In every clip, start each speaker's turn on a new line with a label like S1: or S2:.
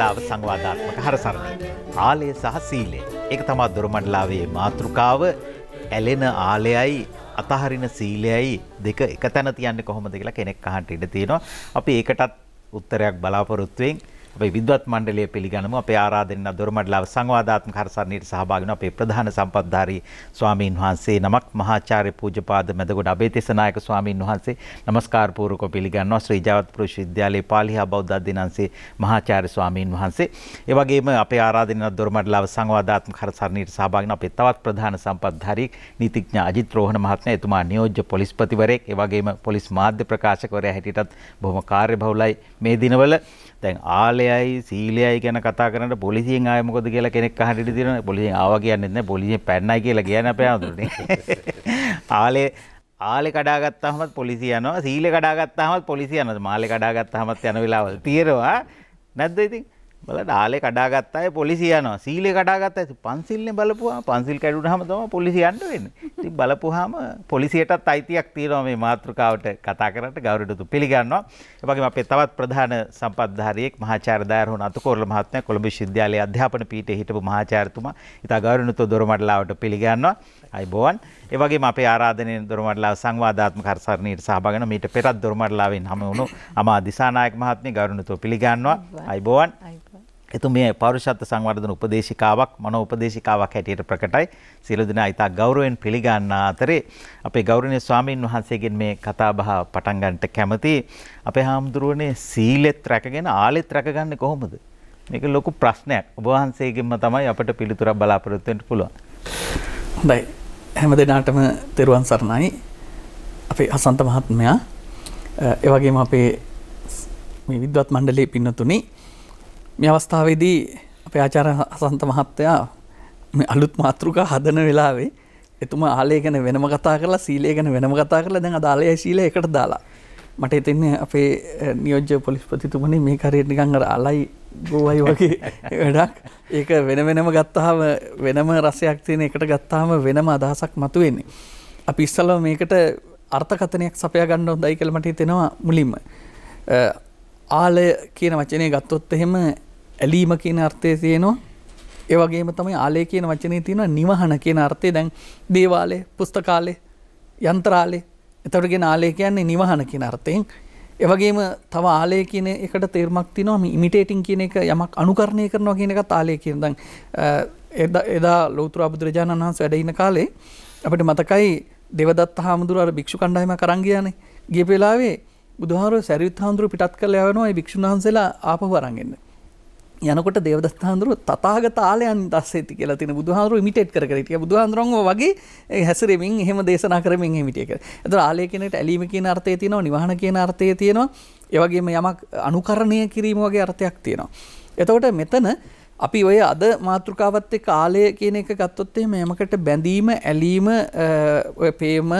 S1: දොරමණ්ඩලාව සංවාධාත්මක හරසරණි. ආලය සහ සීලය. ඒක තමා දොරමණ්ඩලාවේ මාතෘකාව ඇලෙන ආලයයි අතහරින සීලයයි දෙක එක තැන තියන්න කොහොමද කියලා කෙනෙක් අහන්ට ඉඩ තියෙනවා. අපි ඒකටත් උත්තරයක් බලාපොරොත්තුවෙන් අපේ විද්වත් මණ්ඩලය පිළිගනමු අපේ ආරාධනෙන් දොරමඩලාව සංවාදාත්මක හරසන්නේට සහභාගී වන අපේ ප්‍රධාන සම්පත්ධාරී ස්වාමීන් වහන්සේ නමක් මහාචාර්ය පූජ්‍යපාද මැදගොඩ අබේතිස්ස නායක ස්වාමීන් වහන්සේ নমස්කාර පූර්වකව පිළිගන්නවා ශ්‍රී ජවත්පුරුෂ විද්‍යාලයේ පාලිහා බෞද්ධ අධ්‍යනාංශයේ මහාචාර්ය ස්වාමීන් වහන්සේ ඒ වගේම අපේ ආරාධනෙන් දොරමඩලාව සංවාදාත්මක හරසන්නේට සහභාගී වන අපේ තවත් ප්‍රධාන සම්පත්ධාරී නීතිඥ අජිත් රෝහණ මහත්මයා එතුමා නියෝජ්‍ය පොලිස්පතිවරයෙක් ඒ වගේම පොලිස් මාධ්‍ය ප්‍රකාශකවරයා හැටියටත් බොහොම කාර්යබහුලයි මේ දිනවල දැන් ආලයයි සීලයයි ගැන කතා කරනකොට පොලිසියෙන් ආයේ මොකද කියලා කෙනෙක් අහන්න ඉඩ තියෙනවා. පොලිසියෙන් ආවා කියන්නේ නැහැ. පොලිසියෙන් පැන්නයි කියලා කියන්නේ අපේ ආඳුරනේ. ආලේ ආලේ කඩාගත්තාම පොලිසිය යනවා. සීලේ කඩාගත්තාම පොලිසිය යනවා. මාලේ කඩාගත්තාම යන වෙලාවල් තියෙනවා. නැද්ද ඉතින්? බල ඩාලේ කඩාගත්ත අය පොලිසිය යනවා. සීලේ කඩාගත්ත අය පන්සිල්නේ බලපුවාම පන්සිල් කැඩුනහම තමයි පොලිසිය යන්න වෙන්නේ. ඉතින් බලපුවාම පොලිසියටත් අයිතියක් තියෙනවා මේ මාතෘකාවට කතා කරන්නට ගෞරවයට පිළිගන්නවා. ඒ වගේම අපේ තවත් ප්‍රධාන සම්පත්ධාරියෙක් මහාචාර්ය දයාරහුණ අතුකෝරළ මහත්මයා කොළඹ විශ්වවිද්‍යාලයේ අධ්‍යාපන පීඨයේ හිටපු මහාචාර්යතුමා ඉතා ගෞරවණීයව දොරමඩලාවට පිළිගන්නවා. අයිබෝවන්. ඒ වගේම අපේ ආරාධනීය දොරමඩලාව සංවාදාත්මක හර්සරණීට සහභාගී වන මීට පෙරත් දොරමඩලාවෙන් හැම වුණු අමා දිසානායක මහත්මිය ගෞරවණීයව පිළිගන්නවා. අයිබෝවන්. එතුම මේ පෞරුෂත්ව සංවර්ධන උපදේශිකාවක් මනෝ උපදේශිකාවක් හැටියට ප්‍රකටයි. සියලු දෙනා ඊට ගෞරවයෙන් පිළිගන්න අතරේ අපේ ගෞරවනීය ස්වාමීන් වහන්සේගෙන් මේ කතාබහ පටන් ගන්නට කැමතියි. අපේ හාමුදුරුවනේ සීලෙත් රැකගෙන ආලෙත් රැකගන්නේ කොහොමද? මේක ලොකු ප්‍රශ්නයක්. ඔබ වහන්සේගෙන්ම තමයි අපට
S2: පිළිතුරක් බලාපොරොත්තු වෙන්න පුළුවන්. හොඳයි. හැම දිනාටම තෙරුවන් සරණයි. අපේ අසන්ත මහත්මයා ඒ වගේම අපේ මේ විද්වත් මණ්ඩලයේ පින්නතුණි මේ අවස්ථාවේදී අපේ ආචාර හසන්ත මහත්තයා අලුත් මාතෘකා හදන වෙලාවේ එතුම ආලය ගැන වෙනම කතා කරලා සීලය ගැන වෙනම කතා කරලා දැන් අදාලය ශීලය එකට දාලා මට එතන්නේ අපේ නියෝජ්‍ය පොලිස්පතිතුමන මේ කරයට නිකංගර අලයි ගෝවයි වගේ වැඩක් ඒක වෙන වෙනම ගත්තාම වෙනම රසයක් තියෙන එකට ගත්තාම වෙනම අදහසක් මතු වෙන්නේ. අපි ඉස්සල්ල මේකට අර්ථකතනයක් සපයා ගන්න හොඳයි කළමට හිතෙනවා මුලින්ම. ආලය කියන වචනය ගත්තොත් එහෙම ඇලීම කියන අර්ථය තියෙනවා ඒ වගේම තමයි ආලය කියන වචනේ තියෙනවා නිවහන කියන අර්ථය දැන් දේවාලය පුස්තකාලය යන්ත්‍රාලය එතකොට කියන ආලය කියන්නේ නිවහන කියන අර්ථයෙන් ඒ වගේම තව ආලය කියන එකට තේරුමක් තියෙනවා මේ ඉමිටේටින් කියන එක යමක් අනුකරණය කරනවා කියන එකත් ආලය කියන දැන් එදා ලෞතර බුදුරජාණන් වහන්සේ වැඩ ඉන කාලේ අපිට මතකයි දෙවදත්ත හාමුදුරුවෝ අර භික්ෂු කණ්ඩායම කරන් ගියානේ ගිය වෙලාවේ බුදුහාරෝ සරියුත් හාමුදුරුවෝ පිටත් කරලා යවනවා ඒ භික්ෂුන් වහන්සේලා ආපහු අරන් එන්නේ යනකොට දේවදස්ථාන්දුරුව තතාගත ආලයන් දස්සේති කියලා තින බුදුහාරු මිටේට් කරටිය බුදුහන්දුරන්ව වගේ හැසරමින් එහෙම දේශනා කරමින් හිමිටියක ඇද ආලය කෙනට ඇලීම කියන අර්ථය තියෙනවා නිවාහන කියන අර්ථය තියෙනවා ඒවගේම යමක් අනුකරණය කිරීම වගේ අර්ථයක් තියෙනවා. එතකොට මෙතන අපි ඔය අද මාතෘකාවත් එක් ආලය කියන එක ගත්තොත්තේ මෙමකට බැඳීම ඇලීම පේම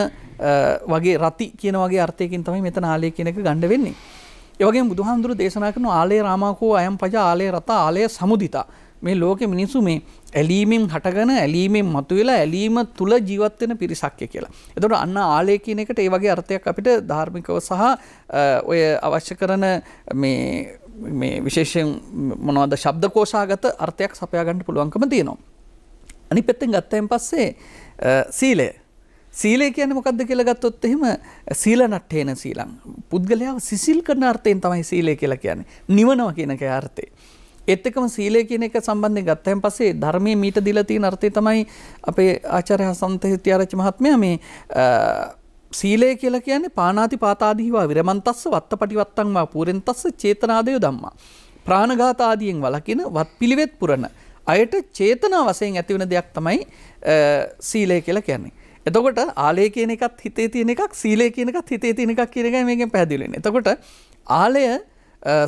S2: වගේ රති කියන වගේ අර්ථයකින් තමයි මෙතන ආලය කියනක ගණඩ වෙන්නේ. ඒවගේ බුදුහන්දුර දේශනා කරන ආලේ රාමාකෝ අයම් පජ ආලේ රත ආලය සමුදිතා මේ ලෝකෙ මිනිස්සු මේ ඇලීමෙන් හටගන ඇලීමෙන් මතුවෙලා ඇලීම තුළ ජීවත්වෙන පිරිසක්ය කියලා. එතොට අන්න ආලය කියන එකට ඒ වගේ අර්ථයක් අපිට ධාර්මිකව සහ ඔය අවශ්‍ය කරන මේ විශේෂයෙන් මොනවද ශබ්දකෝෂාගත අර්ථයක් සපයාගන්නට පුළුවන්කම තියනවා. අනි පෙත්තෙන් ගත්තයෙන් පස්සේ සීලය සීලය කියන්නේ මොකද්ද කියලා ගත්තොත් එහෙම සීල නට්ඨේන සීලං. පුද්ගලයාව සිසිල් කරන අර්ථයෙන් තමයි සීලය කියලා කියන්නේ. නිවනවා කියන එකේ අර්ථය. ඒත් එක්කම සීලය කියන එක සම්බන්ධයෙන් ගත්තයන් පස්සේ ධර්මයේ මීට දීලා තියෙන අර්ථය තමයි අපේ ආචාර්ය හසන්ත හිත්‍යාරච්චි මහත්මයා මේ සීලය කියලා කියන්නේ පාණාති පාතාදීවා විරමන්තස්ස වත්තපටිවත්තං වා පූරෙන්තස්ස චේතනාදය ධම්මා. ප්‍රාණඝාත ආදියෙන් වළකින වත්පිළිවෙත් පුරන අයට චේතනා වශයෙන් ඇති වෙන දෙයක් තමයි සීලය කියලා කියන්නේ. එතකොට ආලය කියන එකත් හිතේ තියෙන එකක් සීලය කියන එකත් හිතේ තියෙන එකක් කියන එකයි මේකෙන් පැහැදිලි වෙන්නේ. එතකොට ආලය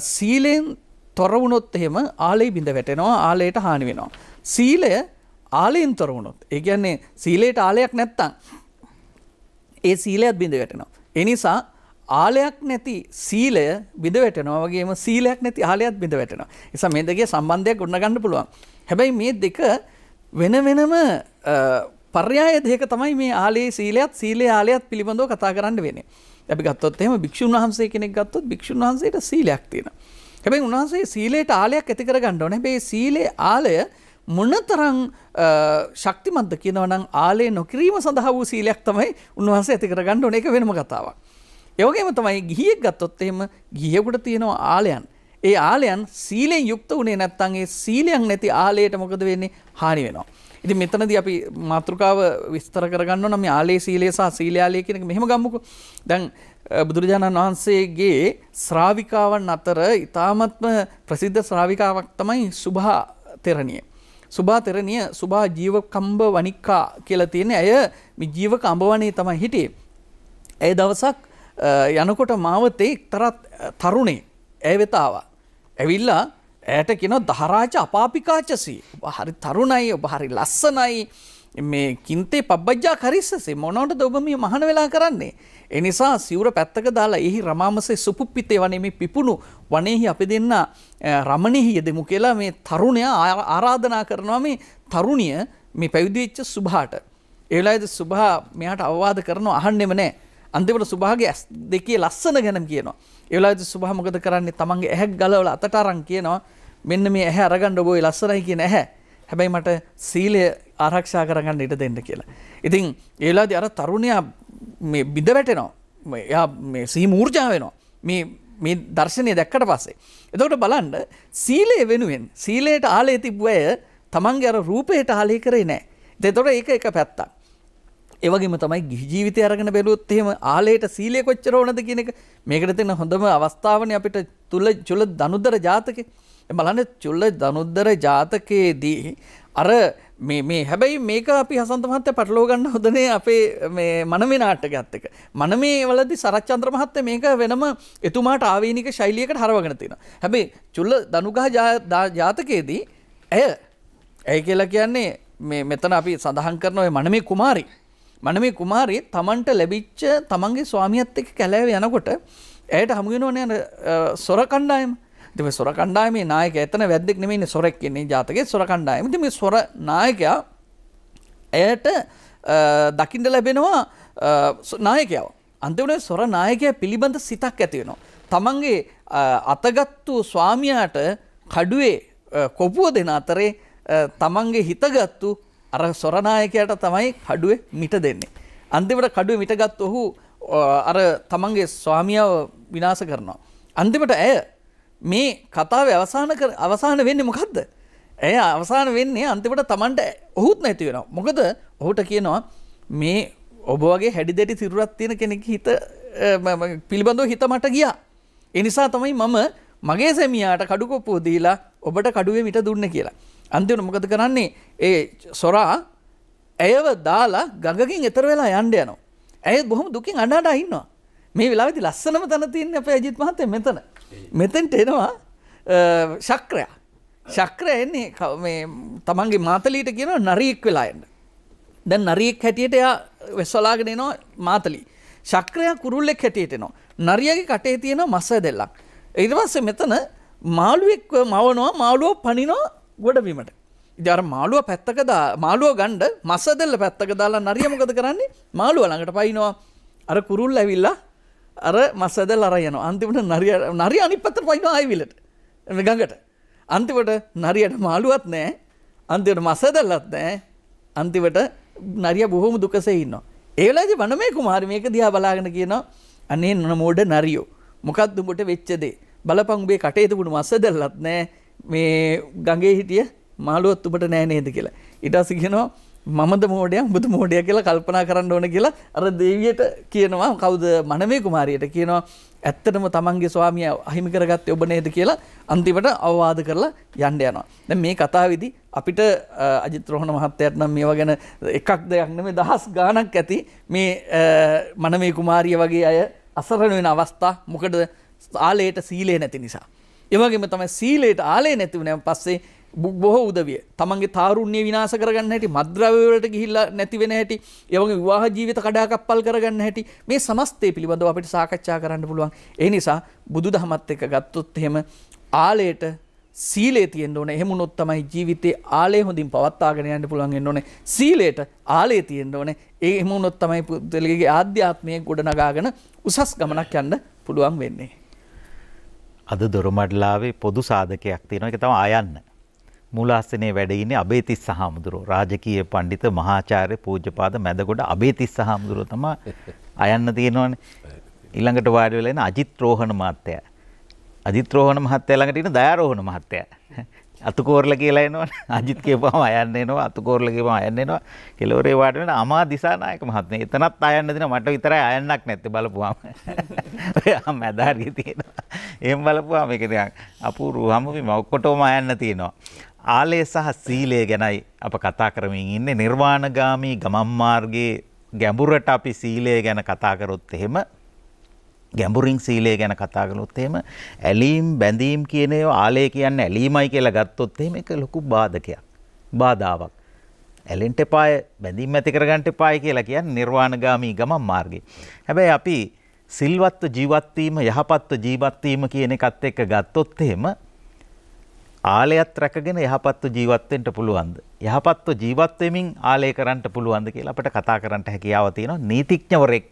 S2: සීලෙන් තොර වුණොත් එහෙම ආලය බිඳ වැටෙනවා ආලයට හානි වෙනවා. සීලය ආලයෙන් තොර වුණොත් ඒ කියන්නේ සීලයට ආලයක් නැත්තම් ඒ සීලයත් බිඳ වැටෙනවා. ඒ නිසා ආලයක් නැති සීලය බිඳ වැටෙනවා වගේම සීලයක් නැති ආලයත් බිඳ වැටෙනවා. ඒ නිසා මේ දෙකේ සම්බන්ධයක් ගොඩනගන්න පුළුවන්. හැබැයි මේ දෙක වෙන වෙනම පර්යාය දෙක තමයි මේ ආලේ සීලයත් සීලේ ආලයත් පිළිබඳව කතා කරන්න වෙන්නේ. අපි ගත්තොත් එහෙම භික්ෂුන් වහන්සේ කෙනෙක් ගත්තොත් භික්ෂුන් වහන්සේට සීලයක් තියෙනවා. හැබැයි උන්වහන්සේ සීලයට ආලයක් ඇති කරගන්න ඕනේ. හැබැයි සීලේ ආලය මොනතරම් ශක්තිමත්ද කියනවා නම් ආලේ නොකිරීම සඳහා වූ සීලයක් තමයි උන්වහන්සේ ඇති කරගන්න ඕනේ. ඒක වෙනම කතාවක්. ඒ වගේම තමයි ගිහියෙක් ගත්තොත් එහෙම ගිහියෙකුට තියෙනවා ආලයන්. ඒ ආලයන් සීලෙන් යුක්ත වුණේ නැත්නම් ඒ සීලයක් නැති ආලයට මොකද වෙන්නේ? හානි වෙනවා. ඉති මෙතනද අපි මාතෘකාව විස්තර කරගන්න නම් ආලේ සීලේ සහ සීලයාලය කෙනෙක මෙහෙම ගම්මක දැන් බුදුරජාණන් වහන්සේගේ ශ්‍රාවිකාවන් අතර ඉතාමත්ම ප්‍රසිද්ධ ශ්‍රාවිකාවක් තමයි සුභා තෙරණිය. සුභා තෙරණිය සුභා ජීවකම්භ වනික්කා කියලා තියෙන ඇය ජීවක අඹවනේ තමයි හිටියේ. ඇය දවසක් යනකොට මාවතේ එක්තරත් තරුණේ ඇය වෙතාවා. ඇවිල්ලා ඇයට කෙන දහරාච අපාපිකාචසි හරි තරුණයි ඔබ හරි ලස්සනයි මේ කින්තේ පබ්බජ්ජා කරිස්සසේ මොනවට ඔබ මේ මහන වෙලා කරන්නේ. එනිසා සිවර පැත්තක දාලා එහි රමාමසේ සුපුප්පිතේ වනේම පිපුණු වනේහි අපි දෙන්න රමණෙහි යෙදෙමු කියලා මේ තරුණයා ආරාධනා කරනවා මේ තරුණිය මේ පැවිදිවෙච්ච සුභාට. ඒලාද සුභා මෙයාට අවවාද කරනවා අහන්නෙම නෑ අන්තිමට සුභාගේ ඇස් දෙකේ ලස්සන ගැනම් කියනවා. ඒ වෙලාවේදී සුභා මොකද කරන්නේ? තමන්ගේ ඇහැක් ගලවලා අතට අරන් කියනවා මෙන්න මේ ඇහැ අරගන්න ඔබ ওই ලස්සනයි කියන ඇහැ. හැබැයි මට සීලය ආරක්ෂා කරගන්න ඉඩ දෙන්න කියලා. ඉතින් ඒ වෙලාවේදී අර තරුණයා මේ බිඳ වැටෙනවා. එයා මේ සිහි මූර්ජා වෙනවා. මේ මේ දර්ශනය දැක්කට පස්සේ. එතකොට බලන්න සීලය වෙනුවෙන් සීලයට ආලේ තිබ්බ අය තමන්ගේ අර රූපයට ආලේ කරේ නැහැ. එතකොට ඒක එක පැත්තක්. ඒ වගේම තමයි ගිහි ජීවිතය අරගෙන බැලුවොත් එහෙම ආලයට සීලය කොච්චර ඕනද කියන එක මේකට තියෙන හොඳම අවස්ථාවනේ අපිට තුල චුල දනුදර ජාතකේ බලන්න චුල්ල දනුද්දර ජාතකයේදී අර මේ මේ හැබැයි මේක අපි හසන්ත මහත්තයා පැටලව ගන්න හොඳනේ අපේ මේ මනමේ නාටකයත් එක්ක. මනමේ වලදී සරච්චන්ද්‍ර මහත්තයා මේක වෙනම එතුමාට ආවේනික ශෛලියකට හරවගෙන තිනවා. හැබැයි චුල්ල දනුගහ ජාතකයේදී ඇය ඇයි කියලා කියන්නේ මේ මෙතන අපි සඳහන් කරන ওই මනමේ කුමාරී මනමේ කුමාරී තමන්ට ලැබිච්ච තමන්ගේ ස්වාමියත් එක්ක කැලෑව යනකොට ඇයට හමුවෙනවන යන සොර කණ්ඩායම දෙම සොර කණ්ඩායමේ නායක ඇතන වැද්දෙක් නෙමේ සොරක් කියන්නේ ජාතකගේ සොර කණ්ඩායම ති මේ සොර නායකයා ඇයට දකිින්ට ලැබෙනවා නායකයාව අන්තිවනේ සොර නායකය පිළිබඳ සිතක් ඇතිවෙනවා. තමන්ගේ අතගත්තු ස්වාමියාට කඩුවේ කොපුුව දෙන අතරේ තමන්ගේ හිතගත්තු අර සොරනායකයට තමයි කඩුවේ මිට දෙන්නේ. අන්තිමට කඩුවේ මිටගත් ඔහු අර තමන්ගේ ස්වාමියාව විනාශ කරනවා. අන්තිමට ඇය මේ කතාවේ අවසාන අවසාන වෙන්නේ මොකද්ද? ඇය අවසාන වෙන්නේ අන්තිමට තමන්ට ඔහුත් නැති වෙනවා. මොකද ඔහුට කියනවා මේ ඔබ වගේ හැඩි දෙටි සිරුරක් තියෙන කෙනෙක් හිත පිළිබඳව හිත මට ගියා. ඒ නිසා තමයි මම මගේ සැමියාට කඩුකොප්පුව දීලා ඔබට කඩුවේ මිට දුන්න කියලා. අන්තිමට මොකද කරන්නේ ඒ සොරා ඇයව දාලා ගඟකින් එතර වෙලා යන්න යනවා. ඇය බොහොම දුකින් අඬ අඬ ඉන්නවා. මේ වෙලාවේදී ලස්සනම තැන තියෙන්නේ අපේ අජිත් මහත්තයා මෙතන. මෙතෙන්ට එනවා ශක්‍රයා. ශක්‍රය එන්නේ මේ තමන්ගේ මාතලීට කියනවා නරියෙක් වෙලා යන්න. දැන් නරියෙක් හැටියට එයා වෙස්වලාගෙන එනවා මාතලි. ශක්‍රයා කුරුල්ලෙක් හැටියට එනවා. නරියගේ කටේ තියෙන මස දෙල්ලක්. ඊට පස්සේ මෙතන මාළුවෙක්ව මවනවා මාළුව පනිනවා ගොඩවීමට ඉදර මාළුව පැත්තක මාළුව ගණ්ඩ මසදල්ල පැත්තක දාලා නරියමකද කරන්නේ මාළුව ළඟට පයිනවා අර කුරුල් ඇවිල්ලා අර මසදල් අරයන අන්තිමට නරිය නරි අනිපත්තර පයිනවා ආයවිලට ගඟට අන්තිමට නරියට මාළුවත් නෑ අන්තිමට මසදල්ලත් නෑ අන්තිමට නරිය බොහොම දුකසේ ඉන්නවා ඒලාද වන මේ කුමාරි මේක දිහා බලාගෙන කියනවා අනේ නොන මෝඩ නරියෝ මොකක්ද උඹට වෙච්ච දේ බලපං උඹේ කටේ තිබුණු මසදල්ලත් නෑ මේ ගඟේ හිටිය මාළුවත් උඹට නෑ නේද කියලා. ඊට පස්සේ කියනවා මමද මෝඩයා උඹද මෝඩයා කියලා කල්පනා කරන්න ඕන කියලා අර දෙවියට කියනවා කවුද මනමේ කුමාරියට කියනවා ඇත්තටම තමන්ගේ ස්වාමියා අහිමි කරගත්තේ ඔබ නේද කියලා අන්තිමට අවවාද කරලා යන්න යනවා. දැන් මේ කතාවේදී අපිට අජිත් රෝහණ මහත්තයාට නම් මේවා ගැන එකක් දෙයක් නෙමෙයි දහස් ගාණක් ඇති මේ මනමේ කුමාරිය වගේ අය අසරණ වෙන අවස්ථා මොකද ආලේට සීලය නැති නිසා. ඒවගේම තමයි සීලයට ආලේ නැතිව නැම පස්සේ බොහෝ උදවිය තමන්ගේ තාරුණ්‍ය විනාශ කරගන්න හැටි මද්‍රව්‍යවලට ගිහිල්ලා නැති වෙන හැටි එවගේ විවාහ ජීවිත කඩාකප්පල් කරගන්න හැටි මේ සමස්තය පිළිබඳව අපිට සාකච්ඡා කරන්න පුළුවන් ඒ නිසා බුදුදහමත් එක්ක ගත්තොත් එහෙම ආලයට සීලේ තියෙන්න ඕනේ එහෙම උනොත් තමයි ජීවිතේ ආලේ හොඳින් පවත්වාගෙන යන්න පුළුවන් වෙන්න ඕනේ සීලයට ආලේ තියෙන්න ඕනේ ඒ එහෙම උනොත් තමයි පුද්ගලගේ ආධ්‍යාත්මය ගොඩනගාගෙන උසස් ගමනක් යන්න පුළුවන් වෙන්නේ
S1: අද දොරමඩලාවේ පොදු සාධකයක් තියෙනවා එක තම අයන්න. මූලාස්සනේ වැඩඉන්නේ අබේතිස් සහමුදුරෝ රාජකීය පණ්ඩිත මහාචාර්ය පූජපාද මැදකොට අබේතිස් සහමුදුරෝ තම අයන්න තියෙනවන ඉල්ළඟට වාඩි වෙලෙන අජිත්‍රෝහණ මාත්‍යය. අජිත්‍රෝහණ මහත්තය ළඟට ඉන්න දයාරෝහණ මහත්තය. අතුකෝරල කියලා එනවා අජිත් කියපුවම අයන්න එනවා අතුකෝරල කියපුවම අයන්න එනවා කෙලවරේ වාට වෙන අමා දිසානායක මහත්මයා එතනත් අයන්න දෙන මට විතරයි අයන්නක් නැත්තේ බලපුවාම ඔයා මැද හරිය තියෙනවා එහෙම බලපුවාම මේක නිකන් අපූර්ව හැමෝම ඔක්කොටම අයන්න තියෙනවා ආලය සහ සීලය ගැනයි අප කතා කරමින් ඉන්නේ නිර්වාණගාමී ගමන් මාර්ගයේ ගැඹුරට අපි සීලය ගැන කතා කරොත් එහෙම ගැඹුරින් සීලය ගැන කතා කළොත් එහෙම ඇලීම් බැඳීම් කියන ඒවා ආලය කියන්නේ ඇලීමයි කියලා ගත්තොත් එහෙම ඒක ලොකු බාධකයක් බාධාවක් ඇලෙන්න එපාය බැඳීම් ඇති කරගන්න එපාය කියලා කියන්නේ නිර්වාණගාමී ගමන් මාර්ගේ හැබැයි අපි සිල්වත්ව ජීවත් වීම යහපත්ව ජීවත් වීම කියන එකත් එක්ක ගත්තොත් එහෙම ආලයත් රැකගෙන යහපත්ව ජීවත් වෙන්න පුළුවන්ද? යහපත්ව ජීවත් වෙමින් ආලය කරන්න පුළුවන්ද කියලා අපිට කතා කරන්න හැකියාව තියෙනවා. නීතිඥවරෙක්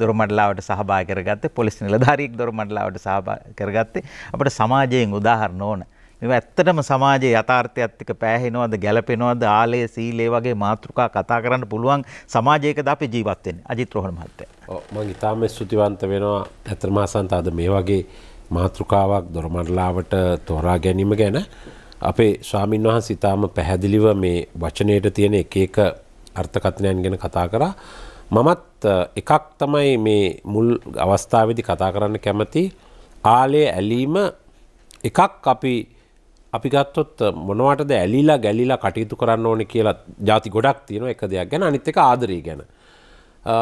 S1: දොරමඩලාවට සහභාගී කරගත්තේ පොලිස් නිලධාරියෙක් දොරමඩලාවට සහභාගී කරගත්තේ අපිට සමාජයෙන් උදාහරණ ඕන. මේවා ඇත්තටම සමාජයේ යථාර්ථයත් එක්ක පෑහෙනවද ගැළපෙනවද ආලය සීලය වගේ මාතෘකා කතා කරන්න පුළුවන් සමාජයකද අපි ජීවත් වෙන්නේ. අජිත් රෝහණ මහත්තයා.
S3: ඔව් මම ඉතාම ස්තුතිවන්ත වෙනවා. ඇත්තටම අසන්ත අද මේ වගේ මාතෘකාවක් දොරමඩලාවට තෝරා ගැනීම ගැන අපේ ස්වාමින් වහන්සේ ඉතාම පැහැදිලිව මේ වචනයට තියෙන එක එක අර්ථකථනයන් ගැන කතා කරා. මමත් එකක් තමයි මේ මුල් අවස්ථාවදි කතා කරන්න කැමති ආලය ඇලීම එකක් අපි අපි ගත්තොත් මොනවටද ඇලිලා ගැලිලා කටයුතු කරන්න ඕන කියලා ජාති ගොඩක් තියෙන එක දෙයක් ගැන අනිත් එක ආදරී ගැන.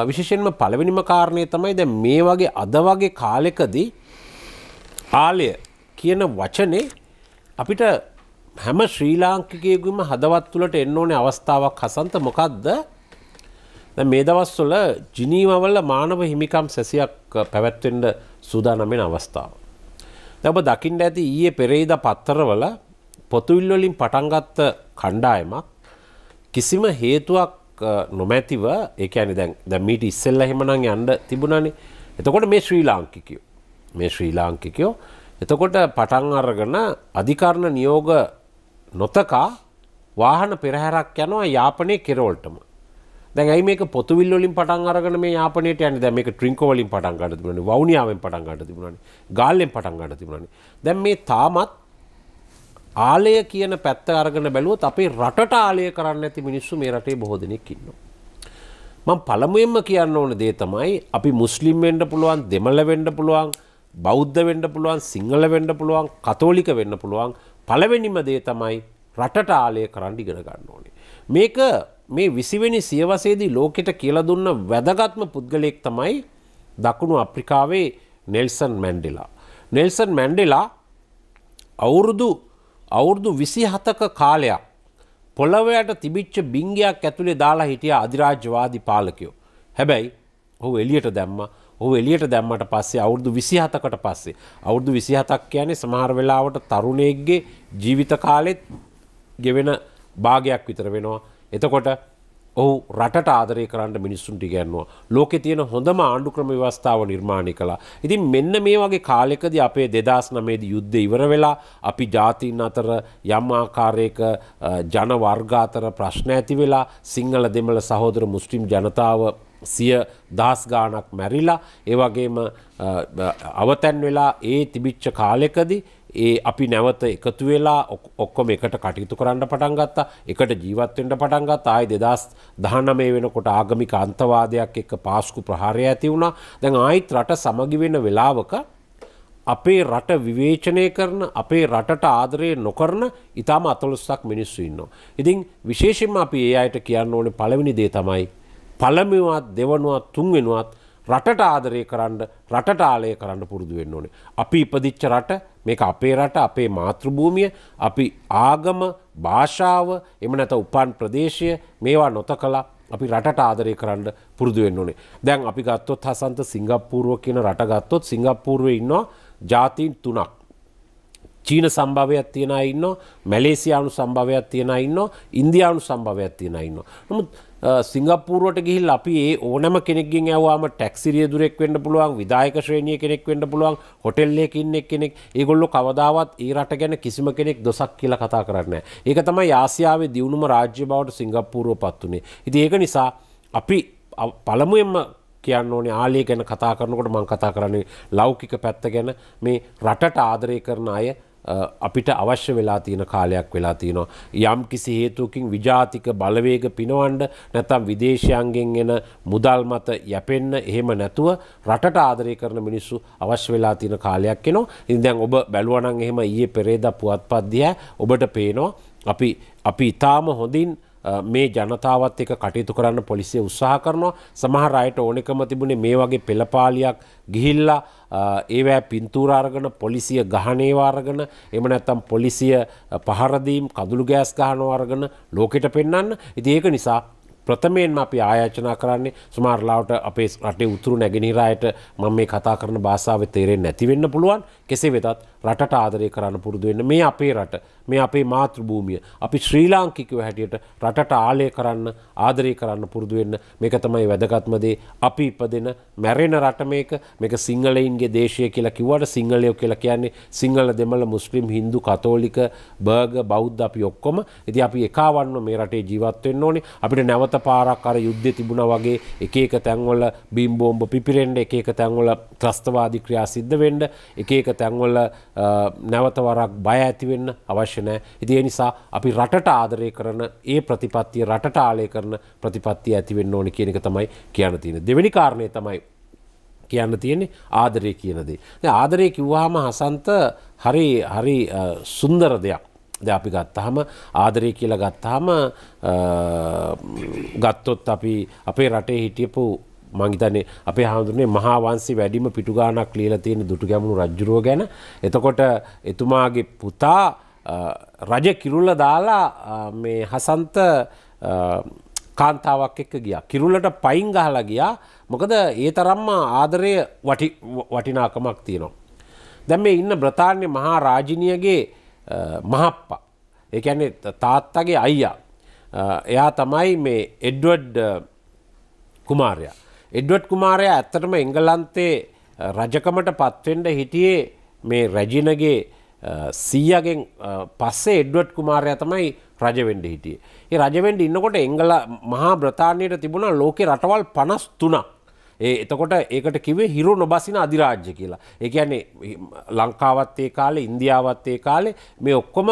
S3: විශේෂෙන්ම පළවෙනිම කාරණය තමයි දැ මේ වගේ අද වගේ කාලෙකදී ආලය කියන වචනේ අපිට හැම ශ්‍රී ලාංකිකයගුම හදවත් තුළට එන්න ඕනේ අවස්ථාවක් හසන්ත මොකක්ද දැන් මේ දවස්වල ජිනීවවල මානව හිමිකම් සැසියක් පැවැත්වෙන්න සූදානම් වෙන අවස්ථාව. දැන් ඔබ දකින්න ඇති ඊයේ පෙරේද පත්තරවල පොතුවිල් වලින් පටන් ගත්ත කණ්ඩායමක් කිසිම හේතුවක් නොමැතිව ඒ කියන්නේ දැන් දැන් මීට ඉස්සෙල්ලා එහෙමනම් යන්න තිබුණානේ. එතකොට මේ ශ්‍රී ලාංකිකයෝ මේ ශ්‍රී ලාංකිකයෝ එතකොට පටන් අරගෙන අධිකරණ නියෝග නොතකා වාහන පෙරහැරක් යනවා යාපනයේ කෙරවලටම දැන් ඇයි මේක පොතුවිල් වලින් පටන් අරගෙන මේ යාපනයට යන්නේ දැන් මේක ට්‍රින්කෝ වලින් පටන් ගන්න තිබුණානේ වවුනියාවෙන් පටන් ගන්න තිබුණානේ ගාල්ලෙන් පටන් ගන්න තිබුණානේ දැන් මේ තාමත් ආලය කියන පැත්ත අරගෙන බැලුවොත් අපේ රටට ආලය කරන්න නැති මිනිස්සු මේ රටේ බොහෝ දෙනෙක් ඉන්නවා මම පළමුවෙන්ම කියන්න ඕන දේ තමයි අපි මුස්ලිම් වෙන්න පුළුවන් දෙමළ වෙන්න පුළුවන් බෞද්ධ වෙන්න පුළුවන් සිංහල වෙන්න පුළුවන් කතෝලික වෙන්න පුළුවන් පළවෙනිම දේ තමයි රටට ආලය කරන්න ඉගෙන ගන්න ඕනේ මේක මේ විසිවෙනි සියවසේදී ලෝකෙට කියල දුන්න වැදගත්ම පුද්ගලයෙක් තමයි දකුණු අප්‍රිකාවේ නෙල්සන් මැන්ඩිලා. නෙල්සන් මැන්ඩිලා අවුරුදු අවුරුදු විසිහතක කාලයක් පොළොවයට තිබිච්ච බිංගයක් ඇතුළේ දාලා හිටිය අධිරාජ්‍යවාදි පාලකයෝ. හැබැයි ඔහු එලියට දැම්ම ඔහු එලියට දැම්මට පස්සේ අවුරුදු විසිහතකට පස්සේ අවුරුදු විසිහතක් කියන්නේ සමහර වෙලාවට තරුණයෙක්ගේ ජීවිත කාලෙත් ගෙවෙන භාගයක් විතර වෙනවා එතකොට ඔහු රටට ආදරය කරන්න මිනිස්සුන්ට ගැන්නවා ලෝක තියෙන හොඳම ආණ්ඩු ක්‍රම ව්‍යවස්ථාව නිර්මාණය කළා. ඉතින් මෙන්න මේ වගේ කාලෙකදී අපේ දෙදස් නමේදී යුද්ධ ඉවර වෙලා අපි ජාතීන් අතර යම් ආකාරයක ජන වර්ග අතර ප්‍රශ්න ඇති වෙලා සිංහල දෙමළ සහෝදර මුස්ලිම් ජනතාව සිය දහස් ගාණක් මැරිලා ඒ වගේම අවතැන් වෙලා ඒ තිබිච්ච කාලෙකදී ඒ අපි නැවත එකතු වෙලා ඔක්කොම එකට කටයුතු කරන්න පටන් ගත්තා එකට ජීවත්වෙන්ට පටන් ගත්තා ආයි දෙදස් දහනමේ වෙනකොට ආගමික අන්තවාදයක් එක්ක පාස්කු ප්‍රහාරය ඇති වුණා දැන් ආයිත් රට සමගි වෙන වෙලාවක අපේ රට විවේචනය කරන අපේ රටට ආදරය නොකරන ඉතාම අතොලස්සක් මිනිස්සු ඉන්නවා. ඉතින් විශේෂෙන්ම අපි ඒ අයට කියන්න ඕනේ පළවෙනි දේ තමයි. පළමුවත් දෙවනුවත් තුන්වෙනුවත් රටට ආදරය කරන්න රටට ආලය කරන්න පුරුදු වෙන්න ඕනේ. අපි ඉපදිච්ච රට මේක අපේ රට අපේ මාතෘභූමිය අපි ආගම භාෂාව එම නැත උපන් ප්‍රදේශය මේවා නොත කලා අපි රටට ආදරය කරන්න පුරුදු වෙන්න ඕනේ. දැන් අපි ගත්තොත් හසන්ත සිංගප්පූරුව කියන රට ගත්තොත් සිංගප්පූරුවේ ඉන්නවා ජාතීන් තුනක්. චීන සම්භාවයක් තියෙන අය ඉන්නවා මැලේසියානු සම්භාවයක් තියෙන අය ඉන්නවා ඉන්දියානු සම්භාවයක් තියෙන අය ඉන්නවා. නමුත් සිංගපූරුවට ගිහිල් අපි ඒ ඕනම කෙනෙක්ගින් ඇවාම ටැක්සිරිය දුරෙක් වෙන්න පුළුවන් විදායක ශ්‍රේණිය කෙනෙක් වෙන්න පුළුවන් හොටෙල්ලයකින්නෙක් කෙනෙක් ඒගොල්ලො කවදාවත් ඒ රට ගැන කිසිම කෙනෙක් දොසක් කියලා කතා කරන්න. ඒක තමයි ආසියාවේ දියුණුම රාජ්‍ය බවට සිංගපූරුව පත් වනේ. ඉති ඒක නිසා අපි පළමුයෙන්ම කියන්න ඕනේ ආලය ගැන කතා කරනකොට මං කතා කරන්නේ ලෞකික පැත්ත ගැන මේ රටට ආදරය කරන අය අපිට අවශ්‍ය වෙලා තියෙන කාලයක් වෙලා තියෙනවා. යම් කිසි හේතුවකින් විජාතික බලවේග පිනවන්ඩ නැතම් විදේශයන්ගෙන් එන මුදල් මත යැපෙන්න එහෙම නැතුව රටට ආදරය කරන මිනිස්සු අවශ්‍ය වෙලා තියෙන කාලයක් එනවා. ඉතින් දැන් ඔබ බැලුවනම් එහෙම ඊයේ පෙරේදා පුවත්පත් දිහා ඔබට පේනවා අපි අපි ඊටාම හොඳින් මේ ජනතාවත් එක කටයුතු කරන්න පොලිසිය උත්සාහ කරනවා සමහර අයට ඕනෙකම තිබුණේ මේ වගේ පෙළපාලියක් ගිහිල්ලා ඒවැ පින්තූරාර්ගන පොලිසිය ගහනේවාර්ගන එම නැත්තම් පොලිසිය පහරදීම් කදුළු ගෑස් ගහනවාර්ගන ලෝකෙට පෙන්න්න ඉති ඒක නිසා ප්‍රථමයෙන් අපි ආයෝචනා කරන්නේ සුමාරලාවට අපේ රටේ උතුරු නැගෙනහිරායට මම මේ කතා කරන භාෂාව තේරෙන්නේ නැති වෙන්න පුළුවන් කෙසේ වෙතත් රටට ආදරය කරන්න පුරුදු වෙන්න මේ අපේ රට මේ අපේ මාතෘභූමිය අපි ශ්‍රී ලාංකිකව හැටියට රටට ආලය කරන්න ආදරය කරන්න පුරුදු වෙන්න මේක තමයි වැදගත්ම දේ අපි ඉපදෙන මැරෙන රට මේක මේක සිංහලයින්ගේ දේශය කියලා කිව්වට සිංහලයෝ කියලා කියන්නේ සිංහල දෙමළ මුස්ලිම් හින්දු කතෝලික බර්ග බෞද්ධ අපි ඔක්කොම ඉතින් අපි එකවන්ව මේ රටේ ජීවත් වෙන්න ඕනේ අපිට නැවත පාරක් අර යුද්ධය තිබුණා වගේ එක එක තැන්වල බීම් බෝම්බ පිපිරෙන්න එක එක තැන්වල ත්‍රස්තවාදී ක්‍රියා සිද්ධ වෙන්න එක එක තැන්වල නැවතවරක් බය ඇතිවෙන්න අවශ්‍යනෑ. ඉදේ නිසා අපි රටට ආදරය කරන ඒ ප්‍රතිපත්තිය රටට ආලය කරන ප්‍රතිපත්තිය ඇතිවෙන්න ඕනි කියනක තමයි කියන තියෙන. දෙවැනි කාරණය තමයි කියන්න තියෙන්නේ ආදරය කියනදේ. ආදරය කිව්වාම හසන්ත හරි හරි සුන්දර දෙයක්. ද අපි ගත්තහම ආදරය කියලා ගත්තහම ගත්තොත් අපි අපේ රටේ හිටියපු මංහිතන්නේ අපේ හාමුදුරනේ මහාවන්සේ වැඩිම පිටුගානක් ලියල තියෙන දුටු ගැමුණු රජ්ජුරුව ගැන එතකොට එතුමාගේ පුතා රජ කිරුල්ල දාලා මේ හසන්ත කාන්තාවක් එක්ක ගියා කිරුල්ලට පයින් ගහලා ගියා මොකද ඒ තරම්ම ආදරය වටිනාකමක් තියෙනවා. දැන් මේ ඉන්න බ්‍රතාන්‍ය මහා රාජිනියගේ මහප්පා ඒ කියන්නේ තාත්තගේ අයියා එයා තමයි මේ එඩ්වඩ් කුමාරයා එඩ්වඩ් කුමාරයා ඇත්තටම එංගලන්තේ රජකමට පත්වෙන්ඩ හිටියේ මේ රැජිනගේ සීයගෙන් පස්සේ එඩ්වඩ් කුමාරය තමයි රජවෙන්ඩ හිටිය. ඒ රජවෙන්ඩ ඉන්නකොට එංගල මහා බ්‍රතාානයට තිබුණ ලෝක රටවල් පනස් තුනක්. ඒ එතකොට ඒකට කිවේ හිරු නොබසින අධිරාජ්‍ය කියලා. ඒ කියන්නේ ලංකාවත්තේ කාලේ ඉන්දියාවත්තේ කාලේ මේ ඔක්කොම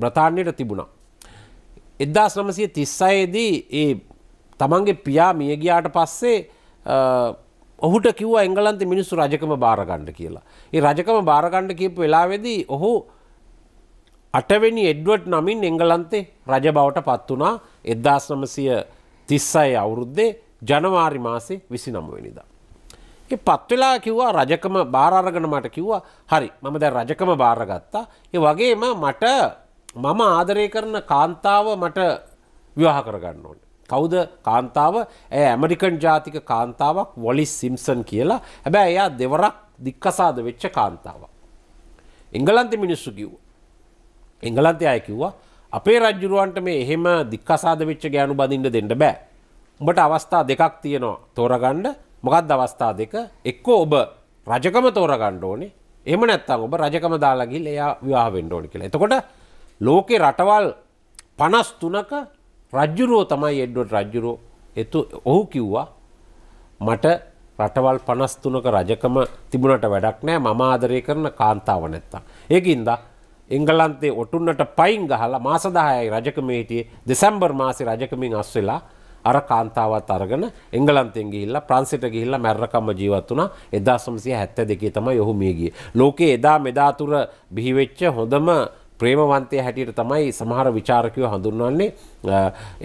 S3: බ්‍රතාානයට තිබුණා. එදදාස් නමසය තිස්සයේදී ඒ තමන්ගේ පියා මියගියාට පස්සේ ඔහුට කිව්ව එංගලන්ත මිනිස්සු රජකම බාරගණ්ඩ කියලා. ඒ රජකම බාරගණ්ඩ කියපු වෙලාවෙදී ඔහු අටවැනි එඩ්වඩ් නමින් එංගලන්තේ රජ බවට පත් වනා එද්දාස් නමසිය තිස්සයි අවුරුද්දේ ජනවාරි මාසේ විසි නමුවනිදා. ඒ පත්වෙලා කිව්වා රජකම භාරගන මට කිව්වා හරි මම දැ රජකම භාරගත්තා. ඒ වගේම මට මම ආදරය කරන කාන්තාව මට විවාහ කරගන්න ඕට. කවුද කාන්තාව ඇ ඇමරිකන් ජාතික කාන්තාවක් වොලි සිම්සන් කියලා හැබැ එයා දෙවරක් දික්කසාද වෙච්ච කාන්තාව. එංගලන්ති මිනිස්සු කිව්. එංගලන්තය අය කිව්වා අපේ රජ්ජුරුවන්ට මේ එහෙම දික්කසාද වෙච්ච ගෑනු බඳින්ට දෙන්න බෑ. උඹට අවස්ථා දෙකක් තියෙනවා තෝරගණ්ඩ මොකක්ද අවස්ථා දෙක එක්කෝ ඔබ රජකම තෝරගණ්ඩ ඕනේ එම නැත්තම් ඔබ රජකම දාලාගිල් එයා විවාහ වෙන්ඩ ඕනි කියලා එතකොට ලෝකේ රටවල් පනස් තුනක රජ්ජුරුවෝ තමයි එඩ්වඩ් රජ්ජුරෝ එතු ඔහු කිව්වා මට රටවල් පනස්තුනක රජකම තිබුණට වැඩක් නෑ මම ආදරය කරන කාන්තාව නැත්තා. ඒකින්ද එංගලන්තේ ඔටුන්නට පයින් ගහලා මාසදාහයයි රජකමේටියේ දෙසැම්බර් මාසි රජකමින් අස් වෙලා අර කාන්තාවත් අරගෙන එංගලන්තෙන් ගිහිල්ලා ප්‍රංශයට ගිහිල්ලා මැරරකම්ම ජීවත් වුණා 1972 තමයි ඔහු මිය ගියේ. ලෝකේ එදා මෙදා තුර බිහි වෙච්ච හොඳම ප්‍රේමවන්තය හැටියට තමයි සමහර විචාරකයෝ හඳුන්වන්නේ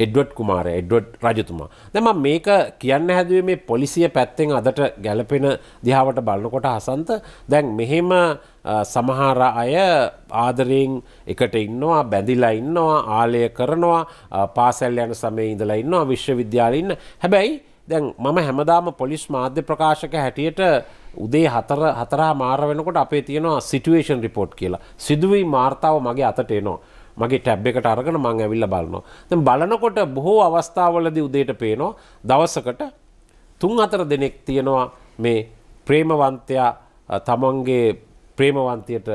S3: එඩ්වඩ් කුමාරය එඩ්වඩ් රජතුමා. දැම මේක කියන්න හැදුවේ මේ පොලිසිය පැත්තෙන් අදට ගැලපෙන දිහාවට බලන්නකොට හසන්ත දැන් මෙහෙම සමහර අය ආදරයෙන් එකට ඉන්නවා බැඳිලා ඉන්නවා ආලය කරනවා පාසැල් යන සමය ඉඳලා ඉන්නවා විශ්වවිද්‍යාලඉන්න හැබැයි දැන් මම හැමදාම පොලිස් මාධ්‍ය ප්‍රකාශක හැටියට උදේ හතර හතරා මාර වෙනකොට අපේ තියෙනවා සිටුවේෂන් රිපෝට් කියලා සිදුවී මාර්තාව මගේ අතට එනවා මගේ ටැබ් එකට අරගෙන මං ඇවිල්ලා බලනවා දැන් බලනකොට බොහෝ අවස්ථාවලදී උදේට පේනවා දවසකට තුන් හතර දෙනෙක් තියෙනවා මේ ප්‍රේමවන්තයා තමන්ගේ ප්‍රේමවන්තියට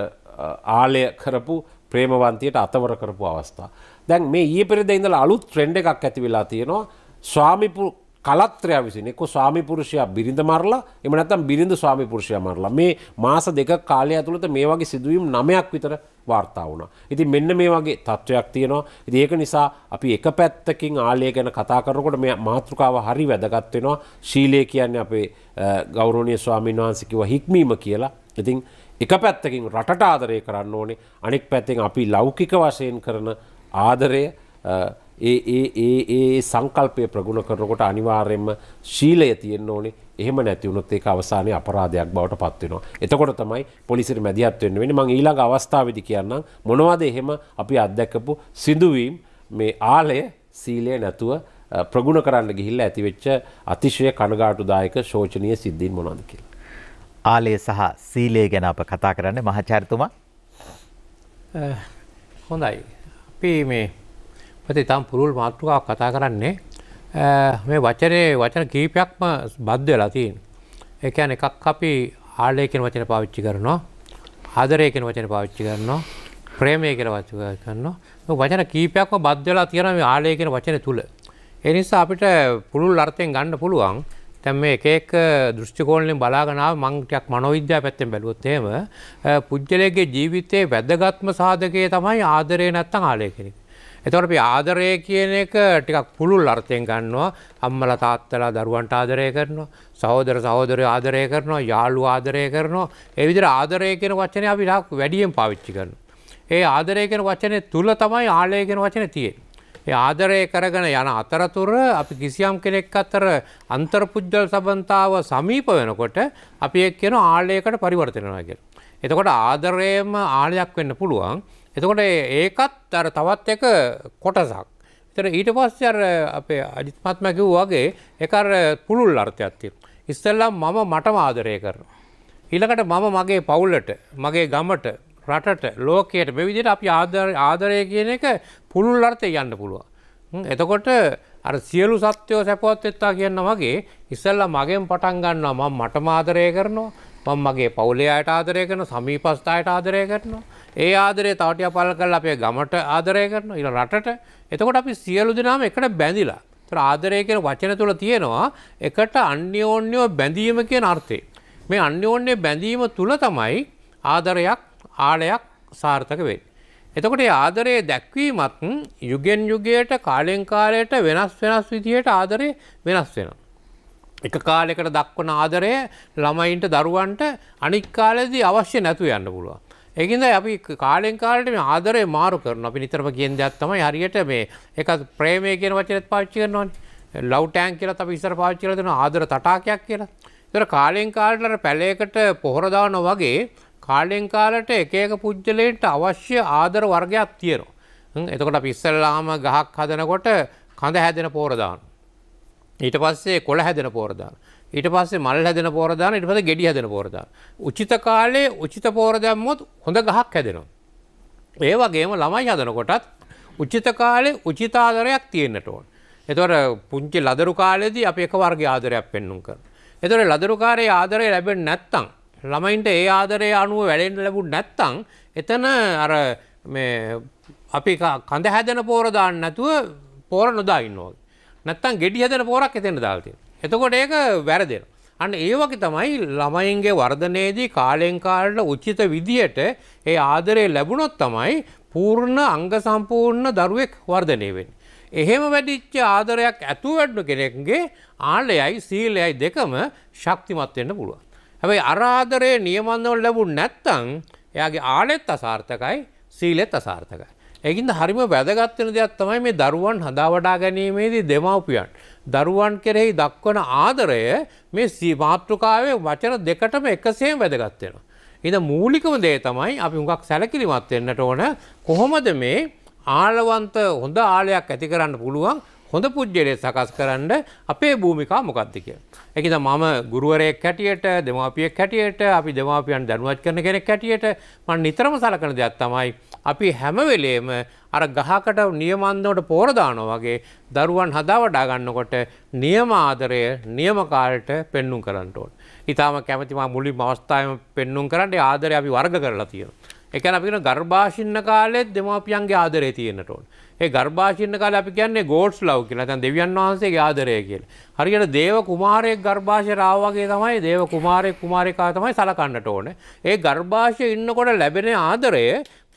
S3: ආලය කරපු ප්‍රේමවන්තියට අතවර කරපු අවස්ථා දැන් මේ ඊ පෙරද ඉඳලා අලුත් ට්‍රෙන්ඩ් එකක් ඇති වෙලා තියෙනවා ස්වාමිපු කලත්‍රය විසින් එක්ක ස්වාමිපුරුෂයා බිරිඳ මරලා එම නැත්තම් බිරිඳ ස්වාමිපුරුෂයා මරලා මේ මාස දෙක කාලය ඇතුළත මේ වගේ සිදුවීම් නමයක් විතර වාර්තා වුණා. ඉතින් මෙන්න මේ වගේ තත්ත්වයක් තියෙනවා. ඉතින් ඒක නිසා අපි එක පැත්තකින් ආලය ගැන කතා කරනකොට මේ මාතෘකාව හරි වැදගත් වෙනවා. ශීලයේ කියන්නේ අපේ ගෞරවනීය ස්වාමීන් වහන්සේ කිව්වා හික්මීම කියලා. ඉතින් එක පැත්තකින් රටට ආදරය කරන්න ඕනේ. අනෙක් පැත්තෙන් අපි ලෞකික වශයෙන් කරන ආදරය ඒ ඒ ඒ ඒ සංකල්පය ප්‍රගුණ කරනකොට අනිවාර්යයෙන්ම ශීලය තියෙන්න ඕනේ. එහෙම නැති වුණොත් ඒක අවසානයේ අපරාධයක් බවට පත් වෙනවා. එතකොට තමයි පොලිසියට මැදිහත් වෙන්න වෙන්නේ. මම ඊළඟ අවස්ථාවේදී කියන්නම් මොනවද එහෙම අපි අත්දැකපු සිදුවීම් මේ ආලය සීලය නැතුව ප්‍රගුණ කරන්න ගිහිල්ලා ඇතිවෙච්ච අතිශය කනගාටුදායක ශෝචනීය සිද්ධීන්
S1: මොනවද කියලා. ආලය සහ සීලය ගැන අප කතා කරන්නේ මහාචාර්යතුමා.
S4: හොඳයි. අපි මේ ප්‍රති ඉතාම් පුරුල් මාතෘකාවක් කතා කරන්නේ මේ වචනේ වචන කීපයක්ම බද්ධ වෙලා තියෙන. ඒ කියන්නේ එකක් අපි ආලය කියන වචන පාවිච්චි කරනවා. ආදරය කියන වචන පාවිච්චි කරනවා. ප්‍රේමය කියන වචන කරනවා. වචන කීපයක්ම බද්ධ වෙලා තියෙනවා මේ ආලය කියන වචනේ තුල. ඒ නිසා අපිට පුළුල් අර්ථයෙන් ගන්න පුළුවන්. දැන් මේ එක එක දෘෂ්ටි කෝණයෙන් බලාගෙන ආව මං ටිකක් මනෝවිද්‍යාව පැත්තෙන් බැලුවොත් එහෙම පුජ්‍යලයේ ජීවිතයේ වැදගත්ම සාධකයේ තමයි ආදරය නැත්තම් ආලය කියන එක. එතවට අපි ආදරය කියන එක ටිකක් පුළුල් අර්ථයෙන් ගන්නවා අම්මල තාත්තලා දරුවන්ට ආදරය කරනවා සහෝදර සහෝදරය ආදරය කරනවා යාළු ආදරය කරනවා එවිදිර ආදරය කියෙන වචනය අපි ලක් වැඩියෙන් පාවිච්චි කරන. ඒ ආදරය කියෙන වචනය තුළ තමයි ආලය කියෙන වචන තියෙන්. ඒ ආදරය කරගෙන යන අතරතුර අපි කිසියම් කෙනෙක් අතර අන්තර්පුද්ගල් සබන්තාව සමීප වෙනකොට අපි එක් කියන ආලයකට පරිවර්තනවාගෙන. එතකොට ආදරයම ආලයක් වෙන්න පුළුවන්. එතකොට ඒකත් අර තවත් එක කොටසක්. එතන ඊට පස්සේ අර අපේ අජිත්මත්ම කිව්වාගේ ඒක අර පුළුල් අර්ථයක් තියෙනවා. ඉස්සෙල්ලා මම මටම ආදරය කරනවා. ඊළඟට මම මගේ පවුලට, මගේ ගමට, රටට, ලෝකයට මේ විදිහට අපි ආදරය කියන එක පුළුල් අර්ථය යන්න පුළුවන්. එතකොට අර සියලු සත්‍යෝ සැපවත් වෙත්තා කියනවා වගේ ඉස්සෙල්ලා මගෙන් පටන් ගන්නවා මම මටම ආදරය කරනවා. මම මගේ පවුලේ අයට ආදරය කරන සමීපස්ථායට ආදරය කරනවා. ඒ ආදරේ තවටිය පල කරලා අපේ ගමට ආදරය කරනවා ඊළ රටට. එතකොට අපි සියලු දෙනාම එකට බැඳිලා. ඒතර ආදරය කියන වචන තුල තියෙනවා එකට අන්‍යෝන්‍යව බැඳීම කියන අර්ථය. මේ අන්‍යෝන්‍ය බැඳීම තුල තමයි ආදරයක් ආලයක් සාර්ථක වෙන්නේ. එතකොට මේ ආදරයේ දැක්වීමත් යුගෙන් යුගයට කාලෙන් කාලයට වෙනස් වෙනස් විදිහට ආදරේ වෙනස් වෙනවා. එක කාලෙකට දක්වන ආදරය ළමයින්ට දරුවන්ට අනික් කාලෙදී අවශ්‍ය නැතු යන්න පුළුවන්. ඒකින්ද අපි කාලෙන් කාලට මේ ආදරය මාරු කරන අපි නිතරම කියන දෙයක් තමයි හරියට මේ එක ප්‍රේමය කියන වචනේත් පාවිච්චි කරනවානේ. ලව් ටැංක් කියලා අපි ඉස්සර පාවිච්චි කරලා දෙනවා ආදර තටාකයක් කියලා. ඒතර කාලෙන් කාලට අර පැලයකට පොහොර දානවා වගේ කාලෙන් කාලට එක එක පුජ්‍යලයන්ට අවශ්‍ය ආදර වර්ගයක් තියෙනවා. එතකොට අපි ඉස්සල්ලාම ගහක් හදනකොට කඳ හැදෙන පොහොර දානවා. ඊට පස්සේ කොළ හැදෙන පෝරදාන. ඊට පස්සේ මල් හැදෙන පෝරදාන ඊට පස්සේ ගෙඩි හැදෙන පෝරදාන. උචිත කාලේ උචිත පෝර දැම්මොත් හොඳ ගහක් හැදෙනවා. ඒ වගේම ළමයි හදනකොටත් උචිත කාලේ උචිත ආදරයක් තියෙන්නට ඕන. එතකොට පුංචි ලදරු කාලේදී අපි එක වර්ගයේ ආදරයක් පෙන්වුම් කරනවා. එතකොට ලදරුකාරයේ ආදරය ලැබෙන්නේ නැත්නම් ළමයින්ට ඒ ආදරය අනුව වැඩෙන්න ලැබුණ නැත්නම් එතන අර මේ අපි කඳ හැදෙන පෝර දාන්න නැතුව පෝර නොදා ඉන්නවා. නැත්තම් ගෙඩි හැදෙන පොරක් එතෙන්ට දාලා තියෙනවා. එතකොට ඒක වැරදෙනවා. අන්න ඒ වගේ තමයි ළමයින්ගේ වර්ධනයේදී කාලෙන් කාලට උචිත විදියට ඒ ආදරය ලැබුණොත් තමයි පූර්ණ අංග සම්පූර්ණ දරුවෙක් වර්ධනය වෙන්නේ. එහෙම වැඩිච්ච ආදරයක් ඇතුව වැඩුණු කෙනෙක්ගේ ආලයයි සීලයයි දෙකම ශක්තිමත් වෙන්න පුළුවන්. හැබැයි අර ආදරය නියමන්නව ලැබුණ නැත්නම් එයාගේ ආලෙත් අසාර්ථකයි සීලෙත් අසාර්ථකයි. ඒකින්ද හරිම වැදගත් වෙන දෙයක් තමයි මේ දරුවන් හදාවඩා ගැනීමේදී දෙමව්පියන් දරුවන් කෙරෙහි දක්වන ආදරය මේ මාතෘකාවේ වචන දෙකටම එකසේම වැදගත් වෙනවා. ඉතින් මූලිකම දේ තමයි අපි හුඟක් සැලකිලිමත් වෙන්නට ඕන කොහොමද මේ ආලවන්ත හොඳ ආලයක් ඇති කරන්න පුළුවන් හොඳ පුද්ගලයෙක් සකස් කරන්න අපේ භූමිකා මොකක්ද කියලා. ඒකද මම ගුරුවරයෙක් හැටියට දෙමාපියෙක් හැටියට අපි දෙමාපියන් දැනුවත් කරන කෙනෙක් හැටියට මම නිතරම සලකන දෙයක් තමයි අපි හැම වෙලේම අර ගහකට නියමන්දමට පෝර දානවා වගේ දරුවන් හදා වඩා ගන්නකොට නියම ආදරය නියම කාලයට පෙන්눔 කරන්න ඕන. ඊටාම කැමති මා මුලින්ම අවස්ථාවේම පෙන්눔 කරන්න ආදරය අපි වර්ග කරලා තියෙනවා. ඒ කියන්නේ අපි කියන ගර්භාෂින්න කාලෙත් දෙමාපියන්ගේ ආදරය තියෙන්නට ඕන. ඒ ගර්භාෂින්න කාලේ අපි කියන්නේ ගෝඩ්ස් ලව් කියලා. නැත්නම් දෙවියන් වහන්සේගේ ආදරය කියලා. හරියට දේව කුමාරයෙක් ගර්භාෂයට ආවා වගේ තමයි දේව කුමාරයෙක් කුමාරිකාව තමයි සලකන්නට ඕනේ. ඒ ගර්භාෂයේ ඉන්නකොට ලැබෙන ආදරය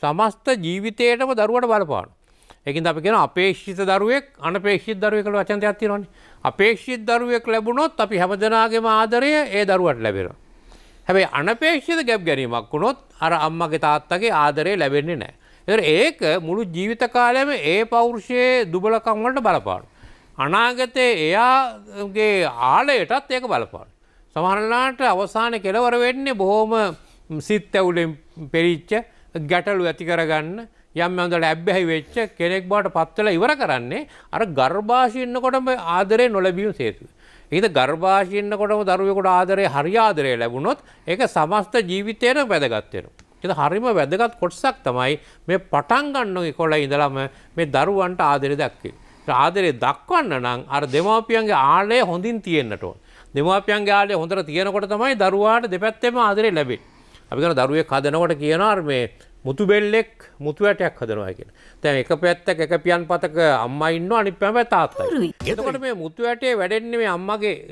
S4: සමස්ත ජීවිතයටම දරුවට බලපාන. එකින් අපි කියෙන අපේක්ෂිත දරුවෙක් අනපේක්ෂිත දරුවෙක වචන්තයක් තිරන්නේ අපේක්ෂිත දරුවෙක් ලැබුණොත් අපි හැමදනාගේම ආදරය ඒ දරුවට ලැබෙන. හැබැයි අනපේක්ෂිත ගැබ් ගැනීමක් වුණොත් අර අම්මගේ තාත්තගේ ආදරය ලැබෙන්නේ නෑ. එ ඒක මුළු ජීවිත කාලයම ඒ පෞරුෂයේ දුබලකම්වලට බලපාන. අනාගතයේ එයාගේ ආලයටත් ඒක බලපාන. සමහරලාට අවසාන කෙලවර වෙන්නේ බොහෝම සිත් ඇවුලෙන් පෙරිච්ච ගැටලු ඇති කරගන්න යම් යොඳ ලැබ්බැහි වෙච්ච කෙනෙක් බවට පත්වල ඉවර කරන්නේ අර ගර්භාෂයෙන්න්නකොටම ආදරය නොලැබියු සේතුව. ඒද ගර්භාෂයෙන්න්නකොටම දරුවෙකුට ආදරය හරි ආදරය ලැබුණොත් ඒක සමස්ත ජීවිතයට වැදගත්වෙන. එත හරිම වැදගත් කොටසක් තමයි මේ පටන්ගන්නගේ කොල ඉඳලම මේ දරුවන්ට ආදරය දක්කේ. ආදරය දක්වන්න නම් අර දෙමාපියන්ගේ ආලය හොඳින් තියෙන්න්නට. දෙමාපියන්ගේ ආලය හොඳර තියෙනකොට තමයි දරුවාට දෙපැත්තෙම ආදරය ලැබේ. අපි කරන දරුවේ කදනකොට කියනවා මේ මුතු බෙල්ලෙක් මුතු ඇටයක් හදනවා කියන. දැන් එක පැත්තක එක පියන් පතක අම්මා ඉන්නවා අනිත් පැත්තේ තාත්තයි. එතකොට මේ මුතු ඇටේ වැඩෙන්නේ මේ අම්මගේ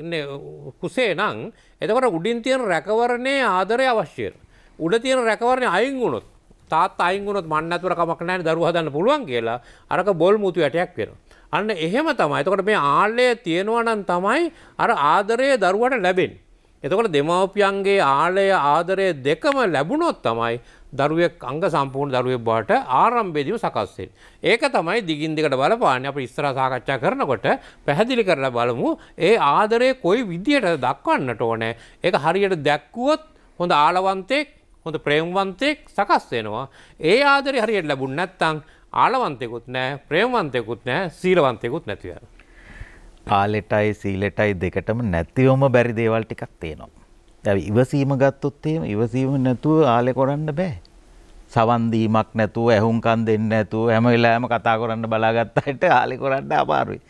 S4: කුසේ නම් එතකොට උඩින් තියෙන රැකවරණේ ආදරය අවශ්‍යයි. උඩ තියෙන රැකවරණේ අයින් වුණොත් තාත් අයින් වුණොත් මන් නැතුව කමක් නැහැ දරුවා හදන්න පුළුවන් කියලා අරක බොල් මුතු ඇටයක් වෙනවා. අන්න එහෙම තමයි. එතකොට මේ ආලය තියෙනවා නම් තමයි අර ආදරය දරුවට ලැබෙන්නේ. එතකොට දෙමව්පියන්ගේ ආලය ආදරය දෙකම ලැබුණොත් තමයි දරුවෙක් අංග සම්පූර්ණ දරුවෙක් බවට ආරම්භයේදීම සකස් වෙන්නේ. ඒක තමයි දිගින් දිගට බලපාන්නේ. අපි ඉස්සර සාකච්ඡා කරනකොට පැහැදිලි කරලා බලමු ඒ ආදරය කොයි විදියට දක්වන්නට ඕනේ. ඒක හරියට දැක්කුවොත් හොඳ ආලවන්තෙක්, හොඳ ප්‍රේමවන්තෙක් සකස් වෙනවා. ඒ ආදරය හරියට ලැබුණ නැත්නම් ආලවන්තෙකුත් නැහැ, ප්‍රේමවන්තෙකුත් නැහැ, සීලවන්තෙකුත් නැති වෙනවා.
S1: ආලෙටයි සීලෙටයි දෙකටම නැතිවම බැරි දේවල් ටිකක් තියෙනවා. දැන් ඉවසීම ගත්තොත් එහෙම ඉවසීම නැතුව ආලේ කරන්න බෑ. සවන් දීමක් නැතුව ඇහුම්කන් දෙන්නේ නැතුව හැම වෙලාවෙම කතා කරන්න බලාගත්තාට ආලේ කරන්න අමාරුයි.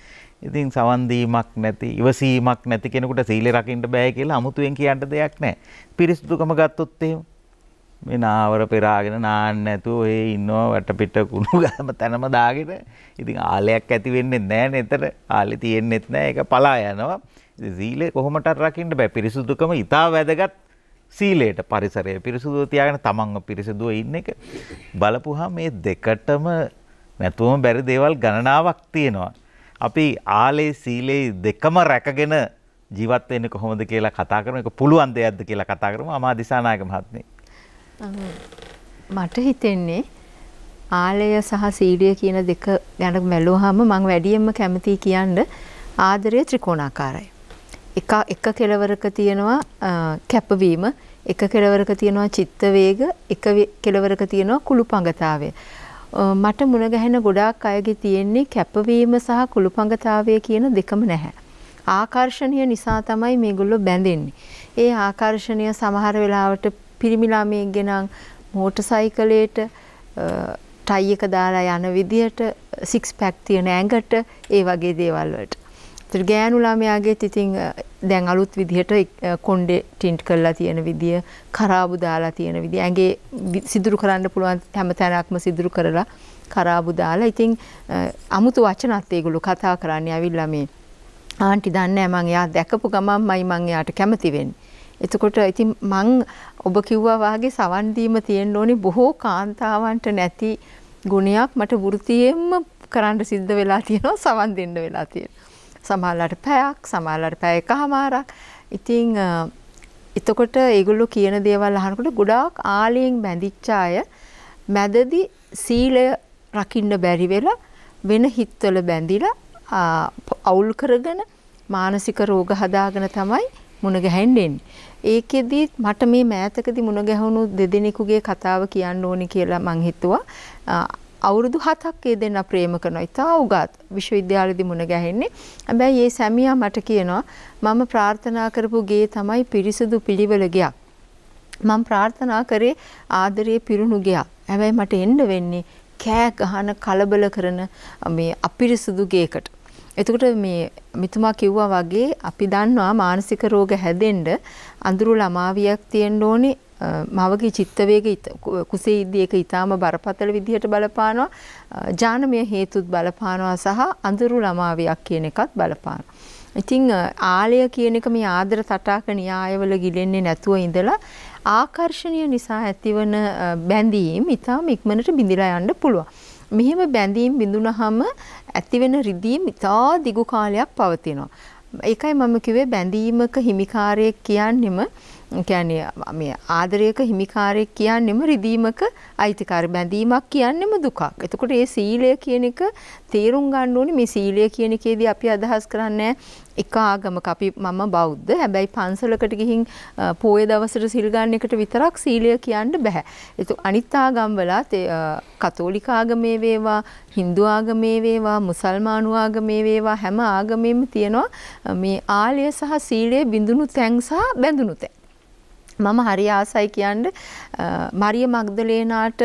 S1: ඉතින් සවන්දීමක් නැති ඉවසීමක් නැති කෙනෙකුට සීලෙ රකින්න බෑ කියලා අමුතුවෙන් කියන්න දෙයක් නැහැ. පිරිසුදුකම ගත්තොත් එහෙම මේ නාවර පෙරාගෙන නාන්න නැතුව ඔය ඉන්නවා වටපිට කුණු ගම තැනම දාගෙන ඉතින් ආලයක් ඇති වෙන්නේ නැහැ නේද? ආලේ තියෙන්නෙත් නැහැ. ඒක පලා යනවා. ඉතින් සීලය කොහොමටත් රකින්න බෑ. පිරිසුදුකම ඊටා වැදගත් සීලයට පරිසරය පිරිසුදුව තියාගෙන තමන්ව පිරිසුදුව ඉන්න එක බලපුවහම මේ දෙකටම නැතුවම බැරි දේවල් ගණනාවක් තියෙනවා. අපි ආලේ සීලේ දෙකම රැකගෙන ජීවත් වෙන්නේ කොහොමද කියලා කතා කරන එක පුළුවන් දෙයක්ද කියලා කතා කරමු අමා දිසානායක මහත්මිය.
S5: මට හිතෙන්නේ ආලය සහ සීඩිය කියන දෙක ගැන මැලුවහම මං වැඩියෙන්ම කැමති කියන්න ආදරය ත්‍රිකෝණාකාරයි. එක එක කෙලවරක තියෙනවා කැපවීම එක කෙලවරක තියෙනවා චිත්ත වේග එක කෙලවරක තියෙනවා කුළු පඟතාවය. මට මුණ ගැහෙන ගොඩාක් අයගේ තියෙන්නේ කැපවීම සහ කුළු පඟතාවය කියන දෙකම නැහැ. ආකර්ෂණය නිසා තමයි මේගොල්ලෝ බැඳෙන්නේ. ඒ ආකර්ෂණය සමහර වෙලාවට පිරිමි ළමයෙක් ගෙනන් මෝටර් සයිකලයට ටයි එක දාලා යන විදියට සික්ස් පැක් තියෙන ඇඟට ඒ වගේ දේවල් වලට. ඒතර ගෑනු ළමයාගේ ඉතින් දැන් අලුත් විදිහට කොණ්ඩේ ටින්ට් කරලා තියෙන විදිය, කරාබු දාලා තියෙන විදිය, ඇඟේ සිදුරු කරන්න පුළුවන් හැම තැනක්ම සිදුරු කරලා කරාබු දාලා ඉතින් අමුතු වචනත් ඒගොල්ලෝ කතා කරන්නේ අවිල්ලා මේ ආන්ටි දන්නේ නැහැ මං එයා දැකපු ගමන්මයි මං එයාට කැමති වෙන්නේ. එතකොට ඉතින් මං ඔබ කිව්වා වාගේ සවන් දීම තියෙන්න ඕනේ බොහෝ කාන්තාවන්ට නැති ගුණයක් මට වෘත්තියෙන්ම කරන්න සිද්ධ වෙලා තියෙනවා සවන් දෙන්න වෙලා තියෙනවා. සමහරලාට පැයක්, සමහරලාට පැය එකමාරක්. ඉතින් එතකොට ඒගොල්ලෝ කියන දේවල් අහනකොට ගොඩාක් ආලයෙන් බැඳිච්ච අය මැදදි සීලය රකින්න බැරි වෙලා වෙන හිත්වල බැඳිලා අවුල් කරගෙන මානසික රෝග හදාගෙන තමයි මුණ ගැහෙන්න එන්නේ. ඒකෙදි මට මේ මෑතකදී මුණ ගැහුණු දෙදෙනෙකුගේ කතාව කියන්න ඕනි කියලා මං හිතුවා. අවුරුදු 7ක් ඒ දෙන්න ප්‍රේම කරනවා. ඉතා උගත් විශ්වවිද්‍යාලෙදී මුණ ගැහෙන්නේ. හැබැයි මේ සැමියා මට කියනවා මම ප්‍රාර්ථනා කරපු ගේ තමයි පිරිසුදු පිළිවෙල ගයක්. මම ප්‍රාර්ථනා කරේ ආදරයේ පිරුණු ගයක්. හැබැයි මට එන්න වෙන්නේ කෑ ගහන කලබල කරන මේ අපිරිසුදු ගේකට. එතකොට මේ මිතුමා කිව්වා වගේ අපි දන්නවා මානසික රෝග හැදෙන්න අඳුරු ළමාවියක් තියෙන්න ඕනේ මවගේ චිත්ත වේග කුසීද්දී ඒක ඊටාම බරපතල විදිහට බලපානවා ජානමය හේතුත් බලපානවා සහ අඳුරු ළමාවියක් කියන එකත් බලපානවා. ඉතින් ආලය කියන එක මේ ආදර තටාක න්‍යායවල ගිලෙන්නේ නැතුව ඉඳලා ආකර්ෂණීය නිසා ඇතිවන බැඳීම් ඊටාම ඉක්මනට බිඳිලා යන්න පුළුවන්. මෙහෙම බැඳීම් බිඳුනහම ඇතිවෙන රිදීම් ඉතා දිගු කාලයක් පවතිනවා. ඒකයි මම කිව්වේ බැඳීමක හිමිකාරයෙක් කියන්නෙම කියන්නේ මේ ආදරයක හිමිකාරයෙක් කියන්නෙම රිදීමක අයිතිකාර බැඳීමක් කියන්නෙම දුකක්. එතකොට මේ සීලය කියන එක තේරුම් ගන්න ඕනේ මේ සීලය කියන එකේදී අපි අදහස් කරන්නේ එක ආගමක අපි මම බෞද්ධ හැබැයි පන්සලකට ගිහින් පෝය දවසට සිල් ගන්න එකට විතරක් සීලය කියන්න බෑ. ඒතු අනිත් ආගම් වලත් කතෝලික ආගමේ වේවා, Hindu ආගමේ වේවා, මුසල්මානු ආගමේ වේවා හැම ආගමෙම තියෙනවා මේ ආලය සහ සීලය බිඳුණු තැන් සහ බැඳුණු තැන්. මම හරි ආසයි කියන්න මරිය මග්දලේනාට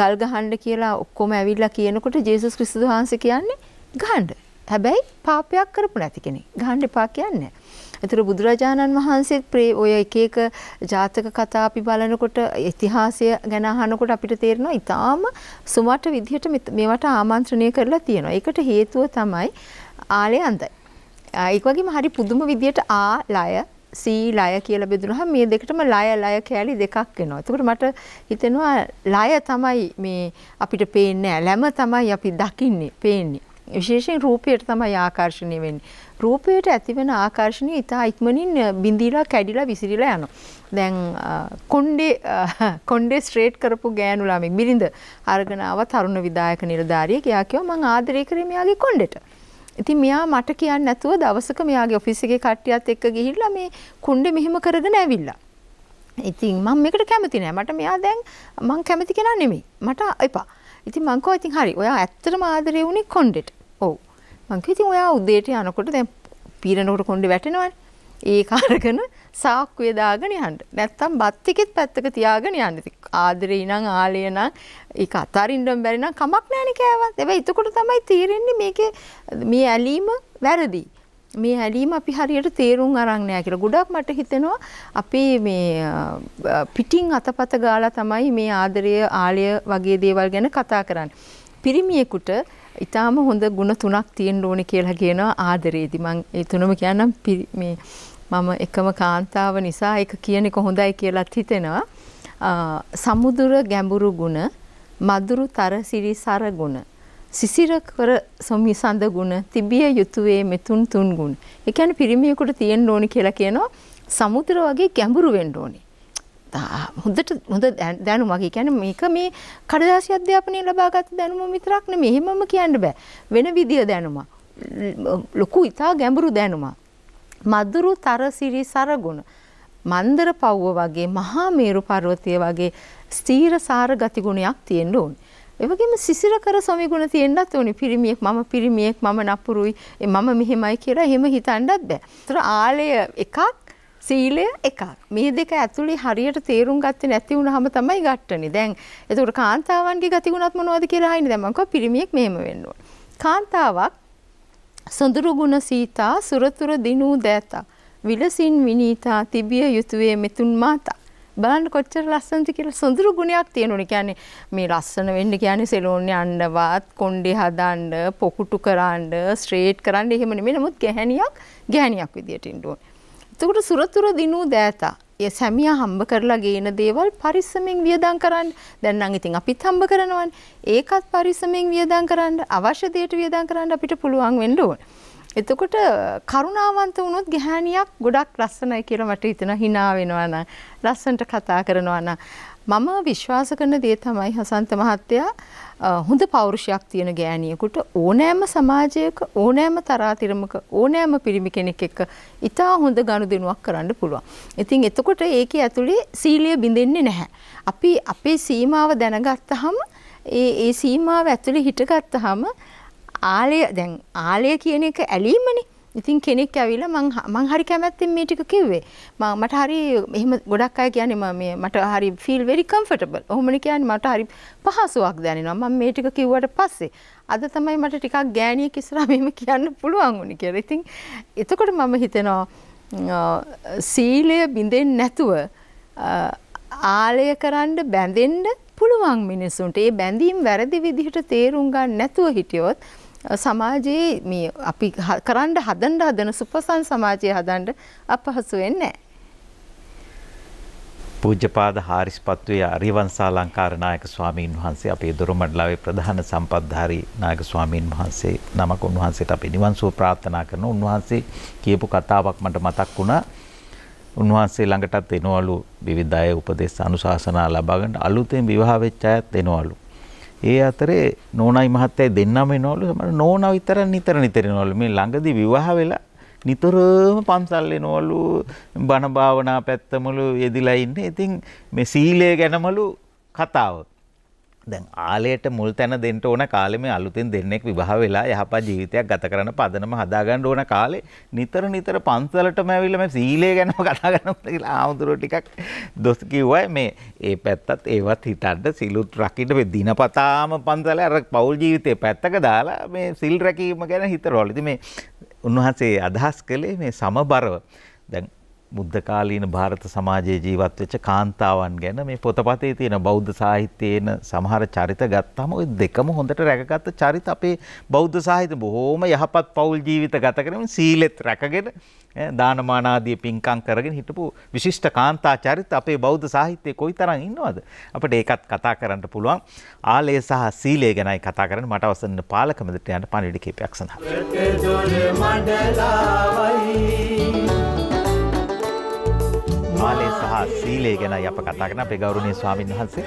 S5: ගල් ගහන්ඩ කියලා ඔක්කොම ඇවිල්ලා කියනකොට ජේසුස් ක්‍රිස්තුහන්ස කියන්නේ ගහන්ඩ. හැබැයි පාපයක් කරපු නැති කෙනෙක්. ගහන්න එපා කියන්නේ. ඒතර බුදුරජාණන් වහන්සේත් ප්‍රේ ඔය එක එක ජාතක කතා අපි බලනකොට ඉතිහාසය ගැන අහනකොට අපිට තේරෙනවා ඊටාම සුමට විදිහට මේවට ආමන්ත්‍රණය කරලා තියෙනවා. ඒකට හේතුව තමයි ආලේ අන්දයි. ඒක වගේම හරි පුදුම විදිහට ආ ලය සී ලය කියලා බෙදුනහම මේ දෙකටම ලය ලය කෑලි දෙකක් වෙනවා. එතකොට මට හිතෙනවා ලය තමයි මේ අපිට පේන්නේ නැහැ. ලැම තමයි අපි දකින්නේ, පේන්නේ. විශේෂයෙන් රූපයට තමයි ආකර්ෂණය වෙන්නේ. රූපයට ඇතිවෙන ආකර්ශණය ඉතා ඉක්මනින් බිඳීලා කැඩිලා විසිරිලා යන. දැන් කොන්්ඩේ කොන්ඩේ ස්ට්‍රේට් කරපු ගෑනු ළමෙක් බිරිඳ අර්ගනාව තරුණ විදායක නිලධාරිය කියයාකිව මං ආදරය කරමයාගේ කොන්්ඩට. ඉතින් මෙයා මට කියන්න නැතුව දවසක මෙයාගේ ඔෆිසිගේ කට්ටියත් එක්ක ගිහිල්ලා මේ කුණ්ඩ මෙහෙම කරගෙන ඇවිල්ලා. ඉතින් මං මේකට කැමති නෑ මට මෙයා දැන් මං කැමති කෙනා නෙමෙයි මට එපා. ඉතින් මංකෝ ඉතින් හරි ඔයා ඇත්තටම ආදරය වුණේ කොන්්ඩෙට. ඔව් මං කිව්වා ඉතින් ඔයා උදේට යනකොට දැන් පීරනකොට කොණ්ඩේ වැටෙනවනේ ඒක අරගෙන සාක්කුවේ දාගෙන යන්න. නැත්තම් බත් ටිකෙත් පැත්තක තියාගෙන යන්න. ආදරේ ඉනං ආලේ නම් ඒක අතාරින්න බැරි නම් කමක් නැහැනේ කෑවත්. හැබැයි එතකොට තමයි තේරෙන්නේ මේකේ මේ ඇලීම වැරදි. මේ ඇලීම අපි හරියට තේරුම් අරන් නැහැ කියලා. ගොඩක් මට හිතෙනවා අපි මේ පිටින් අතපත ගාලා තමයි මේ ආදරය ආලය වගේ දේවල් ගැන කතා කරන්නේ. පිරිමියෙකුට ඉතාම හොඳ ගුණ තුනක් තියෙන්න ඕනේ කියලා කියනවා ආදරේදී. මම ඒ තුනම කියන්නම් මේ මම එකම කාන්තාව නිසා ඒක කියන එක හොඳයි කියලාත් හිතෙනවා. සමුදුර ගැඹුරු ගුණ, මధుරු තර සිරිසර ගුණ, සිසිර කර සොමිසඳ ගුණ, තිබිය යුතුයේ මෙතුන් තුන් ගුණ. ඒ කියන්නේ පිරිමියෙකුට තියෙන්න ඕනේ කියලා කියනවා. සමුදුර වගේ ගැඹුරු වෙන්න ඕනේ. හොඳට හොඳ දැනුමක්. ඒ කියන්නේ මේක මේ කඩදාසි අධ්‍යාපනයේ ලබාගත් දැනුම විතරක් නෙමෙයි. එහෙමම කියන්න බෑ. වෙන විදිය දැනුමක්. ලොකු ඉතා ගැඹුරු දැනුමක්. මදුරු තරසිරි සරගුණ මන්දර පව්ව වගේ මහා මේරු පර්වතය වගේ ස්ථීර සාර ගතිගුණයක් තියෙන්න ඕන. එවගේම සිසිර කර සමිගුණ තියෙන්නත් ඕනි. පිරිමියෙක් මම පිරිමියෙක් මම නපුරුයි. මම මෙහෙමයි කියලා එහෙම හිතන්නත් බෑ. ඒතර ආලය එකක් සීලය එකක්. මේ දෙක ඇතුළේ හරියට තේරුම් ගත්තේ නැති වුනහම තමයි ගැට්ටනේ. දැන් එතකොට කාන්තාවන්ගේ ගති ගුණත් මොනවද කියලා අහන්නේ. දැන් මම කිව්වා පිරිමියෙක් මෙහෙම වෙන්න ඕන. කාන්තාවක් සොඳුරු ගුණ සීතා සුරතුර දිනූ දෑතා. විලසින් විනීතා තිබිය යුතුයේ මෙතුන් මාතා. බලන්න කොච්චර ලස්සනද කියලා සොඳුරු ගුණයක් තියෙනුනේ. කියන්නේ මේ ලස්සන වෙන්න කියන්නේ සෙලෝන් යන්නවත්, කොණ්ඩේ හදන්න, පොකුටු කරන්න, ස්ට්‍රේට් කරන්න එහෙම නෙමෙයි. නමුත් ගැහණියක් ගැහණියක් විදියට ඉන්න ඕනේ. එතකොට සුරතුර දිනූ දෑතා ඒ සැමියා හම්බ කරලා ගේන දේවල් පරිස්සමෙන් වියදම් කරන්න. දැන් නම් ඉතින් අපිත් හම්බ කරනවනේ. ඒකත් පරිස්සමෙන් වියදම් කරන්න, අවශ්‍ය දේට වියදම් කරන්න අපිට පුළුවන් වෙන්න ඕන. එතකොට කරුණාවන්ත වුණොත් ගැහණියක් ගොඩක් ලස්සනයි කියලා මට හිතෙනවා hina වෙනවා නම්, ලස්සනට කතා කරනවා නම්. මම විශ්වාස කරන දේ තමයි හසන්ත මහත්තයා හොඳ පෞරුෂයක් තියෙන ගෑණියෙකුට ඕනෑම සමාජයක ඕනෑම තරාතිරමක ඕනෑම පිරිමි කෙනෙක් එක්ක ඉතා හොඳ ගනුදෙනුවක් කරන්න පුළුවන්. ඉතින් එතකොට ඒක ඇතුළේ සීලිය බිඳෙන්නේ නැහැ. අපි අපේ සීමාව දැනගත්තහම ඒ ඒ සීමාව ඇතුළේ හිටගත්තහම ආලය දැන් ආලය කියන එක ඇලීමනේ ඉතින් කෙනෙක් ඇවිල්ලා මං මං හරි කැමැත්තෙන් මේ ටික කිව්වේ. මම මට හරි එහෙම ගොඩක් අය කියන්නේ මම මේ මට හරි feel very comfortable. ඔහොමනේ කියන්නේ මට හරි පහසුවක් දැනෙනවා. මම මේ ටික කිව්වට පස්සේ අද තමයි මට ටිකක් ගෑණියෙක් ඉස්සරහා මෙහෙම කියන්න පුළුවන් වුණේ කියලා. ඉතින් එතකොට මම හිතනවා සීලය බිඳෙන්නේ නැතුව ආලය කරන්න බැඳෙන්න පුළුවන් මිනිසුන්ට. ඒ බැඳීම් වැරදි විදිහට තේරුම් ගන්න නැතුව හිටියොත් සමාජයේ මේ අපි කරන්න හදන්න හදන සුපසන් සමාජය හදන්න අපහසු වෙන්නේ
S1: පූජ්‍යපාද හාරිස්පත්වේ අරිවංසා ලංකාරනායක ස්වාමීන් වහන්සේ අපේ දොරමඩලාවේ ප්‍රධාන සම්පත්ධාරී නායක ස්වාමීන් වහන්සේ නමක උන්වහන්සේට අපි නිවන් සුව ප්‍රාර්ථනා කරන උන්වහන්සේ කියපු කතාවක් මට මතක් වුණා. උන්වහන්සේ ළඟටත් එනවලු විවිධ අය උපදේශ අනුශාසනා ලබා ගන්න අලුතෙන් විවාහ වෙච්ච අයත් එනවලු. ඒ අතරේ නෝනයි මහත්තයයි දෙන්නම එනවලු සමහර නෝනා විතර නිතර නිතර එනවලු මේ ළඟදී විවාහ වෙලා නිතරම පන්සල් එනවලු බණ භාවනා පැත්තමලු යෙදිලා ඉන්නේ. ඉතින් මේ සීලය ගැනමලු කතාව. දැන් ආලයට මුල් තැන දෙන්න ඕන කාලේ මේ අලුතෙන් දෙන්නෙක් විවාහ වෙලා යහපත් ජීවිතයක් ගත කරන පදනම හදාගන්න ඕන කාලේ නිතර නිතර පන්සලටම ඇවිල්ලා මේ සීලය ගැනම කතා කරනවා කියලා ආමුදුරෝ ටිකක් දොස් කිව්වා මේ ඒ පැත්තත් ඒවත් හිතන්න සිලුත් රකින්න මේ දිනපතාම පන්සල අර පෞල් ජීවිතේ පැත්තක දාලා මේ සිල් රැකීම ගැන හිතනවලු. ඉතින් මේ උන්වහන්සේ අදහස් කළේ මේ සමබරව දැන් බුද්ධකාලීන ಭಾರತ සමාජයේ ජීවත් වෙච්ච කාන්තාවන් ගැන මේ පොතපතේ තියෙන බෞද්ධ සාහිත්‍යයේන සමහර චරිත ගත්තාම ওই දෙකම හොඳට රැකගත්ත චරිත අපේ බෞද්ධ සාහිත්‍ය බොහෝම යහපත් පෞල් ජීවිත ගත කරමින් සීලෙත් රැකගෙන දානමානාදී පින්කම් කරගෙන හිටපු විශිෂ්ට කාන්තා චරිත අපේ බෞද්ධ සාහිත්‍යයේ කොයිතරම් ඉන්නවද අපිට ඒකත් කතා කරන්න පුළුවන් ආලය සහ සීලය ගැනයි කතා කරන්න මට අවසන් පාලක මැදට යන්න පණිවිඩ කීපයක් සඳහා දානමාලය සහ සීලය ගැන අප කතා කරන අපේ ගෞරවනීය ස්වාමින් වහන්සේ.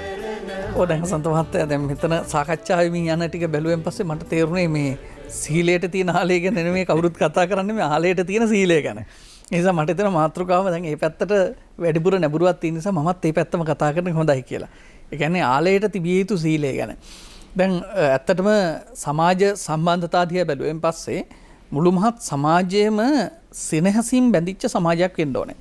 S2: ඔව් දැන් හසන්ත මහත්තයා දැන් මෙතන සාකච්ඡා වෙමින් යන ටික බැලුවෙන් පස්සේ මට තේරුණේ මේ සීලයට තියෙන ආලය ගැන නෙමෙයි කවුරුත් කතා කරන්නේ මේ ආලයට තියෙන සීලය ගැන. නිසා මට තන මාතෘකාව දැන් ඒ පැත්තට වැඩිපුර නැබුරුවත් නිසා මත් ඒ පැත්තම කතා කරන හොඳයි කියලා. එකන්නේ ආලයට තිබිය යුතු සීලය ගැන. දැන් ඇත්තටම සමාජ සම්බන්ධතාධිය බැලුවෙන් පස්සේ මුළුමහත් සමාජයම සෙනහැසිම් බැඳිච්ච සමාජයක් වෙන්න ඕනේ.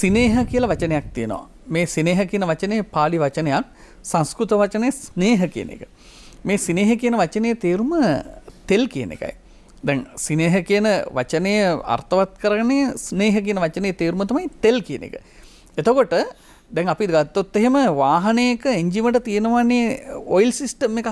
S2: සිනේහ කියලා වචනයක් තියෙනවා. මේ සිනේහ කියන වචනේ පාලි වචනයක් සංස්කෘත වචනය ස්නේහ කියන එක. මේ සිනේහ කියන වචනය තේරුම තෙල් කියන එකයි. දැන් සිනේහ කියන වචනය අර්ථවත් කරගනේ ස්නේහ කියන වචනේ තේරුම තමයි තෙල් කියන එක. එතකොට දැන් අපි ගත්තොත් එහෙම වාහනයක එන්ජිමට තියෙනවන්නේ ඔයිල් සිස්ටම් එකක්.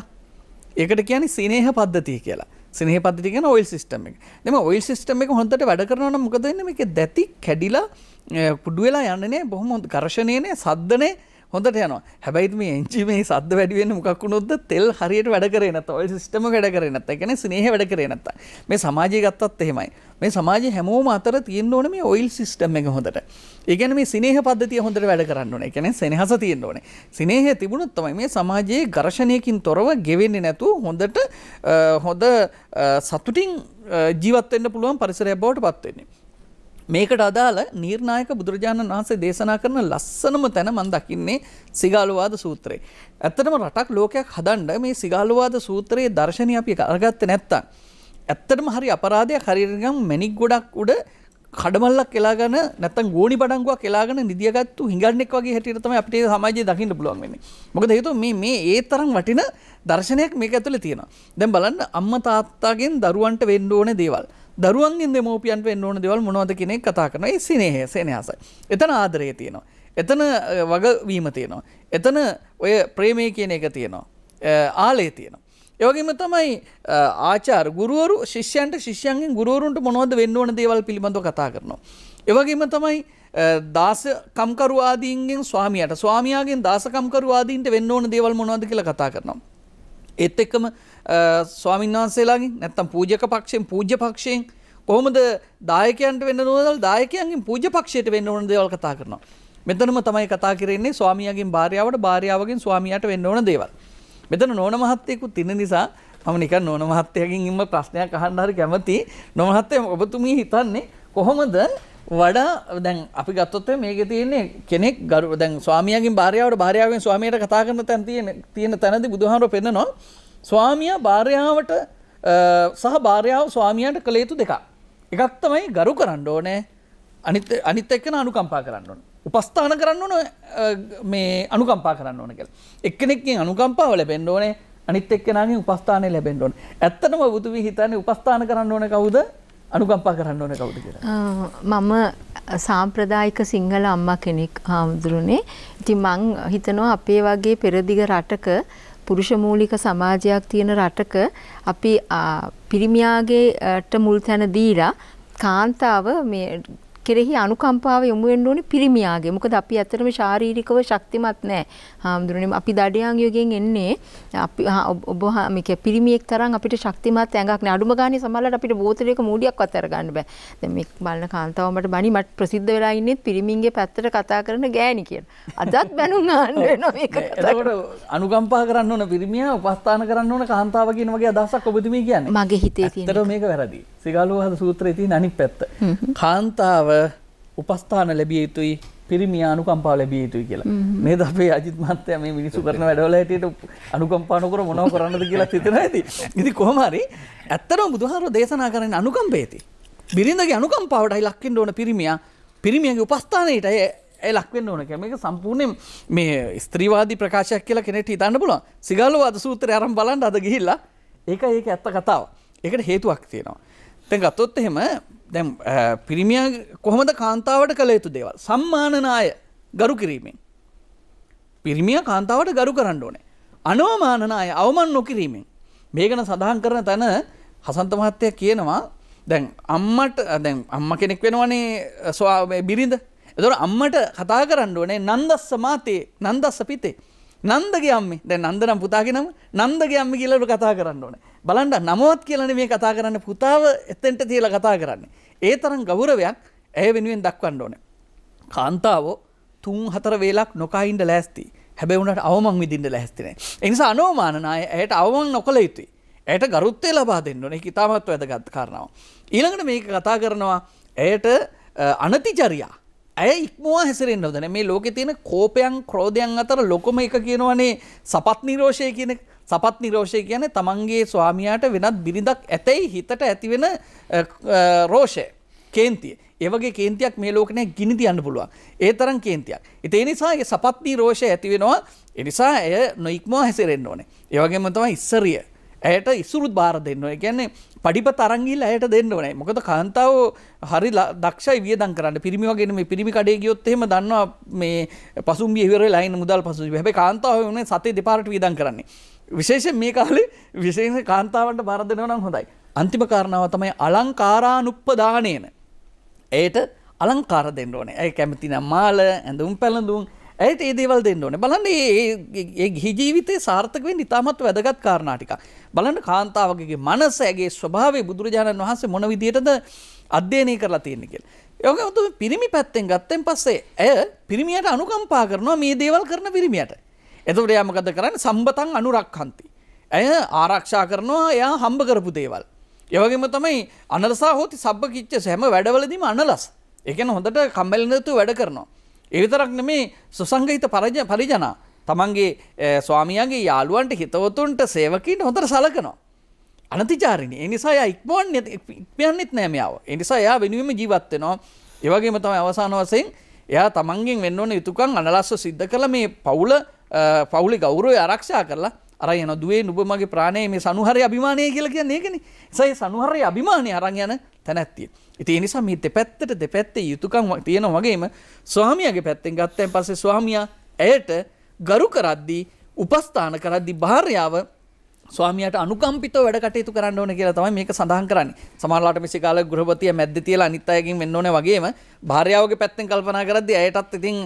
S2: ඒකට කියන්නේ සිනේහ පද්ධතිය කියලා. සිනහ පදතිගෙන ඔයිල් සිස්ටම එක දෙම ඔයිල් සිස්ටම එක හොඳට වැඩ කරනවන මොකදන්න එක දැති කැඩිලා පුඩුවෙලා යන්නනේ බොහොම ගර්ශණයනය සද්ධනය හොඳට යනවා. හැබැයි මේ එන්ජින් මේ සද්ද වැඩි වෙන්නේ මොකක් වුණොත්ද තෙල් හරියට වැඩ කරේ නැත්නම් ඔයිල් සිස්ටම් එක වැඩ කරේ නැත්නම්. ඒ කියන්නේ ස්නේහය වැඩ කරේ නැත්නම්. මේ සමාජය ගත්තත් එහෙමයි. මේ සමාජයේ හැමෝම අතර තියෙන්න ඕනේ මේ ඔයිල් සිස්ටම් එක හොඳට. ඒ කියන්නේ මේ ස්නේහ පද්ධතිය හොඳට වැඩ කරන්න ඕනේ. ඒ කියන්නේ සෙනෙහස තියෙන්න ඕනේ. ස්නේහය තිබුණොත් තමයි මේ සමාජයේ ඝර්ෂණයකින් තොරව ගෙවෙන්නේ නැතුව හොඳට හොඳ සතුටින් ජීවත් වෙන්න පුළුවන් පරිසරයක් බවට පත් වෙන්නේ. මේකට අදාළ නිර්ණායක බුදුරජාණන් වහන්සේ දේශනා කරන ලස්සනම තැන මම දකින්නේ සිගාලුවාද සූත්‍රය. ඇත්තටම රටක් ලෝකයක් හදන්න මේ සිගාලුවාද සූත්‍රයේ දර්ශනය අපි අරගත්තේ නැත්තම් ඇත්තටම හරි අපරාධයක් හරියට නිකන් මැණික් ගොඩක් උඩ කඩමල්ලක් එලාගෙන නැත්තම් ගෝණි බඩංගුවක් එලාගෙන නිදියගත්තු හිඟන්නෙක් වගේ හැටියට තමයි අපිට සමාජයේ දකින්න පුළුවන් වෙන්නේ. මොකද හේතුව මේ මේ ඒ තරම් වටින දර්ශනයක් මේක ඇතුලේ තියෙනවා. දැන් බලන්න අම්මා තාත්තාගෙන් දරුවන්ට වෙන්න ඕනේ දේවල්. දරුවන්ගෙන් දෙමෝපියන්ට වෙන්න ඕන දෙවල් මොනවද කෙනෙක් කතා කරන ඒ සිනේහ සෙනහස. එතන ආදරය තියෙනවා. එතන වගවීම තියෙනවා. එතන ඔය ප්‍රේමය කියන එක තියෙනවා. ආලේ තියෙනවා. ඒවගේම තමයි ආචාර ගුරුවරු ශිෂ්‍යන්ට ශිෂ්‍යන්ගෙන් ගුරුවරුන්ට මොනවද වෙන්න ඕන දේවල් පිළිබඳව කතා කරනවා. ඒවගේම තමයි දාස කම්කරුවාදීන්ගෙන් ස්වාමියාට ස්වාමියාගෙන් දාස කම්කරුවාදීන්ට වෙන්න ඕන දේවල් මොනවද කියලා කතා කරනවා. ඒත් එක්කම ස්වාමීන් වහන්සේලාගින් නැත්තම් පූජක පක්ෂයෙන් පූජ්‍ය පක්ෂයෙන් කොහොමද දායකයන්ට වෙන්න නොදල් දායකයන්ගින් පූජ පක්ෂයට වෙන්න ඕන දේවල් කතා කරනවා. මෙතනම තමයි කතා කරන්නේ ස්වාමියගෙන් භාර්යාවට භාර්යාවගෙන් ස්වාමියාට වෙන්න ඕන දේවල්. මෙතන නෝන මහත්තයෙකුත් ඉන්න නිසා මම නිකන් නෝන මහත්තයාගෙන් ඉන්න ප්‍රශ්නයක් අහන්න හරි කැමති. නෝන මහත්තයා ඔබතුමී හිතන්නේ කොහොමද වඩා දැන් අපි ගත්තොත් මේකේ තියෙන්නේ කෙනෙක් ගරු දැන් ස්වාමියාගෙන් භාර්යාවට භාර්යාවෙන් ස්වාමියාට කතා කරන තැන තියෙන තියෙන තැනදී බුදුහාමර පෙන්නනවා ස්වාමියා භාර්යාවට සහ භාරයාව ස්වාමියන්ට කළ යුතු දෙකක්. එකක් තමයි ගරු කරන්න ඕනෑ අනිත් එක්කන අනුකම්පා කරන්න ඕන. උපස්ථාන කරන්න ඕන මේ අනුකම්පා කරන්න ඕන කියලා. එක්කෙනෙක්ෙන් අනුකම්පාව ලැබෙන්න ඕනේ අනිත් එක්කෙනගේ උපස්ථානය ලැබෙන්න ඕන. ඇත්තනම බුදුවී හිතන්නේ උපස්ථාන කරන්න ඕන කවුද අනුකම්පා කරන්න ඕන කවුද
S5: කියලා. මම සාම්ප්‍රදායික සිංහල අම්මා කෙනෙක් හාමුදුරුනේ. ඉතින් මං හිතනවා අපේ වගේ පෙරදිග රටක පුරුෂ මූලික සමාජයක් තියෙන රටක අපි පිරිමියාගේට මුල් තැන දීලා කාන්තාව මේ කෙරෙහි අනුකම්පාව යොමු වෙන්න ඕනේ පිරිමියාගේ. මොකද අපි ඇත්තටම ශාරීරිකව ශක්තිමත් නැහැ. හාමුදුරනේ අපි දඩයන් යුගයෙන් එන්නේ අපි ඔබ මේක පිරිමියෙක් තරම් අපිට ශක්තිමත් ඇඟක් නෑ. අඩුම ගානේ සමහරවිට අපිට බෝතලයක මූඩියක්වත් අරගන්න බෑ. දැන් මේ බලන කාන්තාව මට බණි මට ප්‍රසිද්ධ වෙලා ඉන්නේ පිරිමින්ගේ පැත්තට කතා කරන ගෑණි කියන. අදත් බැනුම් අහන්න වෙනවා මේක.
S2: එතකොට අනුකම්පා කරන්න ඕන පිරිමියා උපස්ථාන කරන්න ඕන කාන්තාව කියන වගේ අදහසක් ඔබතුමී කියන්නේ. මගේ හිතේ තියෙන. ඇත්තටම මේක වැරදි. සිගලෝහද සූත්‍රයේ තියෙන අනිත් පැත්ත. කාන්තාව උපස්ථාන ලැබිය යුතුයි පිරිමියා අනුකම්පාව ලැබිය යුතුයි කියලා. නේද අපේ අජිත් මහත්තයා මේ මිනිස්සු කරන වැඩවල හැටියට අනුකම්පා නොකර මොනව කරන්නද කියලා හිතනවා ඇති. ඉතින් කොහොම හරි ඇත්තටම බුදුහාරෝ දේශනා කරන්නේ අනුකම්පේති. බිරිඳගේ අනුකම්පාවටයි ලක්වෙන්න ඕන පිරිමියා පිරිමියගේ උපස්ථානයට ඇය ලක්වෙන්න ඕන කියලා. මේක සම්පූර්ණයෙන් මේ ස්ත්‍රීවාදී ප්‍රකාශයක් කියලා කෙනෙක්ට හිතන්න පුළුවන්. සිගාලෝවාද සූත්‍රය අරන් බලන්න අද ගිහිල්ලා ඒක ඒක ඇත්ත කතාව. ඒකට හේතුවක් තියෙනවා. තැන් ගත්තොත් එහෙම දැම් පිරිමිය කොහොමද කාන්තාවට කළ යුතු දේවල් සම්මානනාය ගරු කිරීමෙන්. පිරිමිය කාන්තාවට ගරු කරන්න ඕනේ. අනෝමානනාය අවමන් නොකිරීමෙන්. මේ ගැන සඳහන් කරන තැන හසන්ත මහත්තය කියනවා දැන් අම්මට දැන් අම්ම කෙනෙක් වෙනවනේ ස්වාය බිරිඳ. එතොට අම්මට කතා කරන්න ඕනේ නන්දස්ස මාතයේ නන්දස්ස පිතේ. නන්දගේ අම්මි දැන් නන්දනම් පුතාගෙනම නන්දගේ අම්මි කියලට කතා කරන්න ඕනේ. බලන්ඩ නමුවත් කියලන මේ කතා කරන්න පුතාව එතෙන්ට තියල කතා කරන්නේ. ඒ තරම් ගෞරවයක් ඇය වෙනුවෙන් දක්වන්න ඕන. කාන්තාවෝ තුන් හතර වෙලක් නොකයින්ඩ ලෑස්ති හැබැවුණට අවමං විදිින්ට ලැස්තිනේ. එනිසා අනෝමානනාය ඇයට අවමං නොකළ යුතුයි. ඇයට ගරුත්තේ ලබා දෙන්න ඕන ඉතාමත් වැදගත් කරනවා. ඊළඟට මේක කතා කරනවා ඇයට අනතිචරයා. ඇය ඉක්මවා හැසිරෙන් නොදන මේ ලෝකෙ තියෙන කෝපයන් ක්‍රෝධයන් අතර ලොකොම එක කියනවනේ සපත් නිරෝෂය කියන එක සපත් නිරෝෂය කියන්නේ තමන්ගේ ස්වාමියාට වෙනත් බිරිඳක් ඇතැයි හිතට ඇතිවෙන රෝෂය කේන්තිය. ඒවගේ කේන්තියක් මේ ලෝකනය ගිනි තියන්න පුළුවන්. ඒ තරම් කේන්තියක්. ඉතින් ඒ නිසා ඒ සපත්නී රෝෂය ඇති වෙනවා. ඒ නිසා එය නොඉක්මව හැසිරෙන්න ඕනේ. ඒ වගේම තමයි ඉස්සරිය. ඇයට ඉසුරුත් බාර දෙන්න ඕනේ. කියන්නේ පඩිප තරංගිල්ල ඇයට දෙන්න ඕනේ. මොකද කාන්තාව හරි දක්ෂයි වියදම් කරන්න. පිරිමි වගේ මේ පිරිමි කඩේ ගියොත් එහෙම දන්නවා මේ පසුම්බිය ඉවර වෙලා ඉන්න මුදල් පසුම්බිය. හැබැයි කාන්තාව වෙනුනේ සතේ දෙපාරට වියදම් කරන්නේ. විශේෂෙන් මේ කාලේ විශේෂ කාන්තාවන්ට බාරදනව නම් හොඳයි. අන්තිම කාරණාව තමයි අලංකාරානුප්පදානයන. ඒයට අලංකාර දෙන්න ඕනේ. ඇයි කැමති නම් මාල ඇඳුම් පැළඳුම් ඇයට ඒ දේවල් දෙන්න ඕනේ. බලන්න ඒ හිජීවිතේ සාර්ථක වෙන්න ඉතාමත් වැදගත් කාරණා ටිකක්. බලන්න කාන්තාවගේ මනස ඇගේ ස්වභාවය බුදුරජාණන් වහන්සේ මොන විදියටද අධ්‍යයනය කරලා තියෙන්නේ කියලා. ඒ වගේම පිරිමි පැත්තෙන් ගත්තෙන් පස්සේ ඇය පිරිමියට අනුකම්පා කරනවා මේ දේවල් කරන පිරිමියට. එතකොට එයා මොකද කරන්නේ සම්බතං අනුරක්ඛන්ති. ඇය ආරක්ෂා කරනවා එයා හම්බ කරපු දේවල්. ඒ වගේම තමයි අනලසා හොති සබ්බ කිච්චස හැම වැඩවලදීම අනලස්. ඒ කියන්නේ හොඳට කම්මැලි නැතුව වැඩ කරනවා. ඒ විතරක් නෙමේ සුසංගහිත පරිජනා තමන්ගේ ස්වාමියාගේ යාළුවන්ට හිතවතුන්ට සේවකීන්ට හොඳට සලකනවා. අනතිචාරිණි. ඒ නිසා එයා ඉක්මවන්නේ ඉක්මවන්නෙත් නෑ මෙයාව. ඒ නිසා එයා වෙනුවෙන්ම ජීවත් වෙනවා. ඒ වගේම තමයි අවසාන වශයෙන් එයා තමන්ගෙන් වෙන්න ඕන යුතුයකම් අනලස්ව සිද්ධ කළ මේ පවුල පවුලි ගෞරය ආරක්ෂා කරලා අර යන දුවේ නුබ මගේ ප්‍රාණය මේ සනුහරය අභිමානය කියලා කියන්නේ ඒකනේ. සයි සනුහරය අභිමානය අරන් යන තැනැත්තිය. ඉතින් ඒ නිසා මේ දෙපැත්තට දෙපැත්තේ යුතුයකම් තියෙනා වගේම ස්වාමියාගේ පැත්තෙන් ගත්තයින් පස්සේ ස්වාමියා ඇයට ගරු කරද්දී උපස්ථාන කරද්දී භාර්යාව ස්වාමියාට අනුකම්පිතව වැඩ කටයුතු කරන්න ඕනේ කියලා තමයි මේක සඳහන් කරන්නේ. සමහරවිට මේ කාලේ ගෘහපතිය මැද්දේ තියලා අනිත් අයගෙන් වෙන්න ඕනේ වගේම භාර්යාවගේ පැත්තෙන් කල්පනා කරද්දී ඇයටත් ඉතින්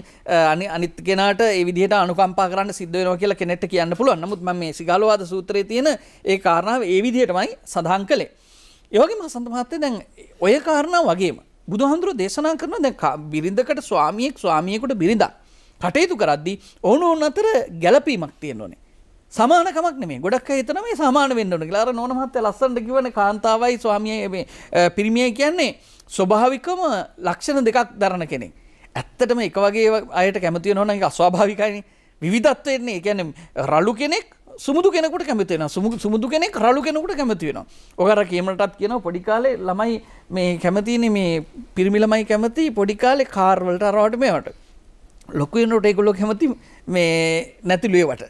S2: අනිත් කෙනාට ඒ විදිහට අනුකම්පා කරන්න සිද්ධ වෙනවා කියලා කෙනෙක්ට කියන්න පුළුවන්. නමුත් මම මේ සිගාලෝවාද සූත්‍රයේ තියෙන ඒ කාරණාව ඒ විදිහටමයි සඳහන් කළේ. ඒ වගේම හසන්ත මහත්තයා දැන් ඔය කාරණා වගේම බුදුහාමුදුරුවෝ දේශනා කරන දැන් බිරිඳකට ස්වාමියෙක් ස්වාමියෙකුට බිරිඳක් කටයුතු කරද්දී ඕන ඕන අතර ගැළපීමක් තියෙන්න ඕනේ. සමානකමක් නෙමේ ගොඩක් හිතන මේ සමාන වෙන්න ඕන කියලා අර නෝන මහත්තයා ලස්සනට කිව්වනේ කාන්තාවයි ස්වාමියයි මේ පිරිමියයි කියන්නේ ස්වභාවිකම ලක්ෂණ දෙකක් දරන කෙනෙක්. ඇත්තටම එක වගේ අයට කැමති වෙනවා නම් ඒක අස්වාභාවිකයිනේ. විවිධත්වය එන්නේ. ඒ කියන්නේ රළු කෙනෙක් සුමුදු කෙනෙකුට කැමති වෙනවා සුමුදු කෙනෙක් රළු කෙනෙකුට කැමති වෙනවා. ඔක අර කීමටත් කියනවා පොඩි කාලේ ළමයි මේ කැමතිනේ මේ පිරිමි ළමයි කැමති පොඩි කාලේ කාර් වලට අරවට මේවට. ලොකු වෙනකොට ඒගොල්ලෝ කැමති මේ නැතිළු ඒවට.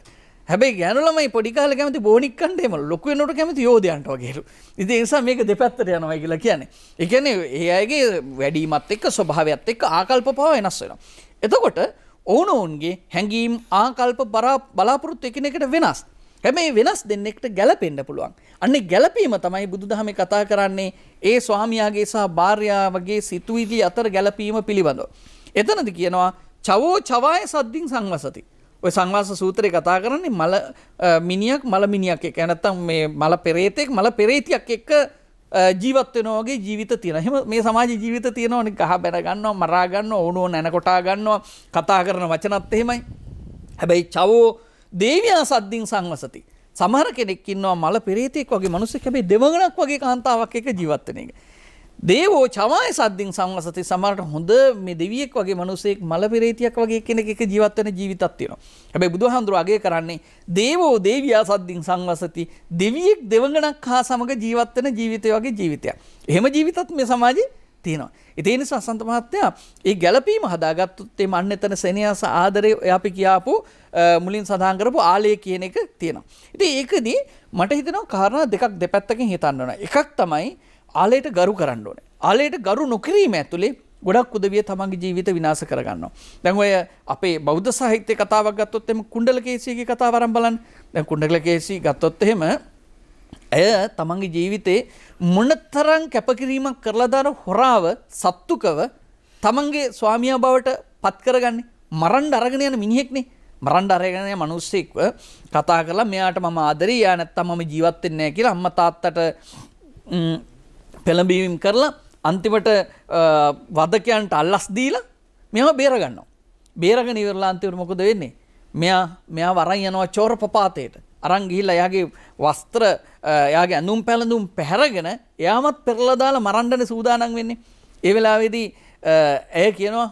S2: හැබයි ගැනුලමයි පොඩිකාල කැමති බෝනික්කන්ටේම ලොක නොට කැමති යෝධයන්ට වගේරු ඉති නිසා මේක දෙපැත්තට යනවා කියලා කියන්නේ එකන ඒ අයගේ වැඩීමත් එක්ක ස්වභාවයක්ත් එක්ක ආකල්ප පව වෙනස් වෙන. එතකොට ඕන ඔවුන්ගේ හැඟීම් ආකල්ප බලාපොරොත්තු එකනෙකට වෙනස්. හැමයි වෙනස් දෙන්නෙක්ට ගැලපෙන්ඩ පුළුවන්. අන්නේ ගැලපීම තමයි බුදුදහම කතා කරන්නේ ඒ ස්වාමියයාගේ සහ භාර්යාවගේ සිතුවිදී අතර ගැලපීම පිළිබඳව. එතනද කියනවා චවෝ චවාය සද්ධින් සංවසති. ඔය සංවාස සූත්‍රය කතා කරන්නේ මල මිනිියක් මල මිනිියක් එක ඇනත්තම් මේ මල පෙරේතෙක් මල පෙරේතියක් එක්ක ජීවත්වනෝගේ ජීවිත තියෙන හෙම මේ සමාජ ජීවිත තියෙනවනි ගහ බැරගන්නවා මරාගන්න ඕනුව නැනකොටා ගන්නවා කතා කරන වචනත් එහෙමයි හැබැයි චවෝ දේවයා සද්ධින් සංවසති සමහර කෙනෙක්කින්නවා මල පෙරේතෙක් වගේ මනුස්සෙක් හැබේ දෙවගනක් වගේ කාන්තාවක් එක ජීවත්වන එක දේවෝ චමය සද්ධින් සංවසති සමහරට හොඳ මේ දෙවියෙක් වගේ මිනිසෙක් මල පෙරේතියක් වගේ කෙනෙක් එක ජීවත් වෙන ජීවිතයක් තියෙනවා. හැබැයි බුදුහාඳුර අගය කරන්නේ දේවෝ දේවියා සද්ධින් සංවසති දෙවියෙක් දෙවඟණක් හා සමග ජීවත් වෙන ජීවිතය වගේ ජීවිතයක්. එහෙම ජීවිතත් මේ සමාජේ තියෙනවා. ඉතින් නිසා සන්ත මහත්තයා ඒ ගැළපීම හදාගත්තොත් මේ මන්න එතන සෙනෙහස ආදරය අපි කියාපු මුලින් සඳහන් කරපු ආලය කියන එක තියෙනවා. ඉතින් ඒකදී මට හිතෙනවා කාරණා දෙකක් දෙපැත්තකින් හිතන්න ඕන. එකක් තමයි අලයට ගරු කරන්න ඕනේ. අලයට ගරු නොකිරීම ඇතුළේ ගොඩක් උදවිය තමන්ගේ ජීවිත විනාස කරගන්නවා. දැන් ඔය අපේ බෞද්ධ සාහිත්‍ය කතාවක් ගත්තොත් එම කුණ්ඩල කේසියගේ කතාව අරන් බලන්න. දැන් කුණ්ඩල කේසී ගත්තොත් එහෙම ඇය තමන්ගේ ජීවිතේ මොනතරම් කැපකිරීමක් කරලා දාන හොරාව සත්තුකව තමන්ගේ ස්වාමියා බවට පත් කරගන්නේ මරන්න අරගෙන යන මිනිහෙක්නේ. මරන්ඩ අරගෙන මනුස්සෙක්ව කතා කරලා මෙයාට මම ආදරේ යා නැත්තම් මම ජීවත් වෙන්නේ නැහැ කියලා අම්මා තාත්තට පෙළඹීම් කරලා අන්තිමට වදකයන්ට අල්ලස් දීලා මෙම බේරගන්නවා. බේරගෙන ඉවරලා අන්තිමට මොකද වෙන්නේ? මෙයා මෙයා වරන් යනවා චෝර පපාතේට. අරන් ගිහිල්ලා එයාගේ වස්ත්‍ර එයාගේ ඇඳුම් පැළඳුම් පැහැරගෙන එයාමත් පෙරලා දාලා මරන්නනේ සූදානම් වෙන්නේ. ඒ වෙලාවේදී ඇය කියනවා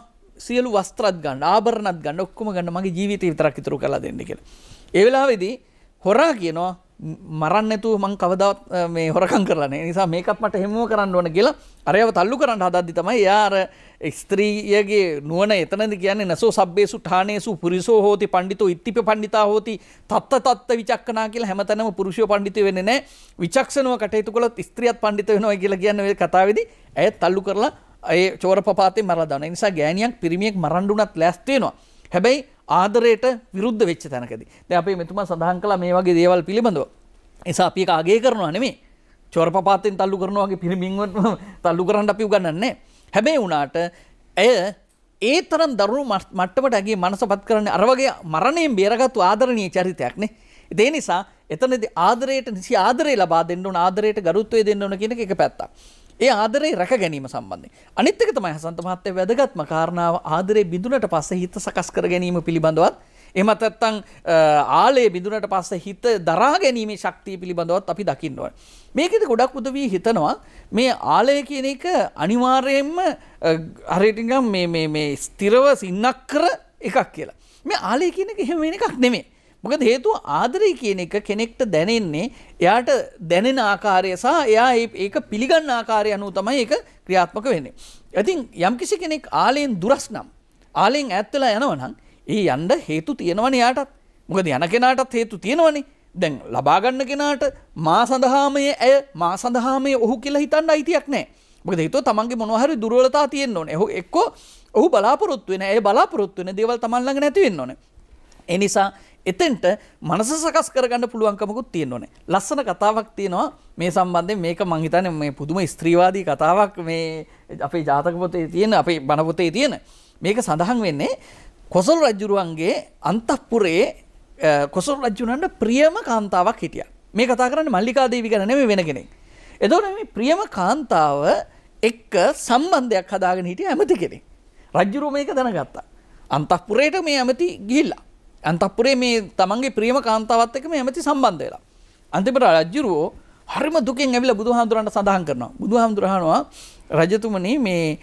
S2: සියලු වස්ත්‍රත් ගන්න, ආභරණත් ගන්න, ඔක්කොම ගන්න මගේ ජීවිතේ විතරක් ඉතුරු කරලා දෙන්න කියලා. ඒ වෙලාවේදී හොරා කියනවා මරන්නතු මං කවදවත් මේ හොරකම් කරලනේ නිසා මේකත් මට හෙම කරන්න ඕන කියලා අරයව තල්ලු කරන්න හදද්දි තමයි යාර ස්ත්‍රීයගේ නුවන එතනද කියන්නේ නැසෝ සබ්බේසු ඨානේසු පුරිසෝ හෝති පඬිතෝ ඉත්තිප පඬිතා හෝති තත්ත තත්ත විචක්කනා කියලා හැමතැනම පුරුෂයෝ පඬිතු වෙන්නේ නැහැ විචක්ෂණව කටයුතු කළොත් ස්ත්‍රියත් පඬිත වෙනවා කියලා කියන මේ කතාවේදී ඇය තල්ලු කරලා ඒ චෝර පපාතේ මරලා දානවා. ඒ නිසා ගෑණියක් පිරිමියෙක් මරන්න උනත් ලෑස්ති වෙනවා. හැබැයි ආදරයට විරුද්ධ වෙච්ච තැනකදී. දැන් අපි මෙතුමා සඳහන් කළා මේ වගේ දේවල් පිළිබඳව. එසා අපි ඒක අගය කරනවා නෙමෙයි. චොරපපාතෙන් තල්ලු කරනවා වගේ පිරිමින්ව තල්ලු කරන්න අපි උගන්වන්නේ හැබැයි වුණාට ඇය ඒ තරම් දරුණු මට්ටමට ඇගේ මනසපත් කරන්නේ අර වගේ මරණයෙන් බේරගත්තු ආදරණීය චරිතයක් නේ. ඒ නිසා එතනදී ආදරයට නිසි ආදරේ ලබා දෙන්න ඕන ආදරයට ගරුත්වය දෙන්න ඕන කියන එක එක පැත්තක්. ඒ ආදරේ රැක ගැනීම සම්බන්ධයෙන්. අනිත් එක තමයි හසන්ත මහත්තයා වැදගත්ම කාරණාව ආදරේ බිඳුනට පස්සේ හිත සකස් කර ගැනීම පිළිබඳවත් එහෙමත් නැත්නම් ආලේ බිඳුනට පස්සේ හිත දරා ගැනීමේ ශක්තිය පිළිබඳවත් අපි දකින්න ඕනේ. මේකෙදි ගොඩක් උදවී හිතනවා මේ ආලය කියන එක අනිවාර්යයෙන්ම හරියට නිකන් මේ මේ මේ ස්ථිරව සින්නක් කර එකක් කියලා. මේ ආලය කියන එක එහෙම වෙන එකක් නෙමෙයි. මොකද හේතුව ආදරය කියන එක කෙනෙක්ට දැනෙන්නේ එයාට දැනෙන ආකාරය සහ එයා ඒක පිළිගන්න ආකාරය අනුව තමයි ඒක ක්‍රියාත්මක වෙන්නේ. ඉතින් යම්කිසි කෙනෙක් ආලයෙන් දුරස් නම් ආලයෙන් ඈත් වෙලා යනවනම් ඒ යන්න හේතු තියෙනවනේ යාටත්. මොකද යන කෙනාටත් හේතු තියෙනවනේ. දැන් ලබා ගන්න කෙනාට මා සඳහාමයේ ඇය මා සඳහාමයේ ඔහු කියලා හිතන්න අයිතියක් නැහැ. මොකද හේතුව තමන්ගේ මොනවා හරි දුර්වලතා තියෙන්න ඕනේ. ඔහු එක්කෝ ඔහු බලාපොරොත්තු වෙන, ඇය බලාපොරොත්තු වෙන දේවල් තමන් ළඟ නැති වෙන්න ඕනේ. ඒ නිසා එතෙන්ට මනස සකස් කරගන්න පුළුවන්කමකුත් තියෙනවනේ. ලස්සන කතාවක් තියෙනවා මේ සම්බන්ධයෙන් මේක මං හිතන්නේ මේ පුදුම ස්ත්‍රීවාදී කතාවක් මේ අපේ ජාතක පොතේ තියෙන අපේ බණ පොතේ තියෙන. මේක සඳහන් වෙන්නේ කොසල් රජුරුවන්ගේ අන්තපුරේ කොසල් රජුණන්ට ප්‍රියම කාන්තාවක් හිටියා. මේ කතා කරන්නේ මල්ලිකා දේවී ගැන නෙමෙයි වෙන කෙනෙක්. එතකොට මේ ප්‍රියම කාන්තාව එක්ක සම්බන්ධයක් හදාගෙන හිටිය ඇමති කෙනෙක්. රජුරුව මේක දැනගත්තා. අන්තපුරේට මේ ඇමති ගිහිල්ලා අන්තපුරේ මේ තමන්ගේ ප්‍රේම කාන්තාවත් එක්ක මේ ඇමති සම්බන්ධ වෙලා. අන්තිමට රජුරෝ හරිම දුකෙන් ඇවිල්ලා බුදුහාමුදුරන්ට සඳහන් කරනවා. බුදුහාමුදුරහනවා රජතුමනි මේ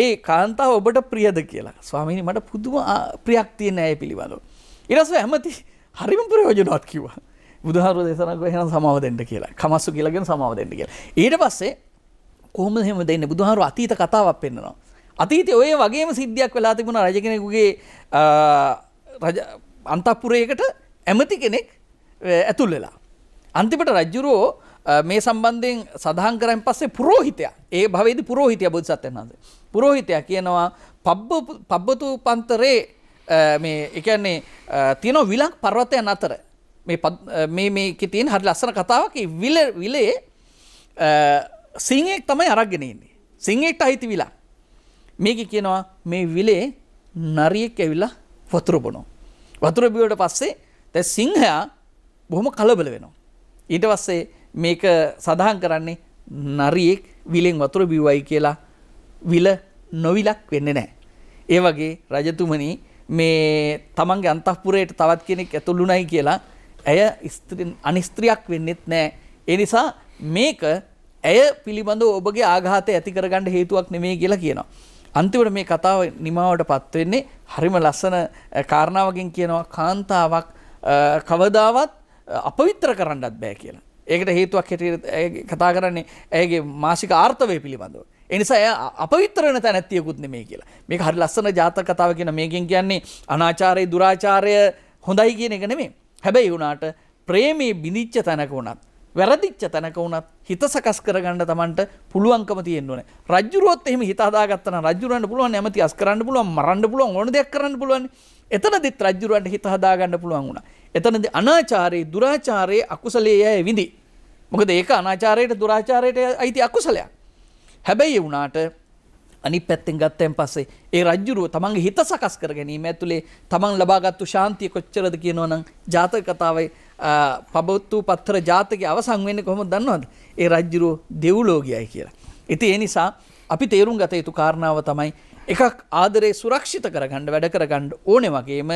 S2: ඒ කාන්තාව ඔබට ප්‍රියද කියලා. ස්වාමීනි මට පුදුම ප්‍රියක් තියෙන අය පිළිබඳව. ඊට පස්සේ ඇමති හරිම ප්‍රයෝජනවත් කිව්වා. බුදුහාමුදුර දේශනා කරා එහෙනම් සමාව දෙන්න කියලා. කමස්සු කියලාගෙන සමාව දෙන්න කියලා. ඊට පස්සේ කොහොමද එහෙම දෙන්නේ? බුදුහාමුදුර අතීත කතාවක් පෙන්නනවා. අතීතයේ ඔය වගේම සිද්ධියක් වෙලා තිබුණා රජ කෙනෙකුගේ අන්තපුරයකට ඇමති කෙනෙක් ඇතුල් වෙලා. අන්තිමට රජ්ජුරෝ මේ සම්බන්ධයෙන් සඳහන් කරන් පස්සේ පුරෝහිතයා ඒ භවේද පුරෝහිතය බොධසත්වයන් වහන්සේ. පුරෝහිතයා කියනවා පබ්බතු පන්තරේ මේ එකන්නේ තියෙන විලක් පර්වතයන් අතර මේ තියෙන් හරි ලස්සන කතාවක විල විලේ සිංහෙක් තමයි අරක්ගෙනෙන්නේ. සිංහෙක්ට අහිති විලා. මේක කියනවා මේ විලේ නරියෙක් ඇවිලා වතුරබොනෝ. වතුර බිවට පස්සේ දැන් සිංහයා බොහොම කලබල වෙනවා. ඊට පස්සේ මේක සඳහන් කරන්නේ නරියෙක් විලෙන් වතුර බිව්වයි කියලා විල නොවිලක් වෙන්නේ නැහැ. ඒ වගේ රජතුමනි මේ තමන්ගේ අන්තఃපුරයට තවත් කෙනෙක් ඇතුළුණයි කියලා ඇය අනිස්ත්‍රියක් වෙන්නෙත් නෑ. ඒ නිසා මේක ඇය පිළිබඳව ඔබගේ ආඝාතය ඇති කරගන්න හේතුවක් නෙමෙයි කියලා කියනවා. අන්තිමට මේ කතාව නිමාවටපත් වෙන්නේ හරිම ලස්සන කාරණාවකින් කියනවා කාන්තාවක් කවදාවත් අපවිත්‍ර කරන්නත් බෑ කියලා. ඒකට හේතුවක් හැටියට කතා කරන්නේ ඇයගේ මාසික ආර්ථවය පිළිබඳව. එනිසා එය අපවිත්‍ර වෙන තැනැත්තියකුත් නෙමෙයි කියලා. මේක හරි ලස්සන ජාතක කතාව කියන මේකෙන් කියන්නේ අනාචාරය දුරාචාරය හොඳයි කියන එක නෙමෙයි. හැබැයි වුණාට ප්‍රේමයේ බිඳිච්ච තැනක වුණත් වැරදිච්ච තැනක වුණත් හිත සකස් කරගන්න තමන්ට පුළුවන්කම තියෙන්න ඕනේ. රජ්ජුරුවොත් එහෙම හිත හදාගත්තා නම් රජ්ජුරවන්න පුළුවන් නැමැති අස් කරන්න පුළුවන් මරන්න පුළුවන් ඕන දෙයක් කරන්න පුළුවන්. එතනදිත් රජ්ජුරවන්ට හිත හදාගන්න පුළුවන් වුණා. එතනදී අනාචාරයේ දුරාචාරයේ අකුසලයේ යැයි විඳි. මොකද ඒක අනාචාරයට දුරාචාරයට අයිති අකුසලයක්. හැබැයි වුණාට අනි පැත්තෙන් ගත්තයෙන් පස්සේ ඒ රජ්ජුරුව තමන්ගේ හිත සකස් කර ගැනීම ඇතුළේ තමන් ලබාගත්තු ශාන්තිය කොච්චරද කියනවනම් ජාතක කතාවේ පබවුත් වූ පත්තර ජාතකයේ අවසන් වෙන්නේ කොහොමද දන්නවද? ඒ රජ්ජුරුව දෙව්ලෝ ගියයි කියලා. ඉතින් ඒ නිසා අපි තේරුම් ගත යුතු කාරණාව තමයි එකක් ආදරේ සුරක්ෂිත කරගන්න වැඩ කරගන්න ඕනේ වගේම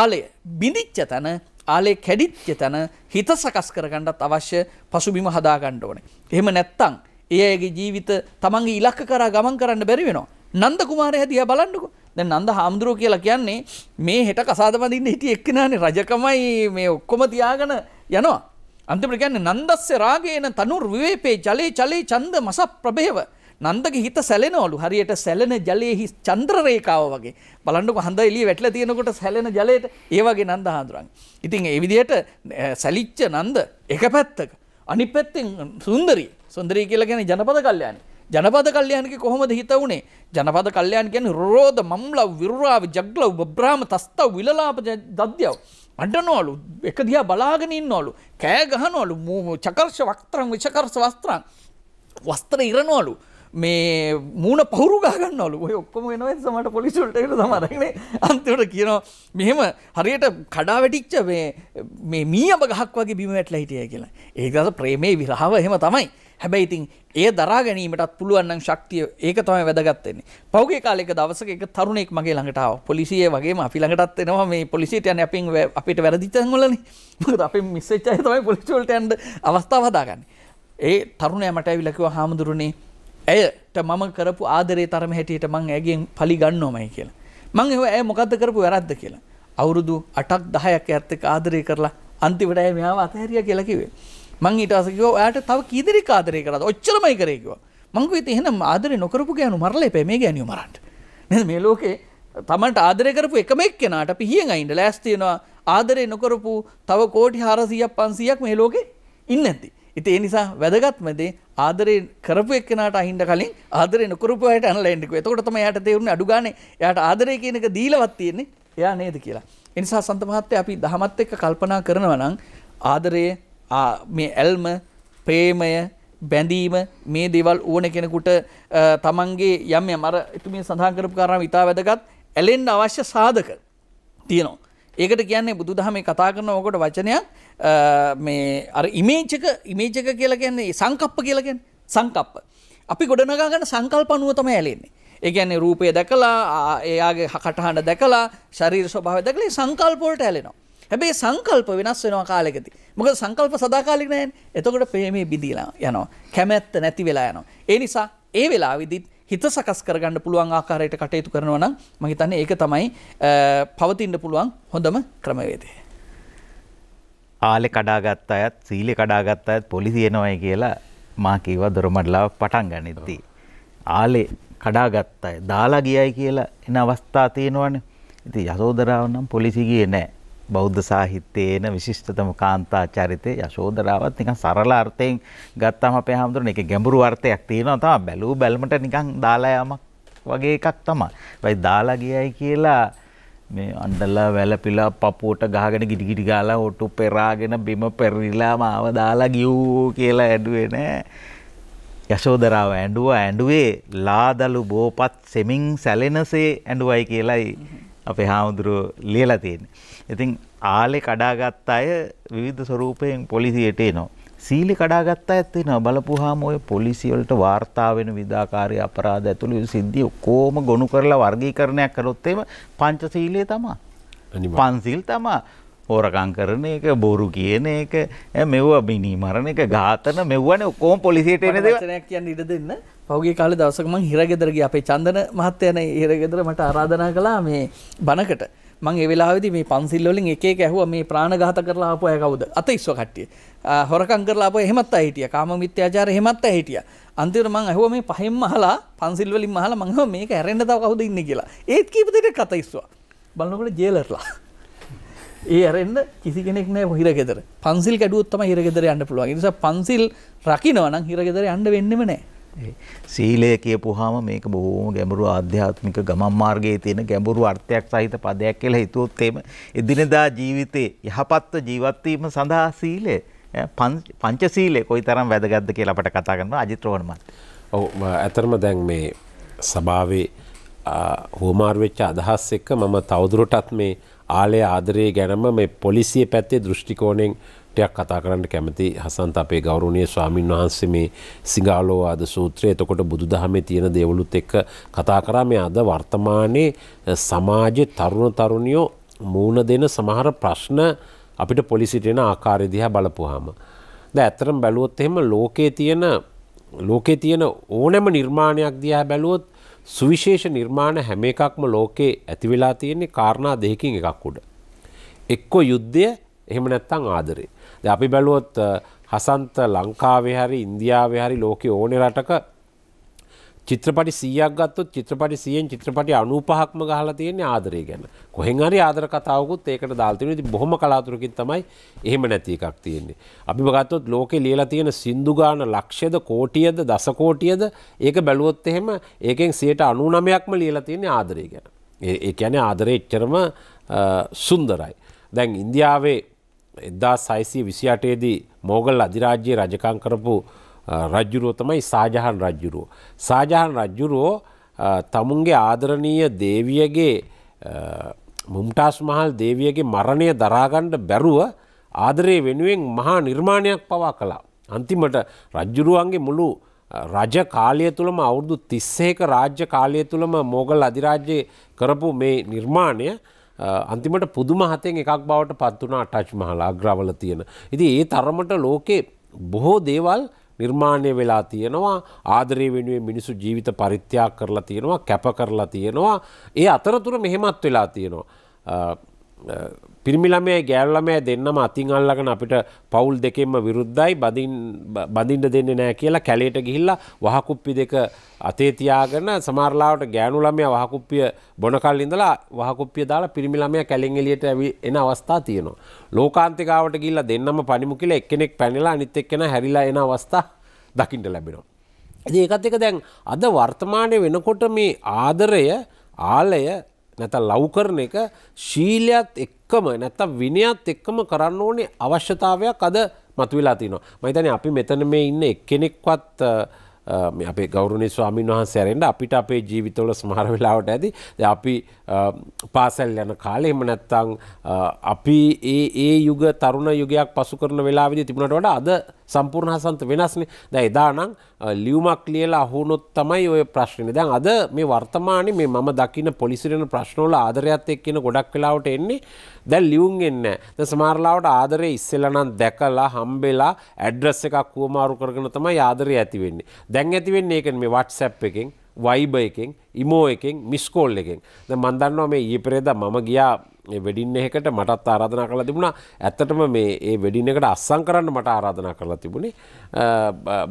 S2: ආලය බිඳිච්ච තැන ආලේ කැඩිච්ච තැන හිත සකස් කරගන්නත් අවශ්‍ය පසුබිම හදාගන්න ඕනේ. එහෙම නැත්තම් ඒ අයගේ ජීවිත තමන්ගේ ඉලක්ක කරා ගමන් කරන්න බැරි වෙනවා. නන්ද කුමාරය දිහා බලන්නකෝ. දැන් නන්ද හාමුදුරුවෝ කියලා කියන්නේ මේ හෙට කසාද බඳින්න හිටිය එක්කෙනානේ රජකමයි මේ ඔක්කොම තියාගෙන යනවා. අන්තිමට කියන්නේ නන්දස්සේ රාගේන තනුර් විවේපේ ජලේ චලේ ඡන්ද මස ප්‍රභේව නන්දගේ හිත සැලෙනවලු හරියට සැලෙන ජලයේහි චන්ද්‍ර රේඛාව වගේ බලන්නකො හඳ එළිය වැටිලා තියෙනකොට සැලෙන ජලයට ඒ වගේ නන්ද හඳුරන්. ඉතින් ඒ විදිහට සැලිච්ච නන්ද එක පැත්තක අනිත් පැත්තෙන් සුන්දරී සුන්දරී කියලා කියන්නේ ජනපද කල්යාණී ජනපද කල්යයන්ගේ කොහොමද හිත වුණේ ජනපද කල්යයන් ගැන රෝධ මම්ලව් විරුරාව ජග්ලව් බ්‍රාම තස්තව් විලලාප දද්‍යව අඩනෝලු එක දිහා බලාගෙන ඉන්නවලු කෑ ගහනවලු චකර්ෂ වක්තරම් විචකර්ෂ වස්ත්‍රම් වස්ත්‍ර ඉරනවලු මේ මූුණ පවරු ගාගන්නවලු ඔය ඔක්කොම වෙනවෙන් සමට පොලිසුල්ට එල සමරගෙන අන්තිවට කියනවා මෙහෙම හරියට කඩා වැටිච්ච මේ මී අම ගහක් වගේ බිම වැටල හිටිය කියලා ඒකස ප්‍රේමේ විරහාව එහෙම තමයි හැබැයි ඉතින් ඒ දරා ගැනීමටත් පුළුවන්නම් ශක්තිය ඒක තමයි වැදගත්තෙන්නේ පෞගේ කාලෙක දවසක එක තරුණෙක් මගේ ළඟටාව පොලිසිය වගේ අපි ළඟටත් එනවා මේ පොලිසිට යන අපින් අපිට වැරදිතන්ගොලන අපි මිස්සච්චය තමයි පොලිචෝල්ට ඇන්ඩ අවස්ථාව හදාගන්න ඒ තරුණය මට ඇවිලකිව හාමුදුරුණේ ඇයට මම කරපු ආදරේ තරම හැටියට මං ඇගෙන් පලි ගන්නෝමයි කියලා. මං එහෝ ඇය මොකද්ද කරපු වැරද්ද කියලා. අවුරුදු 8ක් 10ක් ඇත් එක්ක ආදරේ කරලා අන්තිමට ඇය මෙයාව අතහැරියා කියලා කිව්වේ. මං ඊට පස්සේ කිව්වා ඔයාට තව කීදෙනෙක් ආදරේ කරාද? ඔච්චරමයි කරේ කිව්වා. මං කිව්වා ඉතින් එහෙනම් ආදරේ නොකරපු ගෑනු මරලා එපේ මේ ගෑනියෝ මරන්න. නේද මේ ලෝකේ තමන්ට ආදරේ කරපු එකම එක්කෙනාට පිහියෙන් අයින්න ලෑස්ති වෙනවා ආදරේ නොකරපු තව කෝටි 400ක් 500ක් මේ ලෝකේ ඉන්නේ නැති. ඉතින් ඒ නිසා වැදගත්ම දේ ආදරේ කරපු එක්කෙනාට අහින්න කලින් ආදරේ නොකරපු අයට අනලා ඉන්නකෝ. එතකොට තමයි එයාට තේරුන්නේ අඩු ගානේ එයාට ආදරේ කියන එක දීලවත් තියෙන්නේ එයා නේද කියලා. ඒ නිසා සන්ත මහත්තයා අපි දහමත් එක්ක කල්පනා කරනවා නම් ආදරය මේ ඇල්ම ප්‍රේමය බැඳීම මේ දේවල් ඕන කෙනෙකුට තමන්ගේ යම් යම් අර එතුමිය සඳහන් කරපු කාරණා ඉතා වැදගත් ඇලෙන්න අවශ්‍ය සාධක තියෙනවා. ඒකට කියන්නේ බුදුදහමේ කතා කරන ඕකට වචනයක් මේ අර ඉමේජක ඉමේජක කියලගන්නේ සංකප්ප කියලගෙන් සංකප්ප. අපි ගොඩනගාගන්න සංකල්ප අනුව තම ඇලෙන්නේ. ඒගැන්නේ රූපය දැකලා එයාගේ හකටහන දැකලා ශරීර ස්වභාව දැකලේ සංකල්පොලට ඇලෙනවා. හැබේ සංකල්ප වෙනස් වෙනවා කාලෙකති. මොක සංකල්ප සදාකාලිනයන් එතකොට ප්‍රේමේ බිදිලා යනවා කැමැත්ත නැති වෙලා යනවා. ඒ නිසා ඒ වෙලා විදිත් හිත සකස් කරගන්න පුළුවන් ආකාරයට කටයුතු කරනවා නම් මහිතන්නේ ඒක තමයි පවතින්න පුළුවන් හොඳම ක්‍රමවේදය.
S1: ආලෙ කඩාගත් අයත් සීලි කඩාගත් අයත් පොලිසියනොයි කියලා මා කිව්වා දොරමඩලාව පටන් ගනිද්දී. ආලෙ කඩාගත් අය දාලා ගියයි කියලා එන අවස්ථා තියෙනවනේ. ඉතින් යශෝදරාව නම් පොලිසිය ගියේ නැහැ. බෞද්ධ සාහිත්‍යයේ එන විශිෂ්ටතම කාන්තා චරිතය යශෝදරාවත් නිකන් සරල අර්ථයෙන් ගත්තාම අපේ හැමදෙරේ ඒකේ ගැඹුරු අර්ථයක් තියෙනවා තමයි බැලූ බැලමට නිකන් දාලා යamak වගේ එකක් තමයි. වෙයි දාලා ගියයි කියලා මේ අන්ඩල්ලා වැලපිලා පපුුවට ගහගෙන ගිටිගිටි ගාලා ඔටු පෙරාගෙන බිම පෙරරිලා මාව දාලා ගිව් කියලා ඇඩුවේ නෑ. යශෝදරාව ඇඩුව ඇඩුවේ ලාදලු බෝපත් සෙමින් සැලෙනසේ ඇඩුවයි කියලයි අපේ හාමුදුරුව ලියලා තියෙන. ඉතින් ආලෙ කඩාගත් අය විවිධ ස්වරූපයෙන් පොලිසියට එනවා. සීලි කඩාගත්ත ඇත්තින බලපුහාම ඔය පොලිසිවලට වාර්තාාවෙන විධාකාරය අපරාධ ඇතුළු සිද්ධිය කෝම ගොුණු කරලා වර්ගීකරණයක් කරොත්තේම පංච සීලයේ තමා පන්සිල් තමා හෝරකං කරන එක බොරු කියන එක මෙව්වා බිනී මරණ එක ගාතන මෙව්වන කෝම් පොලිසිට එන දෙවනයක්
S2: කියන්න ඉඩ දෙන්න පෞගේ කාල දවසකම හිරගෙදරගේ අපේ චන්දන මහත්තයන හිරගෙදර මට ආරාධනා කලා මේ බනකට මං එවෙලාවෙද මේ පන්සිල්ලොලින් එක ඇහුව මේ ප්‍රාණගාත කරලා අපපු ඇකවුද අත ඉස්ව කට්ටිය හොරකම් කරලා ආපහු එහෙමත් අය හිටියා. කාම මිත්‍යාචාර එහෙමත් අය හිටියා. අන්තිමට මං අහුවා මේ පහෙන්ම අහලා පන්සිල් වලින්ම අහලා මං අහුවා මේක ඇරෙන්න තව කවුද ඉන්නේ කියලා. ඒත් කීප දෙනෙක් කතා ඉස්සුවා. බලනකොට ජේලර්ලා. ඒ ඇරෙන්න කිසි කෙනෙක් නෑ හිරගෙදර. පන්සිල් කැඩුවොත් තමයි හිරගෙදර යන්න පුළුවන්. ඒ නිසා පන්සිල් රකින්නවා නම් හිරගෙදර යන්න වෙන්නෙම නෑ.
S1: සීලය කියපුවාම මේක බොහෝම ගැඹුරු ආධ්‍යාත්මික ගමන් මාර්ගයේ තියෙන ගැඹුරු අර්ථයක් සහිත පදයක් කියලා හිතුවොත් එම එදිනෙදා ජීවිතේ යහපත්ව ජීවත් වීම සඳහා සීලය පංචසීලය කොයි තරම් වැදගත්ද කියලා අපට කතා කරනවා අජිත් රෝහණ මහත්තයා. ඔව් ඇත්තටම දැන් මේ සභාවේ හෝමාර්වෙච්ච අදහස් එක්ක මම
S3: තවදුරටත් මේ ආලය ආදරය ගැනම මේ පොලිසිය පැත්තේ දෘෂ්ටිකෝණයෙන් ටයක් කතා කරන්න කැමති හසන්ත අපේ ගෞරවනීය ස්වාමින් වහන්සේ මේ සිගාලෝවාද සූත්‍රය එතකොට බුදුදහමේ තියෙන දේවලුත් එක්ක කතා කරා මේ අද වර්තමානයේ සමාජයේ තරුණ තරුණියෝ මූණ දෙන සමහර ප්‍රශ්න අපිට පොලිසිටෙන ආකාරය දිහා බලපුහාම. ද ඇතරම් බැලුවොත් එහෙම ලෝකේ තියෙන ලෝකේ තියෙන ඕනෑම නිර්මාණයක් දිහා බැලුවොත් සුවිශේෂ නිර්මාණ හැම එකක්ම ලෝකේ ඇතිවෙලා තියෙන්නේ කාරණා දෙහකින් එකක් උඩ. එක්කෝ යුද්ධය එහෙම නැත්තං ආදරේ. ද අපි බැලුවොත් හසන්ත ලංකාවේ හරි ඉන්දියාවේ හරි ලෝකෙ ඕනෙ රටක චිත්‍රපටි සියයක් ගත්තොත් චිත්‍රපටි සියෙන් චිත්‍රපටි අනූපහක්ම ගහලා තියෙන්නේ ආදරය ගැන. කොහෙන් හරි ආදර කතාවකුත් ඒකට දාලා තියෙනවා. ඉතින් බොහොම කලාතුරකින් තමයි එහෙම නැති එකක් තියෙන්නේ. අපිම ගත්තොත් ලෝකේ ලියලා තියෙන සින්දු ගාන ලක්ෂයද කෝටියද දස කෝටියද ඒක බැලුවොත් එහෙම ඒකෙන් 99%ක්ම ලියලා තියෙන්නේ ආදරය ගැන. ඒ කියන්නේ ආදරය එච්චරම සුන්දරයි. දැන් ඉන්දියාවේ 1628 දී මොගල් අධිරාජ්‍යයේ රජකම් කරපු රජ්ජුරුව තමයි සාජහන් රජ්ජුරුව. සාජහන් රජ්ජුරුවෝ තමුන්ගේ ආදරණීය දේවියගේ මුම්ටාස් මහල් දේවියගේ මරණය දරාගණ්ඩ බැරුව ආදරය වෙනුවෙන් මහා නිර්මාණයක් පවා කලා. අන්තිමට රජ්ජුරුවන්ගේ මුළු රජ කාලය තුළම අවුරුදු තිස්සේක රාජ්‍ය කාලය තුළම මෝගල් අධිරාජ්‍යය කරපු මේ නිර්මාණය අන්තිමට පුදුම හතෙන් එකක් බවට පත්වනා ටච් මහලා අග්‍රවල තියෙන. ඉති ඒ තරමට ලෝකේ බොහෝ දේවල් නිර්මාණය වෙලා තියෙනවා ආදරය වෙනුවෙන් මිනිසු ජීවිත පරිත්‍යාග කරලා තියෙනවා කැප කරලා තියෙනවා ඒ අතරතුර මෙහෙමත් වෙලා තියෙනවා පිරිමිළමය ගෑල්ලමය දෙන්නම අතින් අල්ලගෙන අපිට පවුල් දෙකෙන්ම විරුද්ධයි බඳින්ට දෙන්න නෑ කියලා කැලේට ගිහිල්ලා වහකුප්පි දෙක අතේතියාගෙන සමාරලාවට ගෑනුළමය වහකුප්පිය බොනකල් ඉඳලා වහකුප්පිය දාලා පිරිමිළමය කැලෙන් එලියට එන අවස්ථා තියෙනවා. ලෝකාන්තිකාවට ගිල්ලා දෙන්නම පනිමුකිල එක්කෙනෙක් පැනිලා අනිත් එක්කෙන හැරිලා එන අවස්ථා දකිින්ට ලැබෙනවා. ඒකත් එක දැන් අද වර්තමානය වෙනකොට මේ ආදරය ආලය නැත ලව් කරන එක ශීලයක්ත් එක්කම නැත්තම් විනයත් එක්කම කරන්න ඕනේ අවශ්‍යතාවයක් අද මතුවෙලා තිනවා. මහිතන අපි මෙතන මේ ඉන්න එක්කෙනෙක්වත් අපේ ගෞරුණනි ස්වාමීන් වහන් සැරෙන්ට අපිට අපේ ජීවිතවල සමහර වෙලාවට ඇති අපි පාසැල් යන කාලෙම නැත්තං අපි ඒ ඒ යුග තරුණ යුගයක් පසු කරන වෙලාවිදි තිබුණට වඩ අද සම්පූර්ණ හසන්ත වෙනස්නේ දැ එදානං ලියවමක් ලියලා අහුනොත් තමයි ඔය ප්‍රශ්නය දැන් අද මේ වර්තමාන මේ මම දකින පොලිසිරෙන ප්‍රශ්නෝල ආදරයක්ත් එක්කෙන ගොඩක් වෙලාවට එන්නේ දැන් ලියුම් එන්නේ නැහැ. සමහරලාවට ආදරේ ඉස්සෙල්ලා නම් දැකලා හම්බෙලා ඇඩ්‍රස් එකක් කෝමාරු කරගෙන තමයි ආදරේ ඇති වෙන්නේ. දැන් ඇති වෙන්නේ ඒක මේ WhatsApp එකෙන්, Viber එකෙන්, Imo එකෙන්, Miss call එකෙන්. දැන් මම දන්නවා මේ ඊපෙරේද මම ගියා වෙඩින් එකට මටත් ආරාධනා කරලා තිබුණා ඇත්තටම මේ ඒ වෙඩින් එකට අස්සං කරන්න මට ආරාධනා කරලා තිබුණේ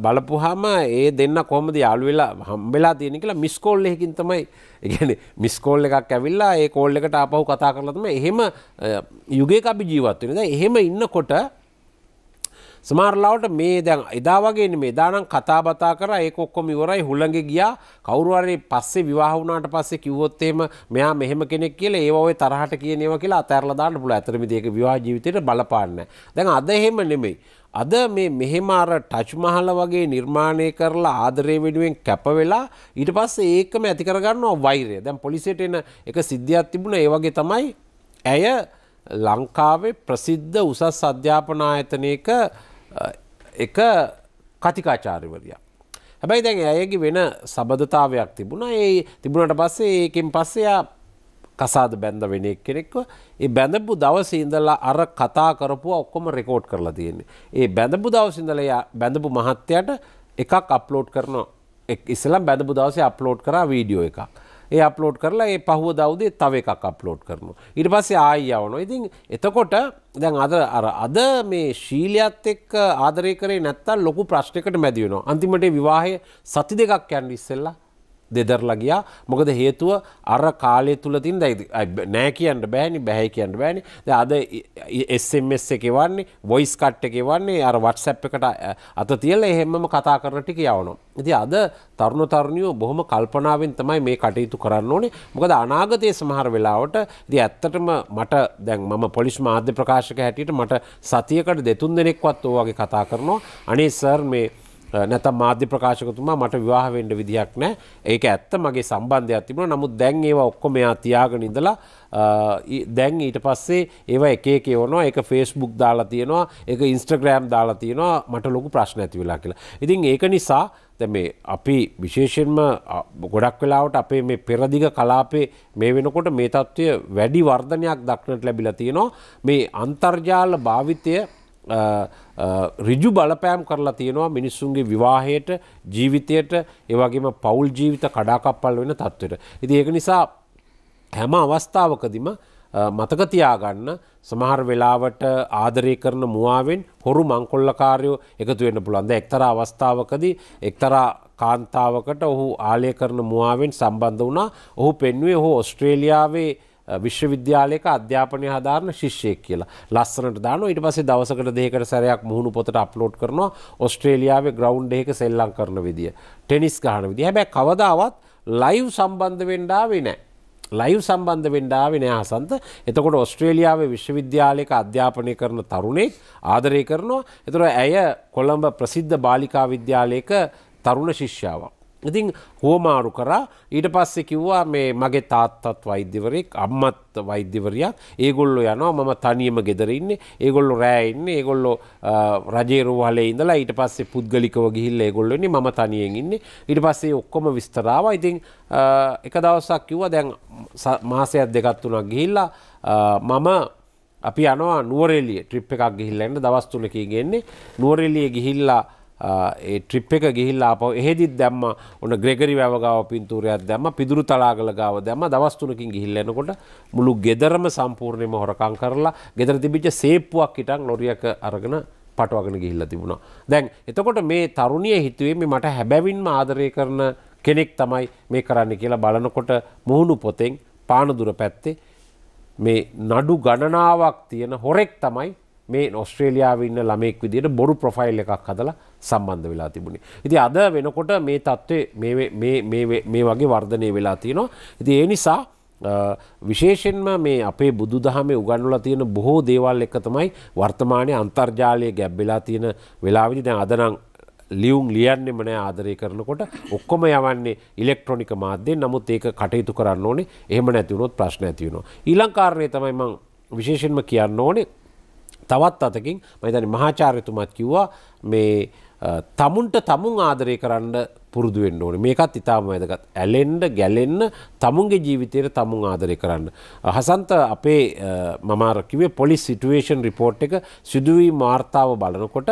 S3: බලපුහාම ඒ දෙන්න කොහොමද යාළු වෙලා හම්බෙලා තියෙන කියලා මිස් කෝල් එකකින් තමයි ඒ කියන්නේ මිස් කෝල් එකක් ඇවිල්ලා ඒ කෝල් එකට ආපහු කතා කරලා තමයි එහෙම යුගයක අපි ජීවත් වෙන්නේ. දැන් එහෙම ඉන්නකොට සමාරලාවට මේ දැන් එදා වගේන මේ දානම් කතාබතා කර ඒ ඔක්කොම ඉවරයි හුළඟ ගියා කවුරුවරේ පස්සේ විවාහ වුණාට පස්සේ කිව්වොත්තේම මෙයා මෙහෙම කෙනෙක් කියලා ඒ ඔය තරහට කියනවා කියලා අතෑරලා දාන්න පුළුවන්. අතරම මේක විවාහ ජීවිතේට බලපාන්නේ නැහැ. දැන් අද එහෙම නෙමෙයි. අද මේ මෙහෙම අර ටච් මහල වගේ නිර්මාණය කරලා ආදරය වෙනුවෙන් කැප වෙලා ඊට පස්සේ ඒකම ඇති කරගන්නවා වෛරය. දැන් පොලිසියට එන එක සිද්ධියක් තිබුණා ඒ වගේ තමයි ඇය ලංකාවේ ප්‍රසිද්ධ උසස් අධ්‍යාපන ආයතනයක එක කතිකාචාර්වරයා. හැබැයි දැන් ඇයගේ වෙන සබධතාවයක් තිබුණ ඒ තිබුණට පස්සේ ඒකින් පස්සයා කසාද බැඳ වෙන කෙනෙක්ව ඒ බැඳපු දවසඉඳල්ලා අර කතා කරපු ඔක්කොම රෙකෝඩ් කරලා තියෙන්නේ. ඒ බැඳපු දවසිඳලයා බැඳපු මහත්තයට එකක් අප්ලෝඩ් කරනවා එක් ඉස්සලම් බැඳපු දවසේ අප්ලෝඩ් කරා වීඩියෝ එකක්. ඒ අප්ලෝඩ් කරලා ඒ පහුව දවදේ තව එකක් අප්ලෝඩ් කරනු. ඉට පස්සේ ආයි යවන ඉතින් එතකොට දැන් අද අර අද මේ ශීලයක්ත් එක් ආදරය කරේ නැත්තල් ලොකු ප්‍රශ්නකට මැදිවෙනවා අන්තිමට විවාහය සති දෙකක් යන් ඉස්සෙල්ලා දෙදරලා ගියා මොකද හේතුව අර කාලය තුල තින් නෑ කියන්න බෑනි බැහැයි කියන්න බෑනි දැන් අද SMS එකේ වන්නේ voice cut එකේ වන්නේ අර WhatsApp එකට අත තියලා එහෙම්මම කතා කරන ටික යවනවා ඉතින් අද තරුණ තරුණියෝ බොහොම කල්පනාවෙන් තමයි මේ කටයුතු කරන්න ඕනේ මොකද අනාගතයේ සමහර වෙලාවට ඉතින් ඇත්තටම මට දැන් මම පොලිස් මාධ්‍ය ප්‍රකාශක හැටියට මට සතියකට දෙතුන් දෙනෙක්වත් ඔය වගේ කතා කරනවා අනේ සර් මේ නැතම් මාධ්‍ය ප්‍රකාශකතුමා මට විවාහ වෙන්න විදිහක් නැහැ. ඒක ඇත්ත මගේ සම්බන්ධයක් තිබුණා. නමුත් දැන් ඒවා ඔක්කොම එයා තියාගෙන ඉඳලා දැන් ඊට පස්සේ ඒවා එක එක එවනවා. ඒක Facebook දාලා තියෙනවා. ඒක Instagram දාලා තියෙනවා. මට ලොකු ප්‍රශ්න ඇති වෙලා කියලා. ඉතින් ඒක නිසා මේ අපි විශේෂයෙන්ම ගොඩක් වෙලාවට අපේ මේ පෙරදිග කලාපේ මේ වෙනකොට මේ තත්ත්වය වැඩි වර්ධනයක් දක්නට ලැබිලා තියෙනවා. මේ අන්තර්ජාල භාවිතය රිජු බලපෑම් කරලා තියෙනවා මිනිස්සුන්ගේ විවාහයට ජීවිතයට ඒවගේම පවුල් ජීවිත කඩාකප්පල් වෙන තත්ත්වයට. ඉති ඒක නිසා හැම අවස්ථාවකදිම මතකතියාගන්න සමහර වෙලාවට ආදරය කරන මුවාවෙන් හොරු මංකොල්ලකාරයෝ එකතු වෙන්න පුළන්ද එක්තර අවස්ථාවකදී එක්තරා කාන්තාවකට ඔහු ආලය කරන මුවාවෙන් සම්බන්ධ වුණා ඔහු පෙන්වේ හෝ ඔස්ට්‍රේලියාවේ විශ්වවිද්‍යාලයක අධ්‍යාපනය හදාරන ශිෂ්‍යයෙක් කියලා. ලස්සනට දානවා ඊට පස්සේ දවසකට දෙකකට සැරයක් මුහුණු පොතට අප්ලෝඩ් කරනවා ඕස්ට්‍රේලියාවේ ග්‍රවුන්ඩ් එකක සෙල්ලම් කරන විදිය. ටෙනිස් ගහන විදිය. හැබැයි කවදාවත් ලයිව් සම්බන්ධ වෙන්න ආවේ නැහැ. ලයිව් සම්බන්ධ වෙන්ඩාව නයාසන්ත එතකොට ඔස්ට්‍රේලියාවේ විශ්වවිද්‍යාලයක අධ්‍යාපනය කරන තරුණෙක් ආදරය කරනවා එතුර ඇය කොළඹ ප්‍රසිද්ධ බාලිකා විද්‍යාලයක තරුණ ශිෂ්‍යාවක්. ඉතින් හෝමාරු කරා ඊට පස්සේ කිව්වා මේ මගේ තාත්තත් වෛද්‍යවරයෙක් අම්මත් වෛද්‍යවරයා ඒගොල්ලෝ යනවා මම තනියම ගෙදර ඉන්නේ ඒගොල්ලෝ රෑ ඉන්නේ ඒගොල්ලෝ රජේ රෝහලේ ඉඳලා ඊට පස්සේ පුද්ගලිකව ගිහිල්ලා ඒගොල්ලෝ ඉන්නේ මම තනියෙන් ඉන්නේ ඊට පස්සේ ඔක්කොම විස්තර ආවා ඉතින් එක දවසක් කිව්වා දැන් මාසයක් දෙකක් තුනක් ගිහිල්ලා මම අපි යනවා නුවරෙලිය ට්‍රිප් එකක් ගිහිල්ලා එන්න දවස් තුනකින් ගෙන්නේ නුවරෙලිය ගිහිල්ලා ඒ ට්‍රිප් එක ගිහිල්ලා ආපහු එහෙදිත් දැම්ම ඔන්න ග්‍රෙගරි වැව ගාව පින්තූරයක් දැම්ම පිදුරු තලාගල ගාව දැම්ම දවස් තුනකින් ගිහිල්ලා එනකොට මුළු ගෙදරම සම්පූර්ණයෙන්ම හොරකම් කරලා ගෙදර තිබිච්ච සේප්පුවක් හිටන් ලොරියක අරගෙන පටවගෙන ගිහිල්ලා තිබුණා. දැන් එතකොට මේ තරුණිය හිතුවේ මේ මට හැබැවින්ම ආදරය කරන කෙනෙක් තමයි මේ කරන්න කියලා බලනකොට මුහුණු පොතෙන් පානදුර පැත්තේ මේ නඩු ගණනාවක් තියෙන හොරෙක් තමයි මේ ඔස්ට්‍රේලියාව ඉන්න ළමෙක් විදිහට බොරු ප්‍රොෆයිල් එකක් හදලා සම්බන්ධ වෙලා තිබුණේ. ඉති අද වෙනකොට මේ තත්ත්වේ මේ වගේ වර්ධනය වෙලා තියෙනවා. ඉති ඒ නිසා විශේෂෙන්ම මේ අපේ බුදු දහමේ උගන්වලා තියෙන බොහෝ දේවල් එක තමයි වර්තමානයේ අන්තර්ජාලය ගැබ්බෙලා තියෙන වෙලාවෙදි දැන් අදනම් ලියුම් ලියන්නෙම නෑ ආදරය කරනකොට ඔක්කොම යවන්නේ ඉලෙක්ට්‍රොනික මාධ්‍යයෙන් නමුත් ඒක කටයුතු කරන්න ඕනේ එහෙම නැති වුණොත් ප්‍රශ්න ඇති වෙනවා ඊළඟ කාරණේ තමයි මම විශේෂයෙන්ම කියන්න ඕනේ තවත් අතකින් මම හිතන්නේ මහාචාර්යතුමාත් කිව්වා මේ තමුන්ට තමුන් ආදරය කරන්න පුරුදු වෙන්න ඕනේ. මේකත් ඉතාම වැදගත්. ඇලෙන්න, ගැලෙන්න තමුන්ගේ ජීවිතයට තමුන් ආදරය කරන්න. හසන්ත අපේ මම අර කිව්වේ පොලිස් සිටුේෂන් රිපෝට් එක සිදුවීම් වාර්තාව බලනකොට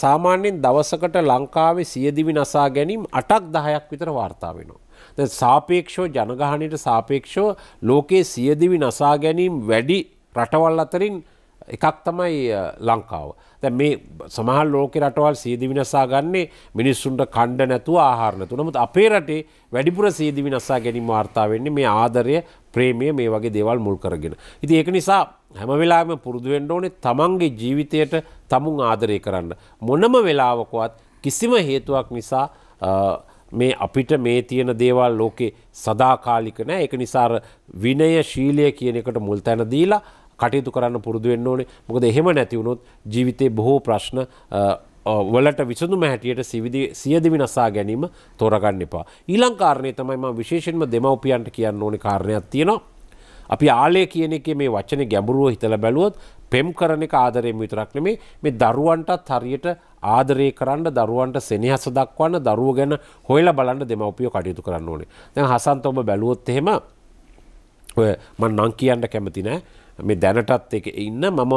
S3: සාමාන්‍යයෙන් දවසකට ලංකාවේ සියදිවි නසා ගැනීම් 8ක් 10ක් විතර වාර්තා වෙනවා. සාපේක්ෂෝ ජනගහනයට සාපේක්ෂෝ ලෝකයේ සියදිවි නසා ගැනීම් වැඩි රටවල් අතරින් එකක් තමයි ලංකාව. දැ මේ සමහල් ලෝක රටවල් සීදි විනසා ගන්නේ මිනිස්සුන්ට කණ්ඩ නැතුව ආහාරනතු නමුත් අපේ රටේ වැඩිපුර සීදි විනස්සා ගැනීම වාර්තාාවවෙන්නේ මේ ආදරය ප්‍රේමය මේ වගේ දේවල් මුල් කරගෙන. ඉති ඒක නිසා හැමවෙලාම පුරුදුුවෙන්ඩ ඕනේ තමන්ගේ ජීවිතයට තමුන් ආදරය කරන්න. මොනම වෙලාවකවත් කිසිම හේතුවක් නිසා මේ අපිට මේ තියෙන දේවල් ලෝකේ සදාකාලික නෑ එක නිසාර විනය ශීලය කියන එකට මුල් තැන දීලා කටයුතු කරන්න පුරුදු වෙන්න ඕනේ. මොකද එහෙම නැති වුණොත් ජීවිතේ බොහෝ ප්‍රශ්න වලට විසඳුම හැටියට සිවිදි සියදිවි නසා ගැනීම තෝරගන්න එපා. ඊළඟ කාරණේ තමයි මම විශේෂයෙන්ම දෙමව්පියන්ට කියන්න ඕනේ කාරණයක් තියෙනවා. අපි ආලය කියන එකේ මේ වචනේ ගැඹුරුව හිතලා බැලුවොත් පෙම් කරන එක ආදරයෙන් විතරක් නෙමේ මේ දරුවන්ටත් හරියට ආදරය කරන්න දරුවන්ට සෙනෙහස දක්වන්න දරුව ගැන හොයලා බලන්න දෙමව්පියෝ කටයුතු කරන්න ඕනේ. දැන් හසන්ත ඔබ බැලුවොත් එහෙම ඔය මම නම් කියන්න කැමති නෑ. මේ දැනටත් එක ඉන්න මම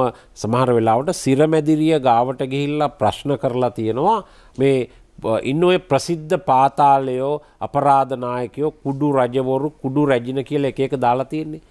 S3: සමහර වෙලාවට සිරමැදිරිය ගාවට ගිහිල්ලා ප්‍රශ්න කරලා තියෙනවා මේ ඉන්න ඔය ප්‍රසිද්ධ පාතාලයෝ අපරාධනායකයෝ කුඩු රජවරු කුඩු රැජින කියල එක එක දාලා තියෙන්නේ.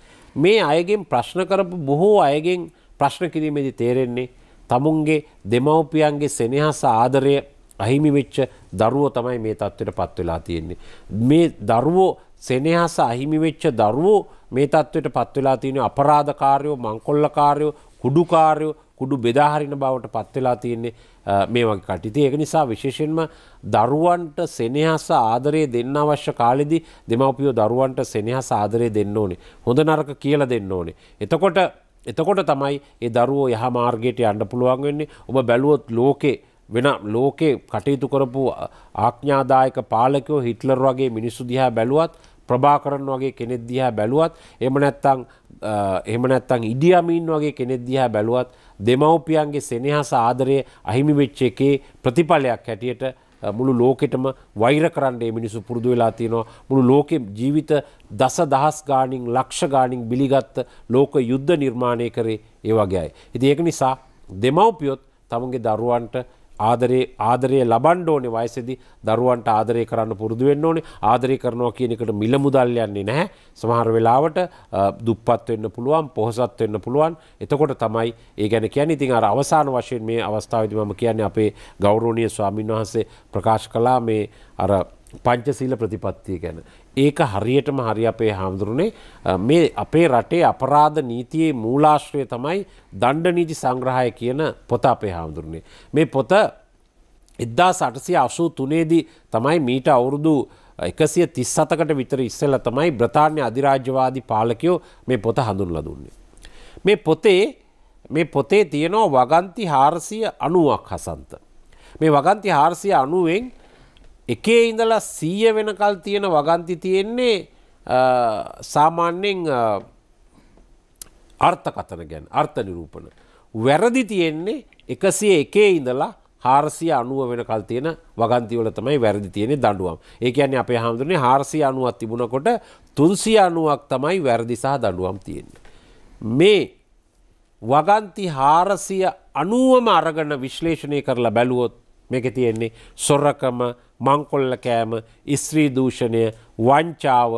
S3: මේ අයගෙන් ප්‍රශ්න කරපු බොහෝ අයගෙන් ප්‍රශ්න කිරීමේදි තේරෙන්නේ තමුන්ගේ දෙමව්පියන්ගේ සෙනහස ආදරය අහිමි වෙච්ච දරුවෝ තමයි මේ තත්ත්වයට පත් වෙලා තියෙන්නේ. මේ දරුවෝ සෙනෙහස අහිමි වෙච්ච දරුවෝ මේ තත්ත්වයට පත් වෙලා තියෙන්නේ අපරාධකාරයෝ, මංකොල්ලකාරයෝ, කුඩුකාරයෝ, කුඩු බෙදා හරින බවට පත් වෙලා තියෙන්නේ මේ වගේ කටයුතු. ඒක නිසා විශේෂයෙන්ම දරුවන්ට සෙනෙහස ආදරය දෙන්න අවශ්‍ය කාලෙදී දෙමව්පියෝ දරුවන්ට සෙනෙහස ආදරය දෙන්න ඕනේ. හොඳ නරක කියලා දෙන්න ඕනේ. එතකොට එතකොට තමයි ඒ දරුවෝ යහ මාර්ගයට යන්න පුළුවන් වෙන්නේ. ඔබ බැලුවොත් ලෝකේ වෙන ලෝකේ කටයුතු කරපු ආඥාදායක පාලකෝ හිටලර් වගේ මිනිස්සු දිහා බැලුවත් ප්‍රභාකරන් වගේ කෙනෙක් දිහා බැලුවත් එහෙම නැත්නම් එහෙම නැත්නම් ඉඩි අමීන් වගේ කෙනෙක් දිහා බැලුවත් දෙමව්පියන්ගේ සෙනෙහස ආදරය අහිමි වෙච්ච එකේ ප්‍රතිඵලයක් හැටියට මුළු ලෝකෙටම වෛර කරන්නේ මිනිසු පුරුදු වෙලා තියෙනවා මුළු ලෝකෙ ජීවිත දස දහස් ගාණින් ලක්ෂ ගාණින් බිලිගත් ලෝක යුද්ධ නිර්මාණය කරේ ඒ වගේ අය. ඉතින් ඒක නිසා දෙමව්පියොත් තමන්ගේ දරුවන්ට ආදරේ ආදරය ලබන්න ඕනේ වයසේදී දරුවන්ට ආදරය කරන්න පුරුදු වෙන්න ඕනේ ආදරය කරනවා කියන එකට මිල මුදල් යන්නේ නැහැ සමහර වෙලාවට දුප්පත් වෙන්න පුළුවන් පොහසත් වෙන්න පුළුවන් එතකොට තමයි ඒ ගැන කියන්නේ ඉතින් අර අවසාන වශයෙන් මේ අවස්ථාවේදී මම කියන්නේ අපේ ගෞරවනීය ස්වාමින්වහන්සේ ප්‍රකාශ කළා මේ අර පංචශීල ප්‍රතිපත්තිය ගැන. ඒක හරියටම හරි අපේ හාමුදුරුනේ මේ අපේ රටේ අපරාධ නීතියේ මූලාශ්‍රය තමයි දණ්ඩ නීති සංග්‍රහය කියන පොත අපේ හාමුදුරුනේ. මේ පොත එද්දා සටසිය අසූ තුනේදී තමයි මීට අවුරුදු එකසිය තිස්සතකට විතර ඉස්සෙල්ල තමයි බ්‍රතාන්‍ය අධිරාජ්‍යවාදී පාලකයෝ මේ පොත හඳුන්ල දුන්නේ. මේ පොතේ මේ පොතේ තියෙනවා වගන්ති හාරසිය අනුවක් හසන්ත. මේ වගන්ති හාරසිය අනුවෙන් එකේ ඉඳලා සීය වෙනකල් තියෙන වගන්ති තියෙන්නේ සාමාන්‍යෙන් අර්ථකතන ගැන් අර්ථ නිරූපණ. වැරදි තියෙන්නේ එකසිය එකේ ඉඳලා හාරසිය අනුව වෙනකල් තියෙන වගන්තිවල තමයි වැරදි තියෙනෙ දඩුවම් ඒක කියන්නේ අපේ හාමුදුරනේ හාරසිය අනුවත් තිබුණකොට තුන්සිය අනුවක් තමයි වැරදි සහ දඩුවම් තියෙන. මේ වගන්ති හාරසිය අනුවම අරගන විශ්ලේෂණය කරලා බැලුවොත් මේක තියෙන්නේ සොරකම මංකොල්ල කෑම ස්ත්‍රී දූෂණය වංචාව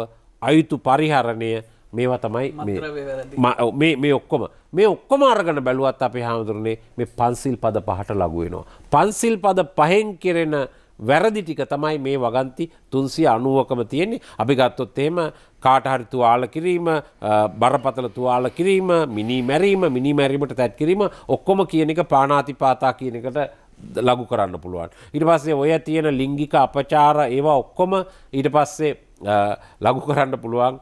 S3: අයුතු පරිහරණය මේවා තමයි මේ ඔක්කොම මේ ඔක්කොම අරගන බැලුවත් අපි හාමුදුරනේ මේ පන්සිල් පද පහට ලගුවෙනවා. පන්සිල් පද පහෙන් කෙරෙන වැරදි ටික තමයි මේ වගන්ති තුන්සිය අනුවකම තියෙන්නේ අපි ගත්තොත් එහෙම කාටහරි තුවාල කිරීම බරපතල තුවාල කිරීම මිනි මැරීම මිනි මැරීමට තැත් කිරීම ඔක්කොම කියන එක පානාතිපාතා කියන එකට ලගු කරන්න පුළුවන්. ඉට පස්සේ ඔය තියෙන ලිංගික අපචාර ඒවා ඔක්කොම ඊට පස්සේ ලගු කරන්න පුළුවන්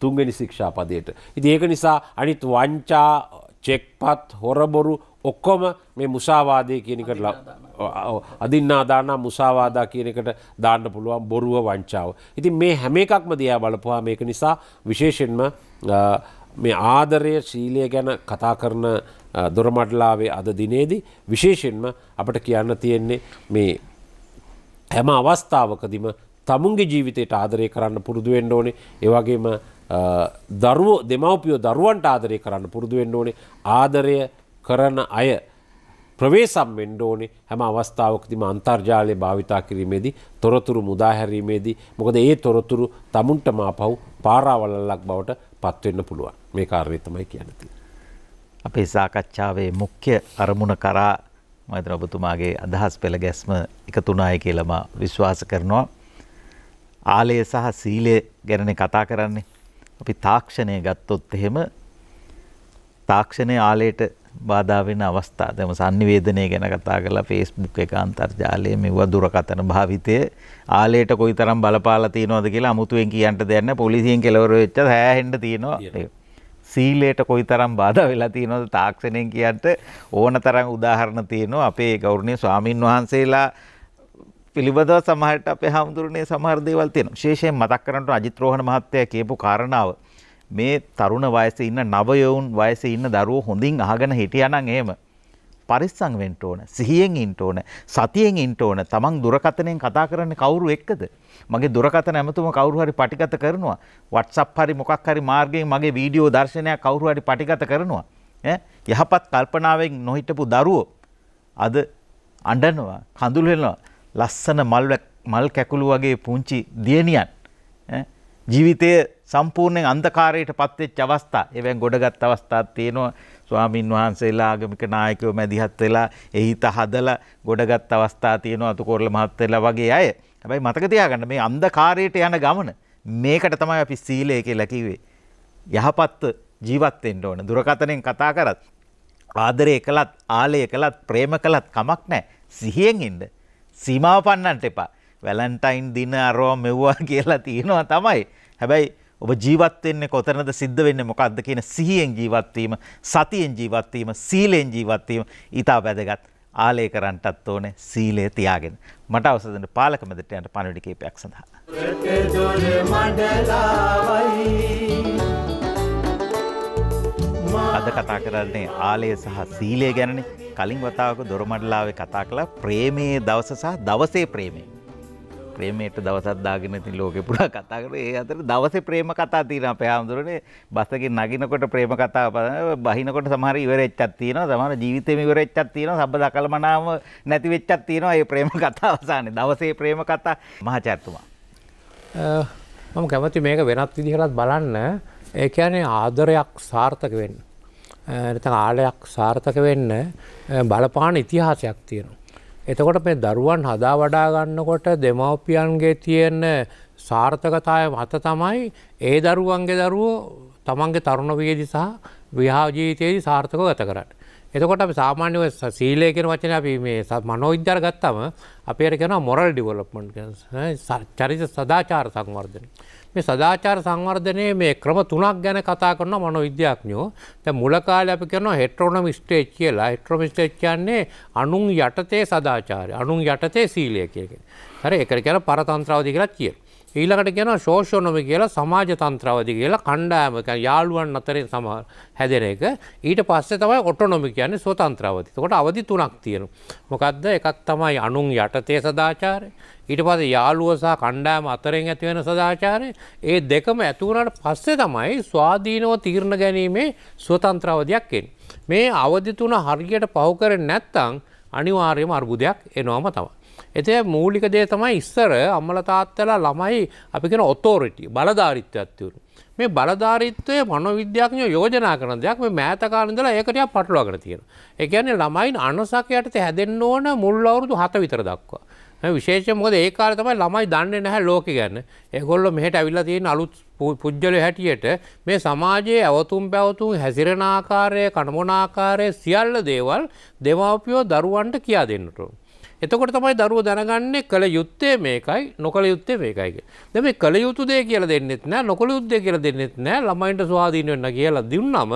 S3: තුන්ගනි ශික්ෂාපදයට. ඉති ඒක නිසා අනිත් වංචා චෙක්පත් හොරබොරු ඔක්කොම මේ මුසාවාදය කියනකට අදින්නාදානා මුසාවාදා කියනකට දාන්න පුළුවන් බොරුව වංචාව. ඉතින් මේ හැම එකක්ම දයා බලපුවා මේක නිසා විශේෂෙන්ම මේ ආදරය ශීලය ගැන කතා කරන දොරමඩලාවේ අද දිනේදී විශේෂෙන්ම අපට කියන්න තියෙන්නේ මේ හැම අවස්ථාවකදිම තමුන්ගේ ජීවිතයට ආදරය කරන්න පුරුදු වෙන්න ඕනේ ඒ වගේම දරුවෝ දෙමව්පියෝ දරුවන්ට ආදරය කරන්න පුරුදු වෙන්න ඕනේ ආදරය කරන අය ප්‍රවේසම් වෙන්න ඕනේ හැම අවස්ථාවකදීම අන්තර්ජාලය භාවිතා කිරීමේදී තොරතුරු මුදා හැරීමේදී මොකද ඒ තොරතුරු තමුන්ටම ආපහු පාරාවලල්ලක් බවට පත්වෙන්න පුළුවන්
S1: මේ කාර්යය තමයි කියන්නේ. අපේ සාකච්ඡාවේ මුඛ්‍ය අරමුණ කරා මතන ඔබතුමාගේ අදහස් පෙළ ගැස්ම එකතුනාය කියලම විශ්වාස කරනවා. ආලය සහ සීලය ගැනන කතා කරන්නේ. අපි තාක්ෂණය ගත්තොත් එහෙම තාක්ෂණය ආලයට බාධාවෙන අවස්ථා දෙම සංනිවේදනය ගැන කතා කලා ෆෙස්බුක් එක අන්තර්ජාලය මෙවා දුරකතන භාවිතය ආලයට කොයි තරම් බලපාල තියනවද කියලා අමුතුවෙන් කියන්ට දෙන්න පොලිසියෙන් කෙලවර වෙච්ච හැහෙන්ට තියෙනවා. සීලයට කොයි තරම් බාධ වෙලා තියෙනවද තාක්ෂණයෙන් කියන්ට ඕන තරම් උදාහරණ තියෙනවා අපේ ගෞරවනීය ස්වාමින් වහන්සේලා පිළිබඳව සමහරට අපේ හාමුදුරනේ සමහර දේවල් තියෙනවා. විශේෂයෙන් මතක් කරගන්න අජිත් රෝහණ මහත්තයා කියපු කාරණාව මේ තරුණ වයසේ ඉන්න නවයවුන් වයසේ ඉන්න දරුවෝ හොඳින් අහගෙන හිටියා නම් එහෙම පරිස්සං වෙන්න ඕන සිහියෙන් ඉන්න ඕන සතියෙන් ඉන්න ඕන තමන් දුරකථනයෙන් කතා කරන්නේ කවුරු එක්කද මගේ දුරකථන ඇමතුම කවුරු හරි පටිගත කරනවා WhatsApp හරි මොකක් හරි මාර්ගයෙන් මගේ වීඩියෝ දර්ශනයක් කවුරු හරි පටිගත කරනවා ඈ යහපත් කල්පනාවෙන් නොහිටපු දරුවෝ අද අඬනවා කඳුළු වෙනවා ලස්සන මල් මල් කැකුළු වගේ පුංචි දියණියන් ජීවිතය සම්පූර්ණයෙන් අන්ධකාරයට පත්වෙච්ච අවස්ථා එවන් ගොඩගත් අවස්ථාත් තියෙනවා ස්වාමින් වහන්සේලා ආගමික නායකයෝ මැදිහත් වෙලා ඒ හිත හදලා ගොඩගත් අවස්ථා තියෙනවා අතුකොරළ මහත් වෙලා වගේ අය. හැබැයි මතක තියාගන්න මේ අන්ධකාරයට යන ගමන මේකට තමයි අපි සීලය කියලා කිව්වේ. යහපත් ජීවත් වෙන්න ඕන. දුරකතනෙන් කතා කරත් ආදරය කළත් ආලය කළත් ප්‍රේම කළත් කමක් නැහැ. සිහියෙන් ඉන්න. සීමාව පන්නන්න එපා. වැලන්ටයින් දින අරවා මෙව්වා කියලා තියෙනවා තමයි. හැබැයි ඔබ ජීවත් වෙන්නේ කොතනද සිද්ධ වෙන්නේ මොකද්ද කියන සිහියෙන් ජීවත් වීම, සතියෙන් ජීවත් වීම, සීලෙන් ජීවත් වීම ඊටා වැදගත්. ආලය කරන්නටත් ඕනේ සීලය තියාගෙන. මට අවසර දෙන්න පාලක මැදට යන්න පණිවිඩ කීපයක් සඳහා.
S5: රටදොර මඩලාවයි
S1: අද කතා කරන්නේ ආලය සහ සීලය ගැනනේ. කලින් වතාවක දොරමඩලාවේ කතා කළා ප්‍රේමයේ දවස සහ දවසේ ප්‍රේමය. ප්‍රේමයට දවසත් දාගෙන ඉතින් ලෝකෙ පුරා කතා කරේ ඒ අතර දවසේ ප්‍රේම කතා තියෙනවා අපේ ආම්දුරනේ බස්සකින් නගිනකොට ප්‍රේම කතා බහිනකොට සමහර ඉවරෙච්චක් තියෙනවා සමහර ජීවිතේම ඉවරෙච්චක් තියෙනවා සබ්බ දකලමනාම නැති වෙච්චක් තියෙනවා මේ ප්‍රේම කතා අවසානයේ දවසේ ප්‍රේම කතා
S4: මහාචාර්යතුමා මම කැමති මේක වෙනත් විදිහකට බලන්න ඒ කියන්නේ ආදරයක් සාර්ථක වෙන්න නැත්නම් ආලයක් සාර්ථක වෙන්න බලපාන ඉතිහාසයක් තියෙනවා එතකොට මේ දරුවන් හදා වඩා ගන්නකොට දෙමව්පියන්ගේ තියෙන සාර්ථකතාය මත තමයි ඒ දරුවන්ගේ දරුවෝ තමන්ගේ තරුණ වියේදි සහ විහා ජීවිතයේදී සාර්ථකව ගත කරන්න. එතකොට අපි සාමාන්‍යව සීලය කියන වචනේ අපි මේ මනෝවිද්‍යාව ගත්තම අපිට කියනවා මොරල් ඩිවෙලොප්මන්ට් චරිත සදාචාර සංවර්ධනය. මේ සදාචාර සංවර්ධනයේ මේ ක්‍රම තුනක් ගැන කතා කරන මනෝවිද්‍යාඥයෝ දැන් මුල කාලේ අපි කරනවා හෙට්‍රොනොම ස්ටේජ් කියලා හෙට්‍රොනොම ස්ටේජ් කියන්නේ අනුන් යටතේ සදාචාරය අනුන් යටතේ සීලය කියන එක. හරි ඒකට කියන පරතන්ත්‍රවාදී කියලා කියනවා. ඊළකට කියන ශෝෂණොමි කියලා සමාජ තන්ත්‍රවදි කියලා කණ්ඩායම යාළුවන් අතරින් සම හැදෙන එක ඊට පස්සේ තමයි ඔටොනොමි කියන්නේ ස්වතන්ත්‍රවදි. එතකොට අවදි තුනක් තියෙනවා. මොකද්ද? එකක් තමයි අනුන් යටතේ සදාචාරය. ඊට පස්සේ යාළුවෝ සහ කණ්ඩායම අතරින් ඇති වෙන සදාචාරය. ඒ දෙකම ඇති වුණාට පස්සේ තමයි ස්වාධීනව තීරණ ගැනීමේ ස්වතන්ත්‍රවදියක් එන්නේ. මේ අවදි තුන හරියට පහු කරන්නේ නැත්නම් අනිවාර්යයෙන්ම අර්බුදයක් එනවම තමයි. එති මූලික දේ තමයි ඉස්සර අම්මල තාත්තලා ළමයි අපි කෙන ඔතෝරිටි බලධාරිත්‍යත්වරු. මේ බලධාරිත්වය මනොවිද්‍යාඥය යෝජනා කරන දෙයක් මේ මෑතකාලඳලා ඒකටයා පටලුවගර තියෙන. එකන්නේ ළමයින් අනසකයටත හැදෙන්න්න ඕන මුල් අවුරුදු හත විතර දක්වා. විශේෂමොද ඒකාල තමයි ළමයි දන්න නැහැ ලෝක ගැන්න එකොල්ල මෙහට ඇවිල්ලා තියෙන අලුත් පුද්ජල හැටියට මේ සමාජයේ ඇවතුම් පැවතුම් හැසිරනාකාරය කණමොනාකාරය සියල්ල දේවල් දෙමාපියෝ දරුවන්ට කියා දෙන්නට. එතකොට තමයි දරුව දැනගන්නේ කළ යුත්තේ මේකයි නොකළ යුත්තේ මේකයික දෙම කළ යුතු දේ කියල දෙන්නෙත් නෑ නොකළ යුත්තේ කියල දෙන්නෙත් නෑ ළමයින්ට ස්වාදීන වෙන්න කියලා දුන්නම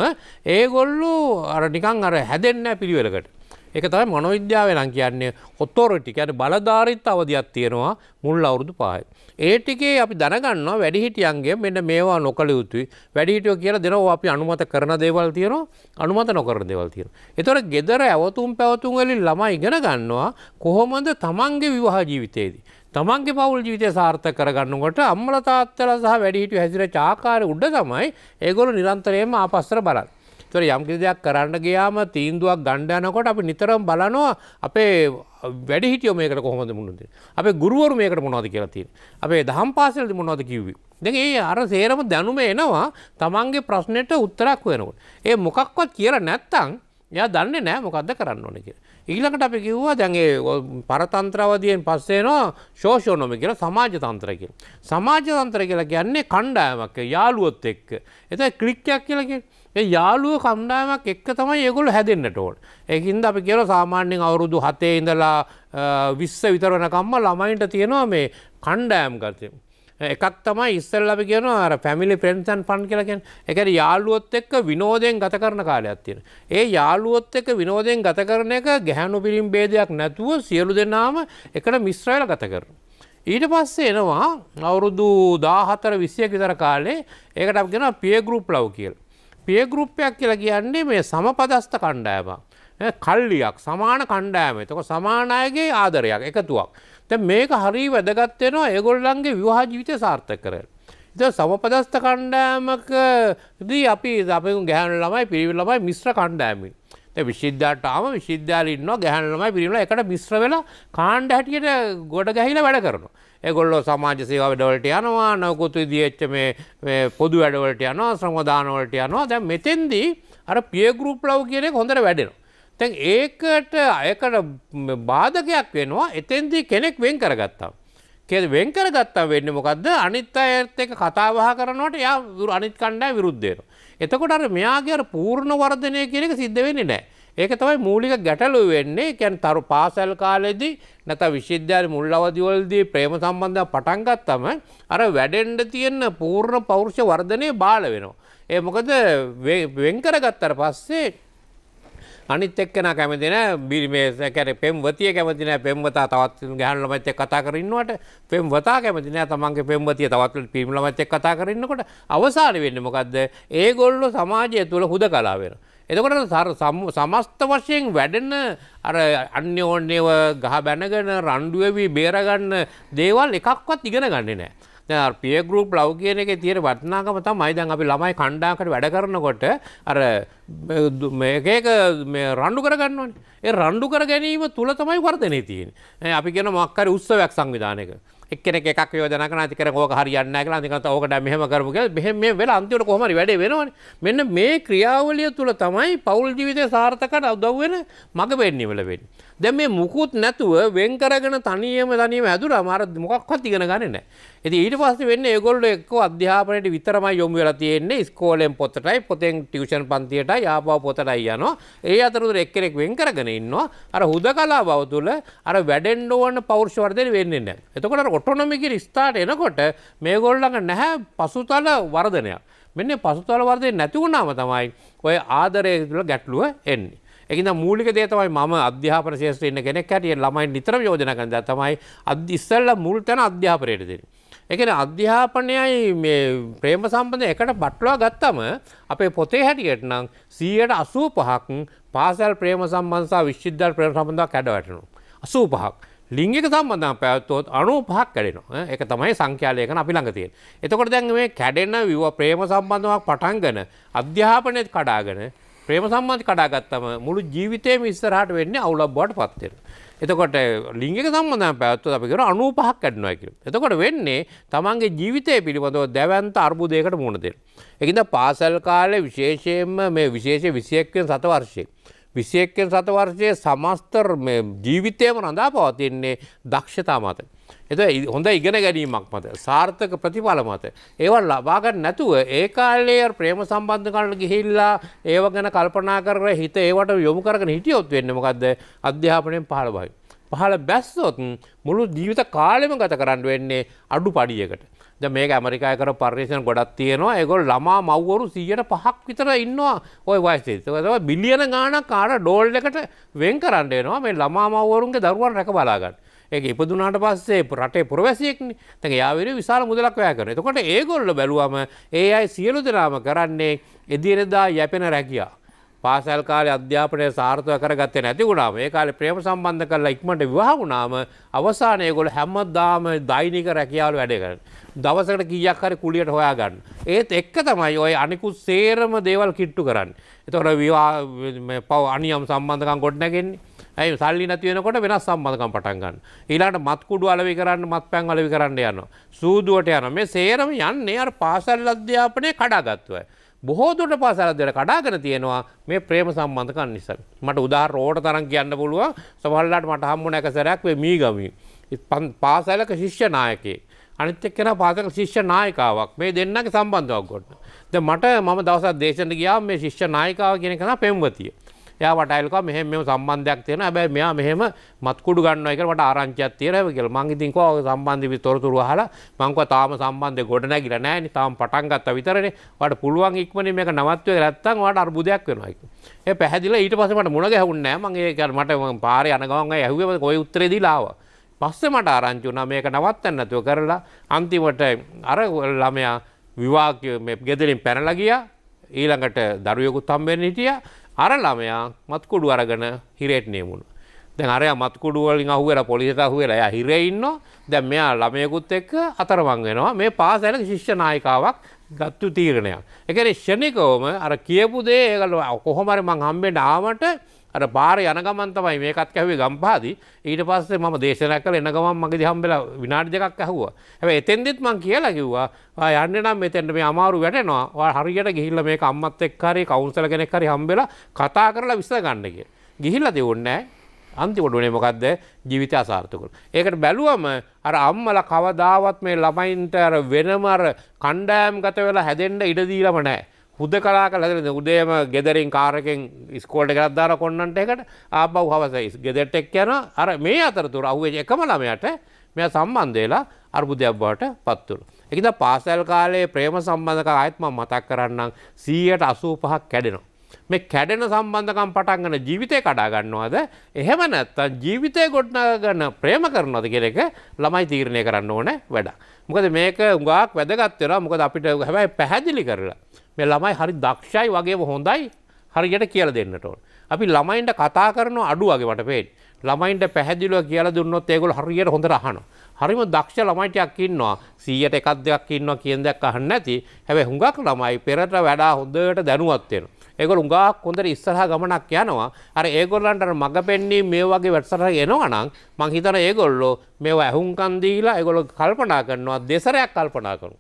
S4: ඒගොල්ලු අර නිකං අර හැදෙන්න පිළිවෙලකට එක තමයි මනොවිද්‍යාවේ නම් කියන්නේ ඔතෝරිටි කියන්නේ බලධාරීත්ව අවධියක් තියෙනවා මුල් අවුරුදු පහයි. ඒ ටිකේ අපි දැනගන්නවා වැඩිහිටියන්ගේ මෙන්න මේවා නොකළ යුතුයි. වැඩිහිටියෝ කියලා දෙනවා අපි අනුමත කරන දේවල් තියෙනවා අනුමත නොකරන දේවල් තියෙනවා. ඒතකොට gedara ඇවතුම් පැවතුම් වලින් ළමයි ඉගෙන ගන්නවා කොහොමද තමන්ගේ විවාහ ජීවිතයේදී තමන්ගේ පවුල් ජීවිතය සාර්ථක කරගන්නකොට අම්මලා තාත්තලා සහ වැඩිහිටියෝ හැසිරෙච්ච ආකාරය උඩ තමයි ඒගොල්ලෝ නිරන්තරයෙන්ම ආපස්සට බලන්නේ. තොර යම් කිසිදයක් කරන්න ගයාම තීන්දුවක් ගණ්ඩයනකොට අපි නිතරම් බලනවා අපේ වැඩ හිටියෝ මේකට කොහොමද මුණුද අප ගුරුවරු මේකට මොනවද කියලතින් අපේ දහම් පාසලද මොනවද කිව්වි දෙ ඒ අර සේරම දැනුම එනවා තමන්ගේ ප්‍රශ්නයට උත්තරක් වෙනකොට ඒ මොකක්වත් කියලා නැත්තං ය දන්න නෑ මොකක්ද කරන්න ඕන කිය. ඉගලකට අපි කිව්වා දැන්ගේ පරතන්ත්‍රවදයෙන් පස්සේනවා ශෝෂෝනොම කියල සමාජ තන්ත්‍රයකින්. සමාජ තන්ත්‍ර කියලා කියන්නේ කණ්ඩායමක් යාළුවොත් එක්ක. එත ක්‍රික්්චයක් කියලකින්. යාලුව කණ්ඩායමක් එක්ක තමයි ඒගොල හැදෙන්න්නට ඕට. එකහින්ද අපි කියල සාමාන්‍යෙන් අවුරුදු හතේ ඉඳලා විස්ස විතරනකම්ම ළමයින්ට තියෙනවා මේ කණ්ඩෑම් ගතය. එකක් තමයි ඉස්සල් අපි කියන අර පැමිලි ප්‍රෙන්සන් පන් කලකෙන් එක යාලුවොත් එක්ක විනෝදයෙන් ගත කරන කාලයක් තියෙන. ඒ යාලුවොත් එක විනෝදයෙන් ගත කරන එක ගැහැනු පිරිම් බේදයක් නැතුව සියලු දෙනාම එකට මිශ්‍රයිල ගත කරන. ඊට පස්සේ එනවා අවුරුදු දාහතර විසියක් විතර කාලේ ඒකට අප ගෙන පිය ගරුප් ලව් කියලා. පියගරුප්පයක් කියලා කියන්නේ මේ සමපදස්ත කණ්ඩෑමක්. කල්ලියක් සමාන කණ්ඩෑම තක සමානයගේ ආදරයක් එකතුවක්. තැ මේක හරි වැදගත්වෙනවා ඒගොල්ලන්ගේ විවාහ ජීවිතය සාර්ථක කර. ඉත සමපදස්ත කණ්ඩෑමක දී අපි දපු ගැහන ළමයි පිරිවිල් ලබයි මිශ්‍ර කණ්ඩෑමි. විශද්ධාටම විශද්ධාලන්න ගැහන ළමයි පිරිවිල එකට මිශ්‍ර වෙලා කාණ්ඩ හැටියට ගොඩ ගැහිල වැඩ කරනවා. ඒගොල්ලෝ සමාජ සේවා වැඩවලට යනවා නොකුත් විදිච්ච මේ පොදු වැඩවලට යනවා ශ්‍රමදානවලට යනවා දැන් මෙතෙන්දී අර පියගරුප් ලව් කියනෙ හොඳට වැඩෙනවා. තැන් ඒකට අයකට බාධකයක් වෙනවා එතෙන්දී කෙනෙක් වෙන් කරගත්තා. කෙද වෙන් කරගත්තා වෙන්න මොකක්ද අනිත් අයත් එක කතාවහ කරනවට යා දුර අනිත් කණ්ඩා විරුද්ධයන. එතකොට අර මෙයාගේ පූර්ණ වර්ධනය කෙනෙක සිද්ධ වෙන්නේ නෑ. ඒක තමයි මූලික ගැටලු වෙන්නේ කැන් තරු පාසැල් කාලෙදී නැත විශ්ද්‍යාල මුල් අවදිවලදී ප්‍රේම සම්බන්ධ පටන්ගත්තම අර වැඩෙන්ඩ තියෙන්න පූර්ණ පෞරුෂ වර්ධනය බාල වෙනවා. ඒ මොකද වෙන්කරගත්තර පස්සේ අනිත් එක්කන කැමතින බිරිමේ කැර පෙම්වතිය කැමතින පෙම්වතා තවත් ගැහන්ලමච්ච කතා කරන්නවට පෙම්වතා කැමතින තමන්ගේ පෙම්වතිය තවත් පිල්මලමච්ච කතා කරන්නකොට අවසාන වෙන්න මොකක්ද ඒගොල්ලො සමාජය තුළ හුද කලාවෙන. එතකොට සමස්ත වශයෙන් වැඩෙන අර අන්‍යෝන්‍යව ගහ බැනගෙන රණ්ඩුවවී බේරගන්න දේවල් එකක්වත් ඉගෙන ගන්නේ නෑ. පිය ගරුප් ලව් කියන එක තියෙන වටනාකම තම අයිදන් අපි ළමයි කණ්ඩාකට වැඩ කරනකොට අර මේකක රණ්ඩු කරගන්නවන ඒ රණ්ඩු කර ගැනීම තුළ තමයි වර්ධනය තියෙන් අපි කියෙන මක්කර උත්සවයක් සංවිධානක එක්කෙනෙක් එකක් යෝජනා කරන අතිකර ඕක හරියන්නේ නැහැ කියලා අනිකට ඕක දැන් මෙහෙම කරමු කියලා මෙහෙම මේ වෙලා අන්තිමට කොහොම හරි වැඩේ වෙනවනේ. මෙන්න මේ ක්‍රියාවලිය තුල තමයි පෞල් ජීවිතය සාර්ථකවට උදව් වෙන මඟ වෙන්නේ වෙල වෙන්නේ. දැන් මේ මුකුත් නැතුව වෙන් කරගෙන තනියම තනියම හැදුරාම අර මොකක්වත් ඉගෙන ගන්නේ නැහැ. ඉතින් ඊට පස්සේ වෙන්නේ ඒගොල්ලෝ එක්ක අධ්‍යාපනයේ විතරමයි යොමු වෙලා තියෙන්නේ. ඉස්කෝලෙන් පොතටයි පොතෙන් ටියුෂන් පන්තියටයි ආපහු පොතටයි යනවා. ඒ අතරතුර එක්කෙනෙක් වෙන් කරගෙන ඉන්නවා. අර හුදකලා බව තුල අර වැඩෙන්න ඕන පෞරුෂ වර්ධනය වෙන්නේ නැහැ. එතකොට අර ඔටොනොමිකිර ස්ථාට එනකොට මේ ගොල්ලඟ නැහැ පසුතල වර්ධනයක් මෙන්න පසුතල වර්දය නැතිවුණාම තමයි ඔය ආදරය තුළ ගැටලුව එන්නේ. එකද මූලික දේතවයි ම අධ්‍යාපන ශේෂත්‍ර ඉන්න කෙනෙක් ඇටිය ළමයි නිතර යෝජනකද තමයි අධිස්සල්ල මුල්තැන අධ්‍යාපනයට දෙන. එකන අධ්‍යාපනයයි මේ ප්‍රේම සම්බඳ එකට බට්ලවා ගත්තම අපේ පොතේ හැටියට නම් සීයට අසූ පහක් පාසැල් ප්‍රේම සම්බන්සා විශ්ිද්ධල් ප්‍රේම සබඳක් කැඩවැටනු. අසූ පහක්. ලිංගික සම්බඳධ පැවත්වොත් අනු පහක් කැඩෙනවා එක තමයි සංඛ්‍යාලයකන අපි ළඟතිය. එතකොට දැන් මේ කැඩෙන විව ප්‍රේම සම්බන්ධවක් පටන්ගන අධ්‍යාපනයත් කඩාගෙන ප්‍රේම සම්බන්ධ කඩාගත්තම මුළු ජීවිතය විස්තරහට වෙන්න අවුලක් බොඩ පත්වෙන. එතකොට ලිංගික සම්බඳධ පැත්ව අපිකර අනු පහක් කැඩනයකිර. එතකොට වෙන්නේ තමන්ගේ ජීවිතය පිළිබඳව දැවන්ත අර්බුදයකට මුණදෙන්. එකද පාසල් කාලය විශේෂයෙන්ම මේ විශේෂ විසියක්වෙන් සතවර්ශය. විසියක්කෙන් සතවර්ෂය සමස්තර ජීවිතයම රඳා පවතින්නේ දක්ෂතා මත. එත හොඳ ඉගෙන ගැනීමක් මත සාර්ථක ප්‍රතිඵල මත. ඒවල් ලබාගන්න නැතුව ඒ කාලය ප්‍රේම සම්බන්ධ කරන්න ගිහිල්ලා ඒව ගැන කල්පනා කර හිත ඒවට යොමු කරන හිටියොත් වෙන්නමකක්ද අධ්‍යාපනයෙන් පහළ බයි. පහළ බැස්සොත් මුළු ජීවිත කාලෙම ගත කරන්න වෙන්නේ අඩු පඩියකට. ද මේ ඇමරිකාය කර පර්යේෂණ ගොඩත් තියෙනවා ඒගොල් ළමා මව්වරු සීයට පහක් විතර ඉන්නවා ඔය වයිස්තේතව බිලියන ගාන කාඩ ඩෝල් එකට වෙන් කරන්නේනවා මේ ළමා මව්වරුන්ගේ දරුවන් රැක බලාගන්න ඒක ඉපදුනාට පස්සේ රටේ පුරවැසියෙක්න තැක යාවිර විශාල මුදලක් ඔයා කරන එතකොට ඒගොල්ල බැලුවම ඒ අයි සියලු දෙනාම කරන්නේ එදිනෙදා යැපෙන රැකියා. පාසැල් කාල අධ්‍යාපනය සාර්ථව කරගත්ත නැති වුණාම ඒ කාලේ ප්‍රේම සම්බන්ධ කරලා ඉක්මට විවාහ වුණාම අවසානයේ ගොල්ල හැමදාම දෛනික රැකියාවල වැඩ කරනවා. දවසකට කියක් හරි කුලියට හොයා ගන්න. ඒත් එක්ක තමයි ඔය අනිකුත් සේරම දේවල් කිට්ටු කරන්න. එතකොට විවා පව අනියම් සම්බන්ධකම් ගොඩනැගෙන්නේ. ඇයි සල්ලි නැති වෙනකොට වෙනස් සම්බන්ධකම් පටන් ගන්න. ඊළඟට මත් කුඩු අලෙවි කරන්න, මත් පැන් අලෙවි කරන්න යනවා. සූදුවට යනවා. මේ සේරම යන්නේ අර පාසල් අධ්‍යාපනයේ කඩාගත්තුවයි. බොහෝ දුරට පාසලද්දට කඩාගෙන තියෙනවා මේ ප්‍රේම සම්බන්ධකම් නිසා. මට උදාහරණ ඕට තරම් කියන්න පුළුවන්. සමහරවිට මට හම්බුණ එක සැරයක් මේ මීගමී. පාසලක ශිෂ්‍ය නායකයෙක්. අනිත් එක්කෙන පාසක ශිෂ්‍ය නායකාවක් මේ දෙන්නගේ සම්බන්ධාවක් ගොඩන. ද මට මම දවසත් දේශනට ගියා මේ ශිෂ්‍ය නායකාව කියෙන කෙන පෙම්වතිය. යා වටයිල්ක මෙහම මෙම සම්බන්ධයක් තියෙන ඇබැ මෙයා මෙහෙම මත්කුඩු ගන්න එකට ආරංචයක් තියෙන කියල මංගිතින්ක සම්බන්ධි තොරතුරු හලා මංක තාම සම්බන්ධ ගොඩන ගිල නෑන තාම පටන්ගත්ත විතරන වට පුළුවන් ඉක්මන මේක නවත්වය රැත්තන් වට අර්බුදයක් වෙනයික. ඒ පැහදිල ඊට පසමට මුණ ගැහුන්නෑ මගේ මට පාර යනගවන් ඇහුව කොයි උත්‍රේදිලාවා. පස්සේ මට ආරංචි වුණා මේක නවත්තන්න නැතුව කරලා අන්තිමට අර ළමයා විවාහ මේ ගෙදරින් පැනලා ගියා ඊළඟට දරුවෙකුත් හම්බෙන්න හිටියා අර ළමයා මත්කුඩු අරගෙන හිරේට නියමුණා දැන් අරයා මත්කුඩු වලින් අහුවෙලා පොලිසියට අහුවෙලා එයා හිරේ ඉන්නෝ දැන් මෙයා ළමයෙකුත් එක්ක අතරමං වෙනවා මේ පාසල ශිෂ්‍ය නායිකාවක් ගත්තු තීරණයක් ඒ කියන්නේ ෂණිකවම අර කියපු දේ ඒගොල්ලෝ කොහොම හරි මං හම්බෙන්න ආවට අර පාර යන ගමන් තමයි මේකත් කැවේ ගම්පාදි ඊට පස්සේ මම දේශනා කළ එන ගමන් මගේ දිහම්බෙලා විනාඩි දෙකක් ඇහුවා හැබැයි එතෙන්දිත් මං කියලා කිව්වා යන්න නම් මෙතෙන්ට මේ අමාරු වැටෙනවා ඔයා හරියට ගිහිල්ලා මේක අම්මත් එක්ක හරි කවුන්සලර් කෙනෙක් හරි හම්බෙලා කතා කරලා විසඳ ගන්න කියලා ගිහිල්ලා දෙවොන්නේ නැහැ අන්තිමට වනේ මොකක්ද ජීවිත අසාර්ථකල. ඒකට බැලුවම අර අම්මල කවදාවත් මේ ළමයින්ට අර වෙනම අර කණ්ඩායම් ගත වෙලා හැදෙන්න ඉඩ දීලම නැහැ. හුද කරා කලදරද උදේම ගෙදරින් කාරකෙන් ස්කෝල්ට ගත්දාර කොන්නට එකට ආබව් හවසයි ගෙදෙට්ටෙක් යන අර මේ අතරතුර අහුවේ එකම ළමයට මෙය සම්බන්ධේලා අර්බුදයක් බවට පත්තුරු. එකද පාසැල් කාලයේ ප්‍රේම සම්බන්ධක අයත්ම මතක් කරන්නම් සීයට අසූ පහක් කැඩෙනවා. මේ කැඩෙන සම්බන්ධකම් පටන්ගන ජීවිතය කඩාගන්නවාද එහෙම නැත්තන් ජීවිතය ගොඩ්නාගන්න ප්‍රේම කරනවද කෙරෙක ළමයි තීරණය කරන්න ඕන වැඩ. මොකද මේක උගක් වැදගත්වෙලා මොකද අපිට හැබයි පැහැදිලි කරලා මේ ළමයි හරි දක්ෂයි වගේම හොඳයි හරියට කියල දෙන්නට ඕන. අපි ළමයින්ට කතා කරන අඩු වගේ වට පේෙන් ළමයින්ට පැහැදිලුව කියල දුන්නොත් ඒගොල් හරියට හොඳ අහන. හරිම දක්ෂ ළමයිටයක් ඉන්නවා සීයට එකක් දෙයක් ඉන්නවා කියන දෙයක් අහන්න නැති හැබැ හුඟක් ළමයි පෙරට වඩා හොඳට දැනුවත්වෙන. ඒගොල් උඟක් හොඳට ඉස්සරහ ගමනක් යනවා අර ඒගොල්ලන්ට මඟ පෙන්නේ මේ වගේ වැටසර එනවනම් මං හිතන ඒගොල්ලෝ මේවා ඇහුම්කන්දීලා ඒගොල කල්පනා කරනවා දෙසරයක් කල්පනා කරු.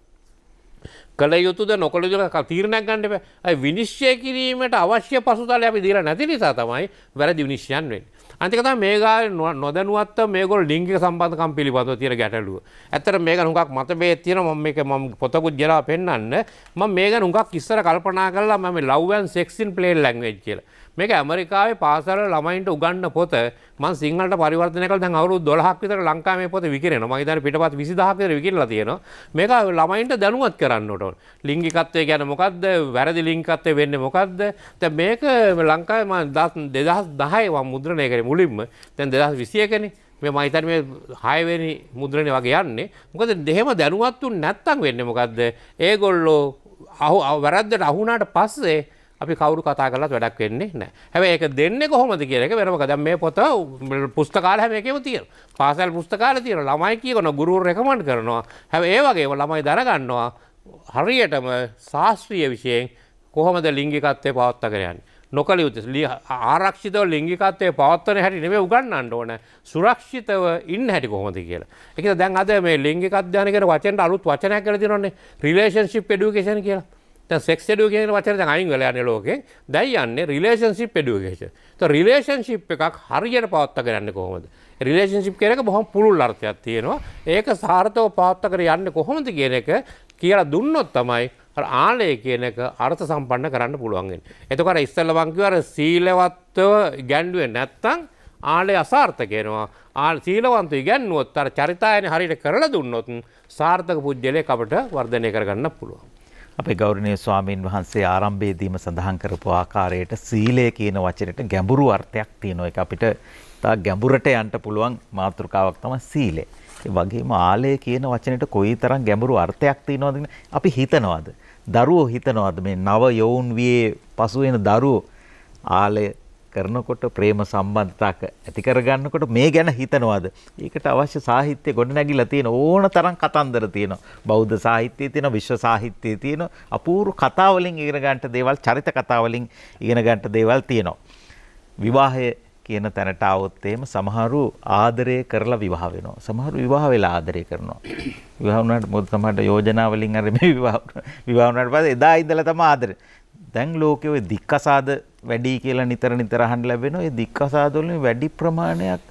S4: කළ යුතුද නොකළ යුතු තීරණයක් ගන්න එපා. අයි විනිශ්චය කිරීමට අවශ්‍ය පසුතල අපි දීලා නැති නිසා තමයි වැරදි විනිශ්චයන් වෙන්නේ. අන්තික තමයි මේ ගාලේ නොදැනුවත් මේගොල්ලෝ ලිංගික සම්බන්ධකම් පිළිබඳව තියෙන ගැටලුව. ඇත්තට මේක හුඟක් මතභේද තියෙන මම මේක මම පොතකුත් ජරා පෙන්නන්න මම මේක හුඟක් ඉස්සර කල්පනා කළා මම love and sex in plain language කියලා. මේක ඇමරිකාවේ පාසල ළමයින්ට උගන්න පොත මං සිංහලට පරිවර්තනය කළා දැන් අවුරුදු 12ක් විතර ලංකාවේ මේ පොත විකිරෙනවා මම හිතන්නේ පිටපත් 20000ක් විතර විකිරලා තියෙනවා මේක ළමයින්ට දැනුවත් කරන්න ඕන ලිංගිකත්වය ගැන මොකද්ද වැරදි ලිංගිකත්වය වෙන්නේ මොකද්ද දැන් මේක ලංකාවේ මම 2010 මම මුද්‍රණය කරේ මුලින්ම දැන් 2021 නේ මේ මහිතන මේ හයවෙනි මුද්‍රණය වගේ යන්නේ මොකද දෙහෙම දැනුවත්තු නැත්තම් වෙන්න මොකක්ද ඒගොල්ලෝ අහු වැරද්දට අහුනාට පස්සේ අපි කවරු කතා කරලත් වැඩක් වෙන්නේ නෑ හැබ ඒක දෙන්න කොහොමද කියලක වෙනමක දැම් මේ පොත පුස්තකාල හැමකම තියෙන පාසල් පුස්තකාල තියෙන ළමයි කියකන ගුරුර රැකමන් කරනවා හැබ ඒවගේ ළමයි දරගන්නවා හරියටම ශාස්ත්‍රීය විශයෙන් කොහොමද ලිංගිකත්වය පවත්ත කරයන් නොකල යුතු ආරක්ෂිතව ලිංගිකත්වය පවත්වන හැටි නෙවේ උගන්නන්න ඕන සුරක්ෂිතව ඉන්න හැටි කොහොමද කියලා එක දැන් අද මේ ලිංගිකත්ධානක වචනට අලුත් වචනයක් කර තිරන්නේ රිලේෂන්ශිප් ඩුකේෂන් කියලා සෙක් ඩුව කියන වචන අයින් වෙලාන ලෝකෙන් දැයි යන්න රිලේෂන්සිප් ඩුවේෂන් රිලේෂන්ශිප් එකක් හරියට පවත්ත කරන්න කොහොමද රිලේෂන්ශිප් කෙනක බොහොම පුළුල් අර්ථයක් තියෙනවා ඒක සාර්ථව පවත්ත කර යන්න කොහොමද කියන එක කියලා දුන්නොත් තමයි ආලය කියන එක අර්ථ සම්පන්න කරන්න පුළුවන්ගෙන් එතකට ඉස්සල්ල වංකිවර සීලවත්ව ගැන්ඩුවෙන් නැත්තං ආලය අසාර්ථකයනවා ආල් සීලවන්තු ඉගැන්නුවොත් අර චරිතායන හරිට කරලා දුන්නොත් සාර්ථක පුද්ගලය අපට වර්ධනය කරගන්න පුළුවන්
S1: අපේ ගෞරවනීය ස්වාමීන් වහන්සේ ආරම්භයේදීම සඳහන් කරපු ආකාරයට සීලය කියන වචනෙට ගැඹුරු අර්ථයක් තියෙනවා. ඒක අපිට තා ගැඹුරට යන්න පුළුවන් මාතෘකාවක් තමයි සීලය. ඒ වගේම ආලය කියන වචනෙට කොයිතරම් ගැඹුරු අර්ථයක් තියෙනවද අපි හිතනවාද? දරුවෝ හිතනවාද මේ නව යෝන් වියේ පසු වෙන දරුවෝ ආලය කරනකොට ප්‍රේම සම්බන්ධතාක ඇති කරගන්නකොට මේ ගැන හිතනවාද ඒකට අවශ්‍ය සාහිත්‍ය ගොඩනැගිලා තියෙන ඕන තරම් කතන්දර තියෙනවා බෞද්ධ සාහිත්‍යයේ තියෙන විශ්ව සාහිත්‍යයේ තියෙන අපූර්ව කතා වලින් ඉගෙන ගන්නට දේවල් චරිත කතා වලින් ඉගෙන ගන්නට දේවල් තියෙනවා විවාහය කියන තැනට આવොත් එහෙම සමහරු ආදරය කරලා විවාහ වෙනවා. සමහරු විවාහ වෙලා ආදරය කරනවා. විවාහ වුණාට මොකද සමහරට යෝජනා වලින් අර මේ විවාහ විවාහ වුණාට පස්සේ එදා ඉඳලා තමයි ආදරය. දැන් ලෝකෙ ඔය දික්කසාද වැඩි කියලා නිතර නිතර අහන්න ලැබෙන ඔය දික්කසාද වලින් වැඩි ප්‍රමාණයක්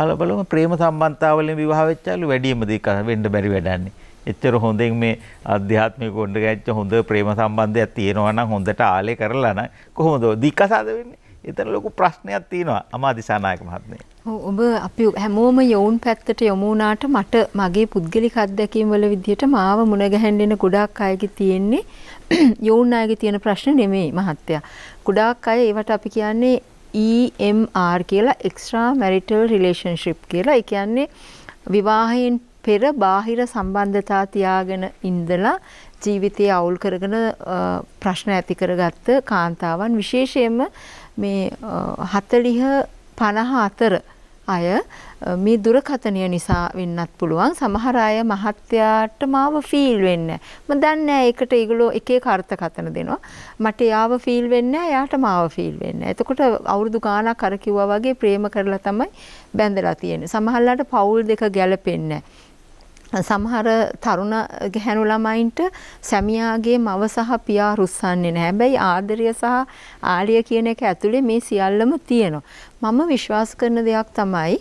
S1: ආලා බලමු ප්‍රේම සම්බන්ධතාව වලින් විවාහ වෙච්චාලු වැඩිම දික්කස වෙන්න බැරි වැඩන්නේ. එච්චර හොඳින් මේ අධ්‍යාත්මික කොණ්ඩ ගැච්ච හොඳ ප්‍රේම සම්බන්ධයක් තියෙනවා නම් හොඳට ආලේ කරලා නම් කොහොමද දික්කසාද වෙන්නේ? එතන ලොකු ප්‍රශ්නයක් තියෙනවා අමාදිසානායක මහත්මයා.
S5: ඔබ අපි හැමෝම යොවුන් පැත්තට යොමු වුණාට මට මගේ පුද්ගලික අත්දැකීම් වල විදිහට මාව මුණ ගැහෙන්න ගොඩාක් අයගේ තියෙන්නේ යෝන් අයගේ තියෙන ප්‍රශ්න නෙමෙයි මහත්තයා. ගොඩාක් අය ඒවට අපි කියන්නේ EMR කියලා එක්ස්ට්‍රා මැරිටල් රිලේෂන්ෂිප් කියලා. ඒ කියන්නේ විවාහයෙන් පෙර බාහිර සම්බන්ධතා තියාගෙන ඉඳලා ජීවිතය අවුල් කරගෙන ප්‍රශ්න ඇති කරගත්ත කාන්තාවන් විශේෂයෙන්ම මේ 40 50 අතර අය මේ දුරකතනය නිසා වෙන්නත් පුළුවන් සමහර අය මහත්තයාට මාව ෆීල් වෙන්න. මම දන්නේ ඒකට ඒගොල්ලෝ එකේ කාර්තකතන දෙනවා. මට යාව ෆීල් වෙන්න එයාට මාව ෆීල් වෙන්න. එතකොට අවුරුදු ගාණක් අර කිව්වා වගේ ප්‍රේම කරලා තමයි බැඳලා තියෙන්නේ. සමහරලාට පවුල් දෙක ගැලපෙන්නේ සමහර තරුණ ගැහැණු ළමයින්ට සැමියාගේ මව සහ පියා රුස්සන්නේ නැහැ. හැබැයි ආදරය සහ ආලිය කියන එක ඇතුලේ මේ සියල්ලම තියෙනවා. මම විශ්වාස කරන දෙයක් තමයි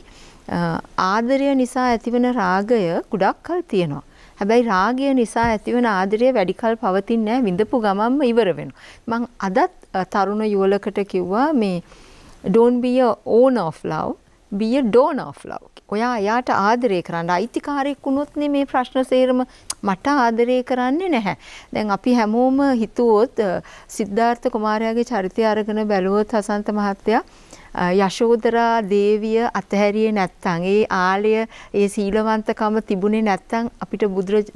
S5: ආදරය නිසා ඇතිවන රාගය ගොඩක් කල් තියෙනවා. හැබැයි රාගය නිසා ඇතිවන ආදරය වැඩිකල් පවතින්නේ නැහැ. විඳපු ගමන්ම ඉවර වෙනවා. මං අදත් තරුණ යුවලකට කිව්වා මේ don't be a owner of love be a donor of love. ඔයා එයාට ආදරය කරන්න අයිතිකාරයෙක් වුණොත් නේ මේ ප්‍රශ්න සේරම මට ආදරය කරන්නේ නැහැ. දැන් අපි හැමෝම හිතුවොත් සිද්ධාර්ථ කුමාරයාගේ චරිතය අරගෙන බැලුවොත් හසන්ත මහත්තයා යශෝදරා දේවිය අතහැරියේ නැත්තං ඒ ආලය ඒ සීලවන්තකම තිබුණේ නැත්තං අපිට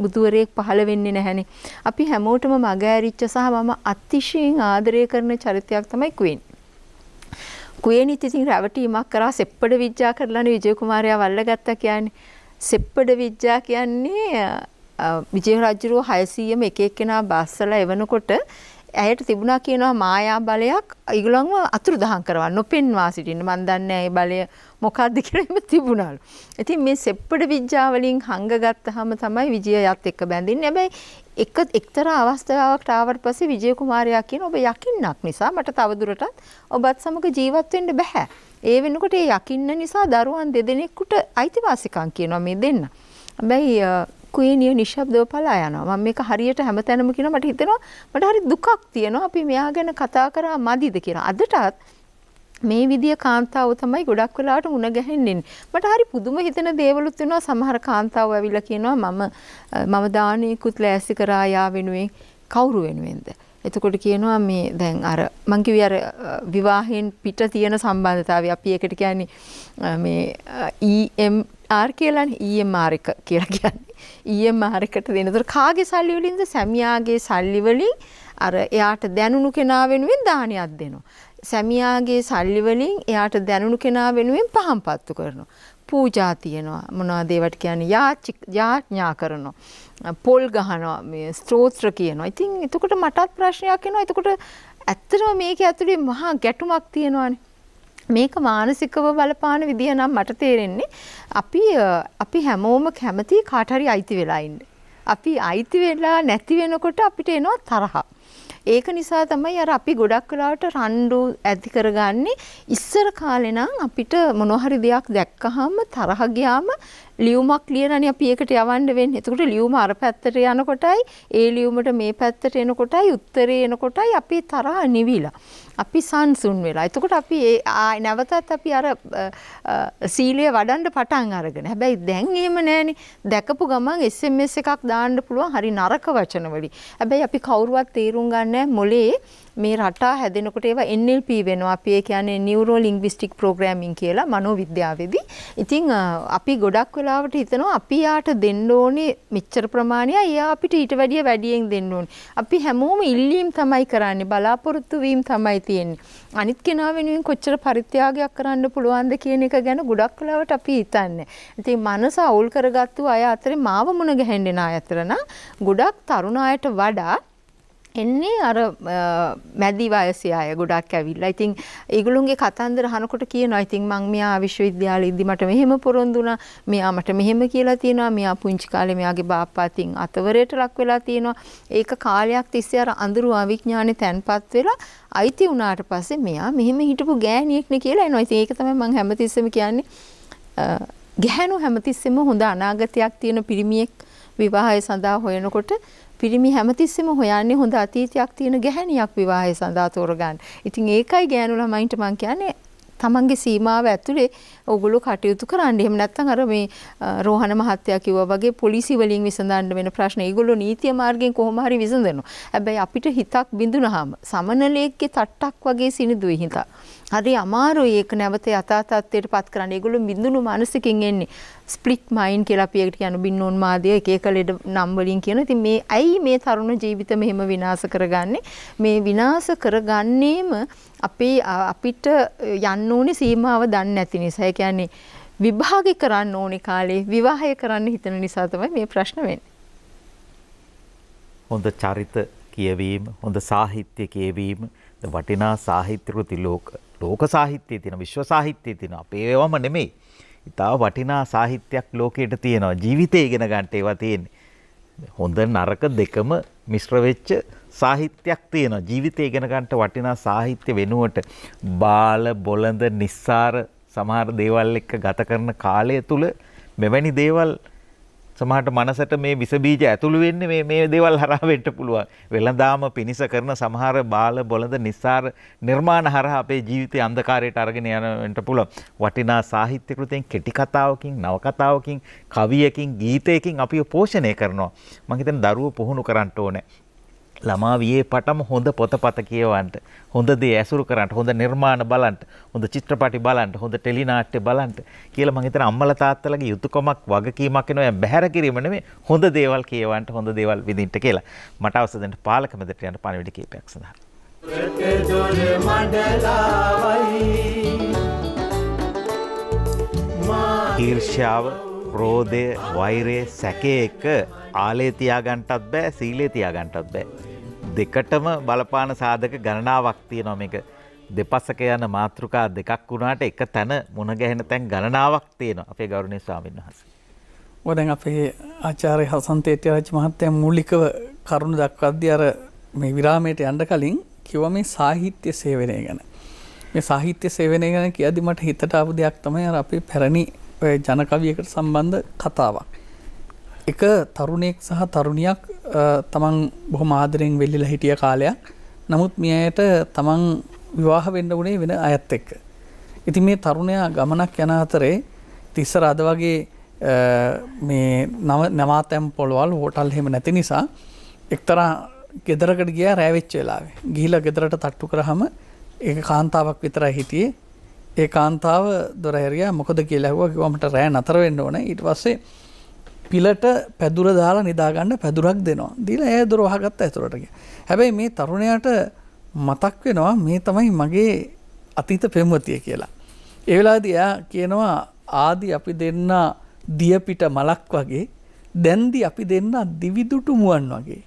S5: බුදුවරයෙක් පහළ වෙන්නේ නැහැනේ. අපි හැමෝටම මග ඇරිච්ච සහ මම අතිශයින් ආදරය කරන චරිතයක් තමයි ක්වීන්. ක්වීනිත් ඉතින් රැවටීමක් කරා සෙප්පඩ විජ්ජා කරලානේ විජය කුමාරයා වල්ලගත්තා කියන්නේ. සෙප්පඩ විජ්ජා කියන්නේ විජය රජුරෝ 600ම එක එක්කෙනා බස්සලා එවනකොට ඇයට තිබුණා කියනවා මායා බලයක් ඒගොල්ලන්ව අතුරුදහන් කරවන්න නොපෙන්වා සිටින්න මන් දන්නේ ඒ බලය මොකක්ද කියලා එහෙම තිබුණාලු. ඉතින් මේ සෙප්පඩ විද්‍යා වලින් හංගගත්තාම තමයි විජයයත් එක්ක බැඳින්නේ. හැබැයි එක එක්තරා අවස්ථාවකට ආවට පස්සේ විජය කුමාරයා කියන ඔබ යකින්නක් නිසා මට තවදුරටත් ඔබත් සමග ජීවත් වෙන්න බෑ. ඒ වෙනකොට ඒ යකින්න නිසා දරුවන් දෙදෙනෙකුට අයිතිවාසිකම් කියනවා මේ දෙන්න. හැබැයි කුයිනිය නිශ්ශබ්දව පලා යනවා මම මේක හරියට හැමතැනම කියනවා මට හිතෙනවා මට හරි දුකක් තියෙනවා අපි මෙයා ගැන කතා කරා මදිද කියලා අදටත් මේ විදිය කාන්තාව තමයි ගොඩක් වෙලාට මුණ ගැහෙන්නේ. මට හරි පුදුම හිතෙන දේවලුත් වෙනවා සමහර කාන්තාව ඇවිල්ලා කියනවා මම මම දානෙකුත් ලෑස්ති කරා යා වෙනුවෙන් කවුරු වෙනුවෙන්ද? එතකොට කියනවා මේ දැන් අර මං කිව්වේ අර විවාහයෙන් පිට තියෙන සම්බන්ධතාවය අපි ඒකට කියන්නේ මේ EMR කියලානේ EMR එක කියලා කියන්නේ. ඊයේ මාරකට දෙන. ඒතර කාගේ සල්ලි වලින්ද? සැමියාගේ සල්ලි වලින් අර එයාට දැනුණු කෙනා වෙනුවෙන් දානයක් දෙනවා. සැමියාගේ සල්ලි වලින් එයාට දැනුණු කෙනා වෙනුවෙන් පහම්පත්තු කරනවා. පූජා තියනවා. මොනවද ඒවට කියන්නේ? යාඥා කරනවා. පොල් ගහනවා. මේ ස්තෝත්‍ර කියනවා. ඉතින් එතකොට මටත් ප්‍රශ්නයක් එනවා. එතකොට ඇත්තටම මේක ඇතුලේ මහා ගැටුමක් තියෙනවානේ. මේක මානසිකව බලපාන විදිහ නම් මට තේරෙන්නේ අපි අපි හැමෝම කැමති කාට හරි අයිති වෙලා ඉන්න. අපි අයිති වෙලා නැති වෙනකොට අපිට එනවා තරහා. ඒක නිසා තමයි අර අපි ගොඩක් වෙලාවට රණ්ඩු ඇති කරගන්නේ ඉස්සර කාලේ නම් අපිට මොනවා හරි දෙයක් දැක්කහම තරහ ගියාම ලියුමක් ලියනනේ අපි ඒකට යවන්න වෙන්නේ. එතකොට ලියුම අර පැත්තට යනකොටයි ඒ ලියුමට මේ පැත්තට එනකොටයි උත්තරේ එනකොටයි අපි තරහ නිවිලා. අපි සංසුන් වෙලා. එතකොට අපි ඒ නැවතත් අපි අර සීලය වඩන්න පටන් අරගෙන. හැබැයි දැන් එහෙම නෑනේ. දැකපු ගමන් SMS එකක් දාන්න පුළුවන් හරි නරක වචන වලින්. හැබැයි අපි කවුරුවත් තීරු තේරුම් ගන්න මොලේ මේ රටා හැදෙනකොට ඒවා NLP වෙනවා. අපි ඒ කියන්නේ Neuro Linguistic Programming කියලා මනෝවිද්‍යාවේදී. ඉතින් අපි ගොඩක් වෙලාවට හිතනවා අපි යාට දෙන්න ඕනේ මෙච්චර ප්‍රමාණයක්, එයා අපිට ඊට වැඩිය වැඩියෙන් දෙන්න ඕනේ. අපි හැමෝම ඉල්ලීම් තමයි කරන්නේ, බලාපොරොත්තු වීම තමයි තියෙන්නේ. අනිත් කෙනා වෙනුවෙන් කොච්චර පරිත්‍යාගයක් කරන්න පුළුවන්ද කියන එක ගැන ගොඩක් වෙලාවට අපි හිතන්නේ. ඉතින් මනස අවුල් කරගත්තු අය අතරේ මාව මුණ ගැහෙන්න අය අතර නම් ගොඩක් තරුණ අයට වඩා එන්නේ අර මැදි වයසේ අය ගොඩක් ඇවිල්ලා. ඉතින් ඒගොල්ලොන්ගේ කතන්දර අහනකොට කියනවා. ඉතින් මං මෙයා විශ්වවිද්‍යාලෙ ඉදි මට මෙහෙම පොරොන්දු වුණා. මෙයා මට මෙහෙම කියලා තියෙනවා. මෙයා පුංචි කාලේ මෙයාගේ බාප්පා තින් අතවරයට ලක් වෙලා තියෙනවා. ඒක කාලයක් තිස්සේ අර අඳුරු අවිඥානේ තැන්පත් වෙලා අයිති වුණාට පස්සේ මෙයා මෙහෙම හිටපු ගෑණියෙක්නේ කියලා එනවා. ඉතින් ඒක තමයි මං හැමතිස්සෙම කියන්නේ. ගැහැණු හැමතිස්සෙම හොඳ අනාගතයක් තියෙන පිරිමියෙක් විවාහය සඳහා හොයනකොට පිරිමි හැමතිස්සෙම හොයන්නේ හොඳ අතීතයක් තියෙන ගැහැණියක් විවාහය සඳහා තෝරගන්න. ඉතින් ඒකයි ගෑනු ළමයින්ට මම කියන්නේ තමන්ගේ සීමාව ඇතුලේ ඔගොල්ලෝ කටයුතු කරන්න. එහෙම නැත්නම් අර මේ රෝහණ මහත්තයා කිව්වා වගේ පොලිසි වලින් විසඳන්න වෙන ප්‍රශ්න. ඒගොල්ලෝ නීතිය මාර්ගයෙන් කොහොම හරි විසඳනවා. හැබැයි අපිට හිතක් බිඳුනහම සමනලයේගේ තට්ටක් වගේ සිනිදුයි හිතක්. හරි අමාරුයි ඒක නැවත යථා තත්ත්වයට පත් කරන්න. ඒගොල්ලෝ බිඳුණු මානසිකින් එන්නේ. ස්ප්ලිට් මයින්ඩ් කියලා අපි ඒකට කියන බින්නෝන් මාදය එක එක ලෙඩ නම් වලින් කියන. ඉතින් මේ ඇයි මේ තරුණ ජීවිත මෙහෙම විනාශ කරගන්නේ? මේ විනාශ කරගන්නේම අපේ අපිට යන්න ඕනේ සීමාව දන්නේ නැති නිසා. ඒ කියන්නේ විභාග කරන්න ඕනේ කාලේ විවාහය කරන්න හිතන නිසා තමයි මේ ප්‍රශ්න වෙන්නේ.
S1: හොඳ චරිත කියවීම, හොඳ සාහිත්‍ය කියවීම, වටිනා සාහිත්‍ය කෘති ලෝක ලෝක සාහිත්‍යයේ තියෙන විශ්ව සාහිත්‍යයේ තියෙන අපේ ඒවම නෙමෙයි. ඉතාල වටිනා සාහිත්‍යයක් ලෝකයට තියෙනවා. ජීවිතේ ඉගෙන ගන්නට ඒවා තියෙන්නේ. හොඳ නරක දෙකම මිශ්‍ර වෙච්ච සාහිත්‍යයක් තියෙනවා. ජීවිතේ ඉගෙන ගන්නට වටිනා සාහිත්‍ය වෙනුවට බාල බොළඳ නිස්සාර සමහර දේවල් එක්ක ගත කරන කාලය තුල මෙවැනි දේවල් සමහට මනසට මේ විසබීජ ඇතුළු වෙන්න මේ දේවල් හරහා වෙන්න පුළුවන්. වෙළඳාම පිනිස කරන සමහර බාල බොළඳ නිස්සාර නිර්මාණ හරහා අපේ ජීවිතය අන්ධකාරයට අරගෙන යන්නට පුළුවන්. වටිනා සාහිත්‍ය කෘතෙන් කෙටි කතාවකින්, නව කතාවකින්, කවියකින්, ගීතයකින් අපි පෝෂණය කරනවා. මම හිතන්නේ දරුවෝ පුහුණු කරන්න ඕනේ. ළමා වියේ පටම හොඳ පොතපත කියවන්ට හොඳ දේ ඇසුරු කරට හොඳ නිර්මාණ බලන්ට හොඳ චිත්‍රපටි බලන්ට හොඳ ටෙලිනාට්‍ය බලන්ට කියල මහිතන අම්මල තාත්තලගේ යුතුකොමක් වගකීමක් නොය බැහැර කිරීමනේ හොඳ දේවල් කියවන්ට හොඳ දේවල් විදින්ට කියලා මට අවසදට පාලකමදට යන පණවිඩි කේපයක් සඳහා. ඊර්ෂ්‍යාව රෝධය වෛරය සැකේ එක ආලේ තියාගන්ටත් බෑ සීලේ තියාගන්ටත් බෑ දෙකටම බලපාන සාධක ගණනාවක් තියනො එක දෙපස්සක යන මාතෘකා දෙකක් වුණාට එක තැන මුණගැහෙන තැන් ගණනාවක් තියෙන අපේ ගෞරණය ස්වාමීන් වහස.
S2: ඔොදැන් අපේ ආචාරය හසන්තේ අච්චාරච මහත්තය මූලිකව කරුණු දක්වද්‍ය අර මේ විරාමයට යන්ඩ කලින් කිව මේ සාහිත්‍ය සේවනය ගැන. මේ සාහිත්‍ය සේවනය ගැන කියදි මට හිතට අබ දෙයක් තමයි අපේ පැරණි ජනකවියකට සම්බන්ධ කතාවක්. එක තරුණයෙක් සහ තරුණියක් තමන් බොහ මාදරෙන් වෙල්ලිල හිටිය කාලයක් නමුත් මේ අයට තමන් විවාහ වෙන්න වනේ වෙන අයත් එක්ක. ඉති මේ තරුණයා ගමනක් යන අතරේ තිස්සර අද වගේ මේ නව නවාතැම් පොළවල් හෝටල් හෙම නැති නිසා එක්තරා ගෙදරකට ගිය රෑවෙච්ච වෙලාවේ ගිහිල ගෙදරට තට්ටු කරහම ඒ කාන්තාවක් විතරයි හිටියේ ඒ කාන්තාව දොරහැරයා මොකද කියලා ඇහුව කිවමට රෑ නතර වෙන්න ඕන ඉට පස්සේ පිලට පැදුර දාලා නිදාගන්න පැදුරක් දෙනවා දීලා ඇය දොර වහගත්ත ඇතුළටගේ හැබැයි මේ තරුණයට මතක් වෙනවා මේ තමයි මගේ අතීත පෙම්වතිය කියලා. ඒවෙලාද එයා කියනවා ආදි අපි දෙන්න දියපිට මලක් වගේ දැන්දි අපි දෙන්න දිවිදුටු මුවන් වගේ.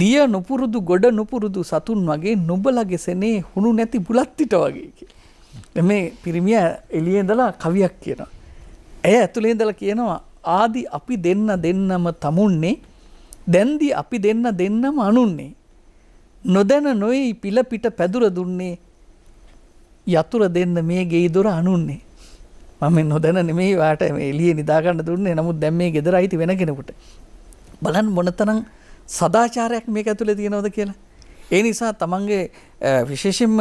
S2: දිය නොපුරුදු ගොඩ නොපුරුදු සතුන් වගේ නොබලගෙසනේ හුණු නැති බුලත්තිට වගේ. මේ පිරිමිය එලියඳලා කවියක් කියනවා. ඇය ඇතුළේ ඉඳලා කියනවා ආදි අපි දෙන්න දෙන්නම තමුන්නේ දැන්දි අපි දෙන්න දෙන්නම අනුන්නේ නොදැන නොයි පිළ පිට පැදුර දුන්නේ යතුර දෙන්න මේ ගේ දොර අනුන්නේ මම නොදැන නෙමෙයි වාට මේ එළියේ නිදා ගන්න දුන්නේ නමුත් දැන් මේ ගෙදර අයිති වෙන කෙනෙකුට බලන්න මොනතරම් සදාචාරයක් මේක ඇතුලේ තියෙනවද කියලා ඒ නිසා තමන්ගේ විශේෂයෙන්ම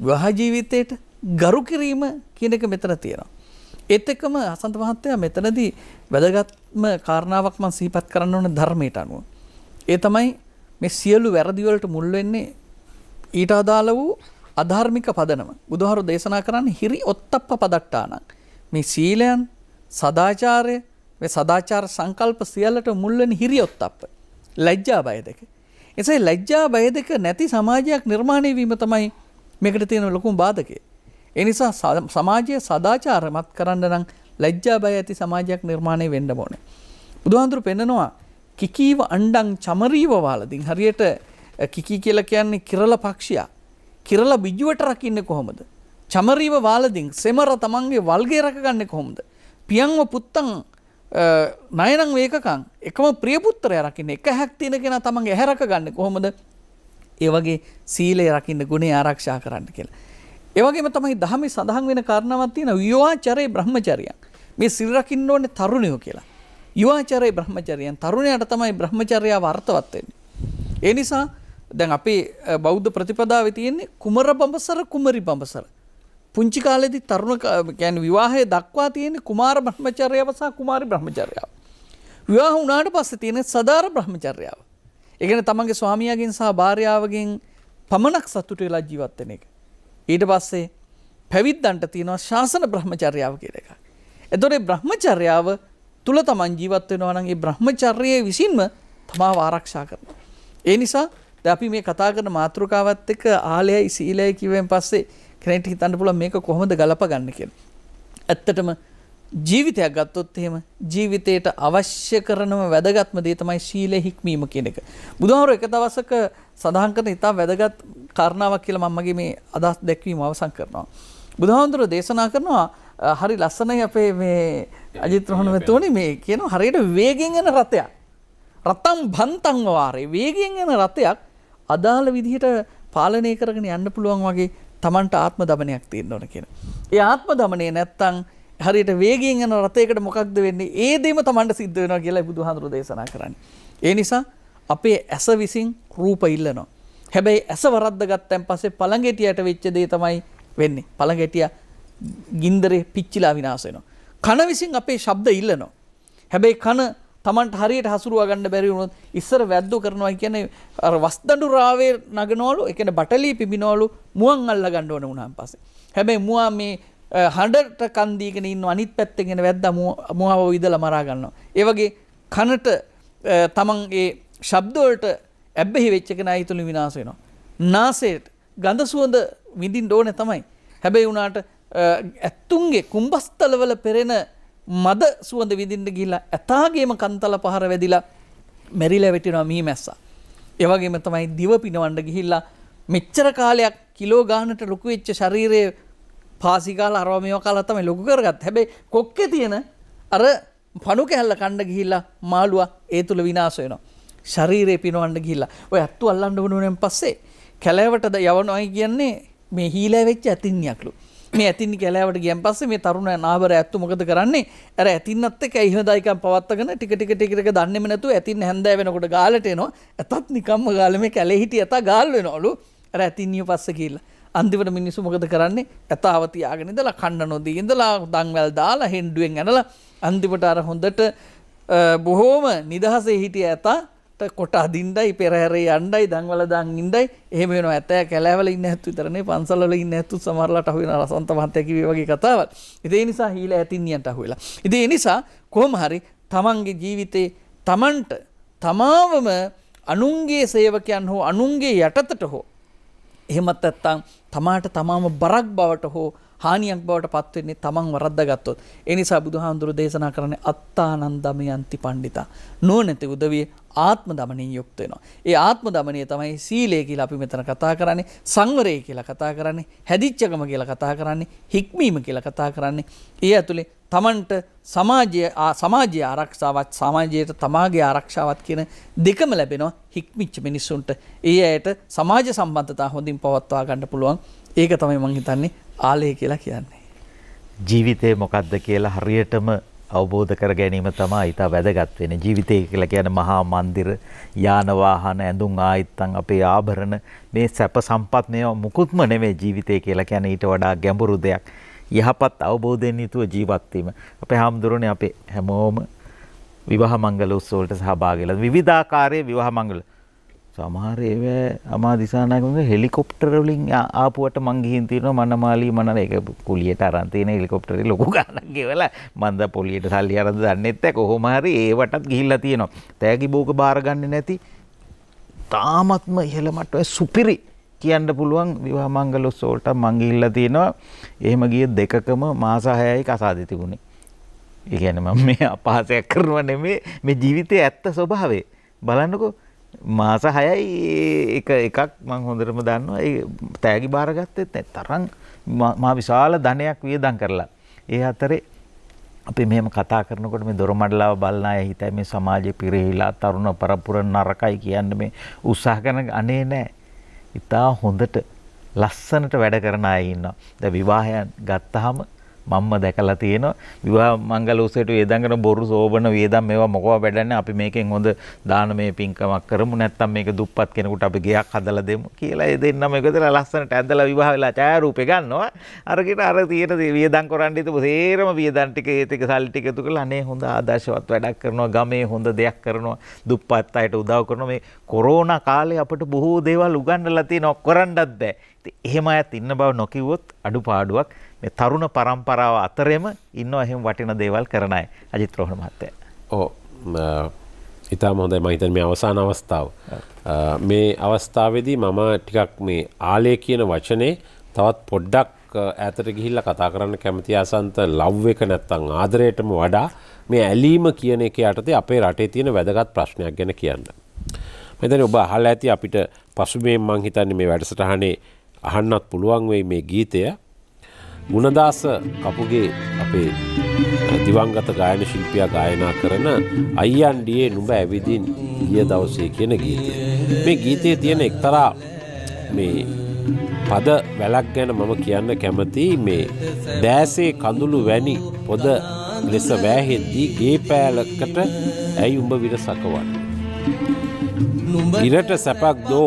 S2: විවාහ ජීවිතේට ගරු කිරීම කියන එක මෙතන තියෙනවා ඒත් එක්කම අසන්ත මහත්තයා මෙතනදී වැදගත්ම කාරණාවක් මම සිහිපත් කරන්න ඕන ධර්මයට අනුව. ඒ තමයි මේ සියලු වැරදි වලට මුල් වෙන්නේ ඊට අදාළ වූ අධාර්මික පදනම. බුදුහාරු දේශනා කරන්නේ හිරි ඔත්තප්ප පදට්ටාණන්. මේ සීලයන් සදාචාරය මේ සදාචාර සංකල්ප සියල්ලට මුල් වෙන්නේ හිරි ඔත්තප්ප. ලැජ්ජා බය දෙක. එසේ ලැජ්ජා බය දෙක නැති සමාජයක් නිර්මාණය වීම තමයි මේකට තියෙන ලොකුම බාධකය. ඒ නිසා සමාජය සදාචාරමත් කරන්න නම් ලැජ්ජා බය ඇති සමාජයක් නිර්මාණය වෙන්න ඕනේ. බුදුහාඳුරු පෙන්නනවා කිකීව අණ්ඩං චමරීව වාලදින් හරියට කිකි කියලා කියන්නේ කිරල පක්ෂියා. කිරල බිජුවට රකින්නේ කොහොමද? චමරීව වාලදින් සෙමර තමන්ගේ වල්ගේ රකගන්නේ කොහොමද? පියන්ව පුත්තන් නයනං වේකකං එකම ප්‍රියපුත්‍රය රකින්න එක හැක් තියෙන කෙනා තමන්ගේ ඇහැරක ගන්න කොහොමද? ඒ වගේ සීලය රකින්න ගුණේ ආරක්ෂා කරන්න කියලා. ඒ වගේම තමයි ධර්මයේ සඳහන් වෙන කාරණාවක් තියෙනවා යෝවාචරේ බ්‍රහ්මචර්යයන්. මේ සිල් රකින්න ඕනේ තරුණයෝ කියලා. යෝවාචරේ බ්‍රහ්මචර්යයන් තරුණයාට තමයි බ්‍රහ්මචර්යාව අර්ථවත් වෙන්නේ. ඒ නිසා දැන් අපේ බෞද්ධ ප්‍රතිපදාවේ තියෙන්නේ කුමර බඹසර කුමරි බඹසර. පුංචි කාලෙදි තරුණ කියන්නේ විවාහය දක්වා තියෙන කුමාර බ්‍රහ්මචර්යාව සහ කුමාරි බ්‍රහ්මචර්යාව. විවාහ වුණාට පස්සේ තියෙන සදාර බ්‍රහ්මචර්යාව. ඒ කියන්නේ තමන්ගේ ස්වාමියාගෙන් සහ භාර්යාවගෙන් පමණක් සතුට වෙලා ජීවත් වෙන එක. ඊට පස්සේ පැවිද්දන්ට තියෙනවා ශාසන බ්‍රහ්මචර්යාව කියන එකක්. එතකොට බ්‍රහ්මචර්යාව තුල තමන් ජීවත් වෙනවා නම් ඒ බ්‍රහ්මචර්යයේ විසින්ම තමාව ආරක්ෂා කරනවා. ඒ නිසා දැන් අපි මේ කතා කරන මාතෘකාවත් එක්ක ආලයයි සීලයයි කියවෙන් පස්සේ කෙනෙක්ට හිතන්න පුළුවන් මේක කොහොමද ගලප ගන්න කියලා. ඇත්තටම ජීවිතයක් ගත්තොත් එහෙම ජීවිතයට අවශ්‍ය කරනම වැදගත්ම දේ තමයි ශීලයේ හික්මීම කියන එක. බුදුහාමර එක දවසක සඳහන් කරන ඉතා වැදගත් කාරණාවක් කියලා මම මගේ මේ අදහස් දැක්වීම අවසන් කරනවා. බුදුහාමුදුර දේශනා කරනවා හරි ලස්සනයි අපේ මේ අජිත් රහණ මෙතුණි මේ කියන හරියට වේගෙන් යන රථයක්. රතම් බන්තං වාරේ වේගෙන් යන රථයක් අදාළ විදිහට පාලනය කරගෙන යන්න පුළුවන් වගේ Tamanට ආත්ම දමනයක් තියෙන්න ඕන කියන. ඒ ආත්ම දමනය නැත්තම් හරියට වේගයෙන් යන රථයකට මොකක්ද වෙන්නේ? ඒ දෙම Tamanට සිද්ධ වෙනවා කියලා බුදුහාඳුරු දේශනා කරන්නේ. ඒ නිසා අපේ ඇස විසින් රූප ඉල්ලනවා. හැබැයි ඇස වරද්ද ගත්තන් පස්සේ පළඟෙටියට වෙච්ච දේ තමයි වෙන්නේ. පළඟෙටිය ගින්දරේ පිච්චිලා විනාශ වෙනවා. කන විසින් අපේ ශබ්ද ඉල්ලනවා. හැබැයි කන Tamanට හරියට හසුරුවා ගන්න බැරි වුණොත් ඉස්සර වැද්දෝ කරනවා කියන්නේ අර වස්දඬු රාවේ නගනවලු, ඒ කියන්නේ බටලී පිබිනවලු මුවන් අල්ල ගන්න ඕන වුණාන් පස්සේ. හැබැයි මුවා මේ හඬට කන් දීගෙන ඉන්න අනිත් පැත්තෙන් එන වැද්දා මුවව විදලා මරා ගන්නවා. ඒ වගේ කනට තමන් ඒ ශබ්ද වලට ඇබ්බැහි වෙච්ච කෙනා ඊතුළු විනාශ වෙනවා. නාසයට ගඳ සුවඳ විඳින්න ඕනේ තමයි. හැබැයි උනාට ඇත්තුන්ගේ කුඹස්තලවල පෙරෙන මද සුවඳ විඳින්න ගිහිල්ලා ඇතාගේම කන්තල පහර වැදිලා මෙරිලා වැටෙනවා මීමැස්සා. ඒ වගේම තමයි දිව පිනවන්න ගිහිල්ලා මෙච්චර කාලයක් කිලෝ ගානට ලොකු වෙච්ච ශරීරයේ පාසිකාල අරවා මේවා කාලා තමයි ලොකු කරගත්. හැබැයි කොක්කේ තියෙන අර පණු කැහැල්ල කණ්ඩ ගිහිල්ලා මාළුවා ඒ තුල විනාශ වෙනවා. ශරීරේ පිනවන්න ගිහිල්ලා. ඔය ඇත්තු අල්ලන්න වුණොනෙන් පස්සේ කැලෑවටද යවනවායි කියන්නේ මේ හීලා වෙච්ච ඇතින්නියක්ලු. මේ ඇතින් කැලෑවට ගියන් පස්සේ මේ තරුණ නාවර ඇත්තු මොකද කරන්නේ? අර ඇතින්නත් එක්ක ඉහඳයිකම් පවත්තගෙන ටික ටික ටික ටික දන්නේම නැතුව ඇතින් හැන්දෑ වෙනකොට ගාලට එනවා. ඇතත් නිකම්ම ගාලේ මේ කැලේ හිටිය ඇතා ගාල් වෙනවලු. අර ඇතින්නිය පස්සේ ගිහිල්ලා. අන්තිමට මිනිස්සු මොකද කරන්නේ ඇතාව තියාගෙන ඉඳලා කන්න නොදී ඉඳලා දන්වැල් දාලා හෙන්ඩුවෙන් ඇනලා අන්තිමට අර හොඳට බොහෝම නිදහසේ හිටිය ඇතාට කොට අදින්ඩයි පෙරහැරේ යන්ඩයි දංවල දං ඉන්ඩයි එහෙම වෙනවා ඇතෑ කැලෑවල ඉන්න ඇත්තු විතරනේ පන්සල්වල ඉන්න ඇත්තු සමහරලාට අහු වෙන රසන්ත මහත්තයා කිව්වේ වගේ කතාවල්. ඉතින් ඒ නිසා හීල ඇතින්නියන්ට අහු වෙලා. ඉතින් ඒ නිසා කොහොම හරි තමන්ගේ ජීවිතේ තමන්ට තමාවම අනුන්ගේ සේවකයන් හෝ අනුන්ගේ යටතට හෝ එහෙමත් නැත්නම් තමාට තමාම බරක් බවට හෝ හානියක් බවට පත් වෙන්නේ තමන් වරද්දාගත්තොත්. ඒ නිසා බුදුහාඳුරු දේශනා කරන්නේ අත්තානන්දමයන්ති පණ්ඩිතා. නුවණැති උදවිය ආත්ම දමනයෙන් යුක්ත වෙනවා. ඒ ආත්ම දමනය තමයි සීලය කියලා අපි මෙතන කතා කරන්නේ, සංවරය කියලා කතා කරන්නේ, හැදිච්චකම කියලා කතා කරන්නේ, හික්මීම කියලා කතා කරන්නේ. ඒ ඇතුලේ තමන්ට සමාජයේ සමාජයේ ආරක්ෂාවත් සමාජයට තමාගේ ආරක්ෂාවත් කියන දෙකම ලැබෙනවා හික්මිච්ච මිනිස්සුන්ට. ඒ ඇයට සමාජ සම්බන්ධතා හොඳින් පවත්වා ගන්න පුළුවන්. ඒක තමයි මම හිතන්නේ ආලය කියලා කියන්නේ.
S1: ජීවිතය මොකක්ද කියලා හරියටම අවබෝධ කර ගැනීම තමා ඉතා වැදගත් වෙන ජීවිතය කියලා කියන මහා මන්දිර යානවාහන ඇඳුම් ආයිත්තන් අපේ ආභරණ මේ සැප සම්පත් මේ මුකුත්ම නෙමේ ජීවිතය කියලා කියන ඊට වඩා ගැඹුරු දෙයක් යහපත් අවබෝධයෙන් යුතුව ජීවත්වීම අපේ හාමුදුරනේ අපේ හැමෝම විවාහ මංගල උත්සවවලට සහභාගී වෙලා විවිධාකාරයේ විවාහ මංගල සමහර ඒවෑ අමා දිසානකම හෙලිකොප්ටරලින් ආපුුවට මංගිහින් තියන මනමාලී මන එක කුලියට අරන්තයන හෙලිකොප්ටර ලොකු ගන්නගෙවල මන්ද පොලියට සල්ලි අරද දන්නෙත්ත කොහොමහරි ඒවටත් ගිහිල්ල තියෙනවා තෑකි බෝක භාරගන්න නැති තාමත්ම ඉහළමට සුපිරි කියන්න පුළුවන් විවාමංගලොස්සෝල්ට මංගිහිල්ල තියෙනවා එහෙම ගිය දෙකකම මාසාහයයි කසාදි තිබුණේ ඉගැනම මේ අපහසයක් කරනුව නෙමේ මේ ජීවිතය ඇත්ත ස්වභාවේ බලන්නකෝ මාස 6යි එක එකක් මම හොඳටම දන්නවා ඒ තෑගි බාරගත්තෙත් නැත් තරම් මා විශාල ධනයක් වියදම් කරලා ඒ අතරේ අපි මෙහෙම කතා කරනකොට මේ දොරමඩලාව බලන අය හිතයි මේ සමාජය පිරෙහිලා තරුණ පරපුර නරකයි කියන්නේ මේ උත්සාහ කරන අනේ නෑ. ඉතා හොඳට ලස්සනට වැඩ කරන අය ඉන්නවා. දැන් විවාහයන් ගත්තාම මම්ම දැකලා තියෙනවා විවාහ මංගල උසට වේදංගන බොරු සෝබන වේදම් මේවා මොකවා වැඩන්නේ අපි මේකෙන් හොඳ දානමය පින්කමක් කරමු නැත්තම් මේක දුප්පත් කෙනෙකුට අපි ගෙයක් හදලා දෙමු කියලා ඒ දෙන්නම එකතලා ලස්සනට ඇඳලා විවාහ වෙලා ඡායාරූපේ ගන්නවා අරගෙන අර තියෙන වියදම් කරන්න හිටපු සේරම වියදම් ටික ඒ ටික සල්ලි ටික එකතු කරලා අනේ හොඳ ආදර්ශවත් වැඩක් කරනවා ගමේ හොඳ දෙයක් කරනවා දුප්පත් අයට උදව් කරනවා මේ කොරෝනා කාලේ අපිට බොහෝ දේවල් උගන්වලා තියෙනවා කරන්නත් බෑ ඉතින් එහෙම අයත් ඉන්න බව නොකිව්වොත් අඩුපාඩුවක් මේ තරුණ පරම්පරාව අතරෙම ඉන්නවා එහෙම වටින දේවල් කරන අය අජිත් රෝහණ මහත්තයා.
S3: ඔව් ඉතා හොඳයි මහිතන් මේ අවසාන අවස්ථාව. මේ අවස්ථාවේදී මම ටිකක් මේ ආලය කියන වචනේ තවත් පොඩ්ඩක් ඇතට ගිහිල්ල කතා කරන්න කැමති අසන්ත ලව් එක නැත්තං ආදරයටම වඩා මේ ඇලීම කියන එක යටතේ අපේ රටේ තියෙන වැදගත් ප්‍රශ්නයක් ගැන කියන්න. මෙතන ඔබ අහලා ඇති අපිට පසුබේ මං හිතන්නේ මේ වැඩසටහනේ අහන්නත් පුළුවන් වෙයි මේ ගීතය ගුණදාස කපුගේ අපේ දිවංගත ගායන ශිල්පියා ගායනා කරන අයියන්ඩියේ නුඹ ඇවිදින් ගිය දවසේ කියන ගීතය. මේ ගීතයේ තියෙන එක්තරා මේ පද වැලක් ගැන මම කියන්න කැමති මේ දෑසේ කඳුළු වැනි පොද ලෙස වැෑහෙද්දී ගේ පෑලකට ඇයි උඹ විර සකවන්න. ඉරට සැපක් දෝ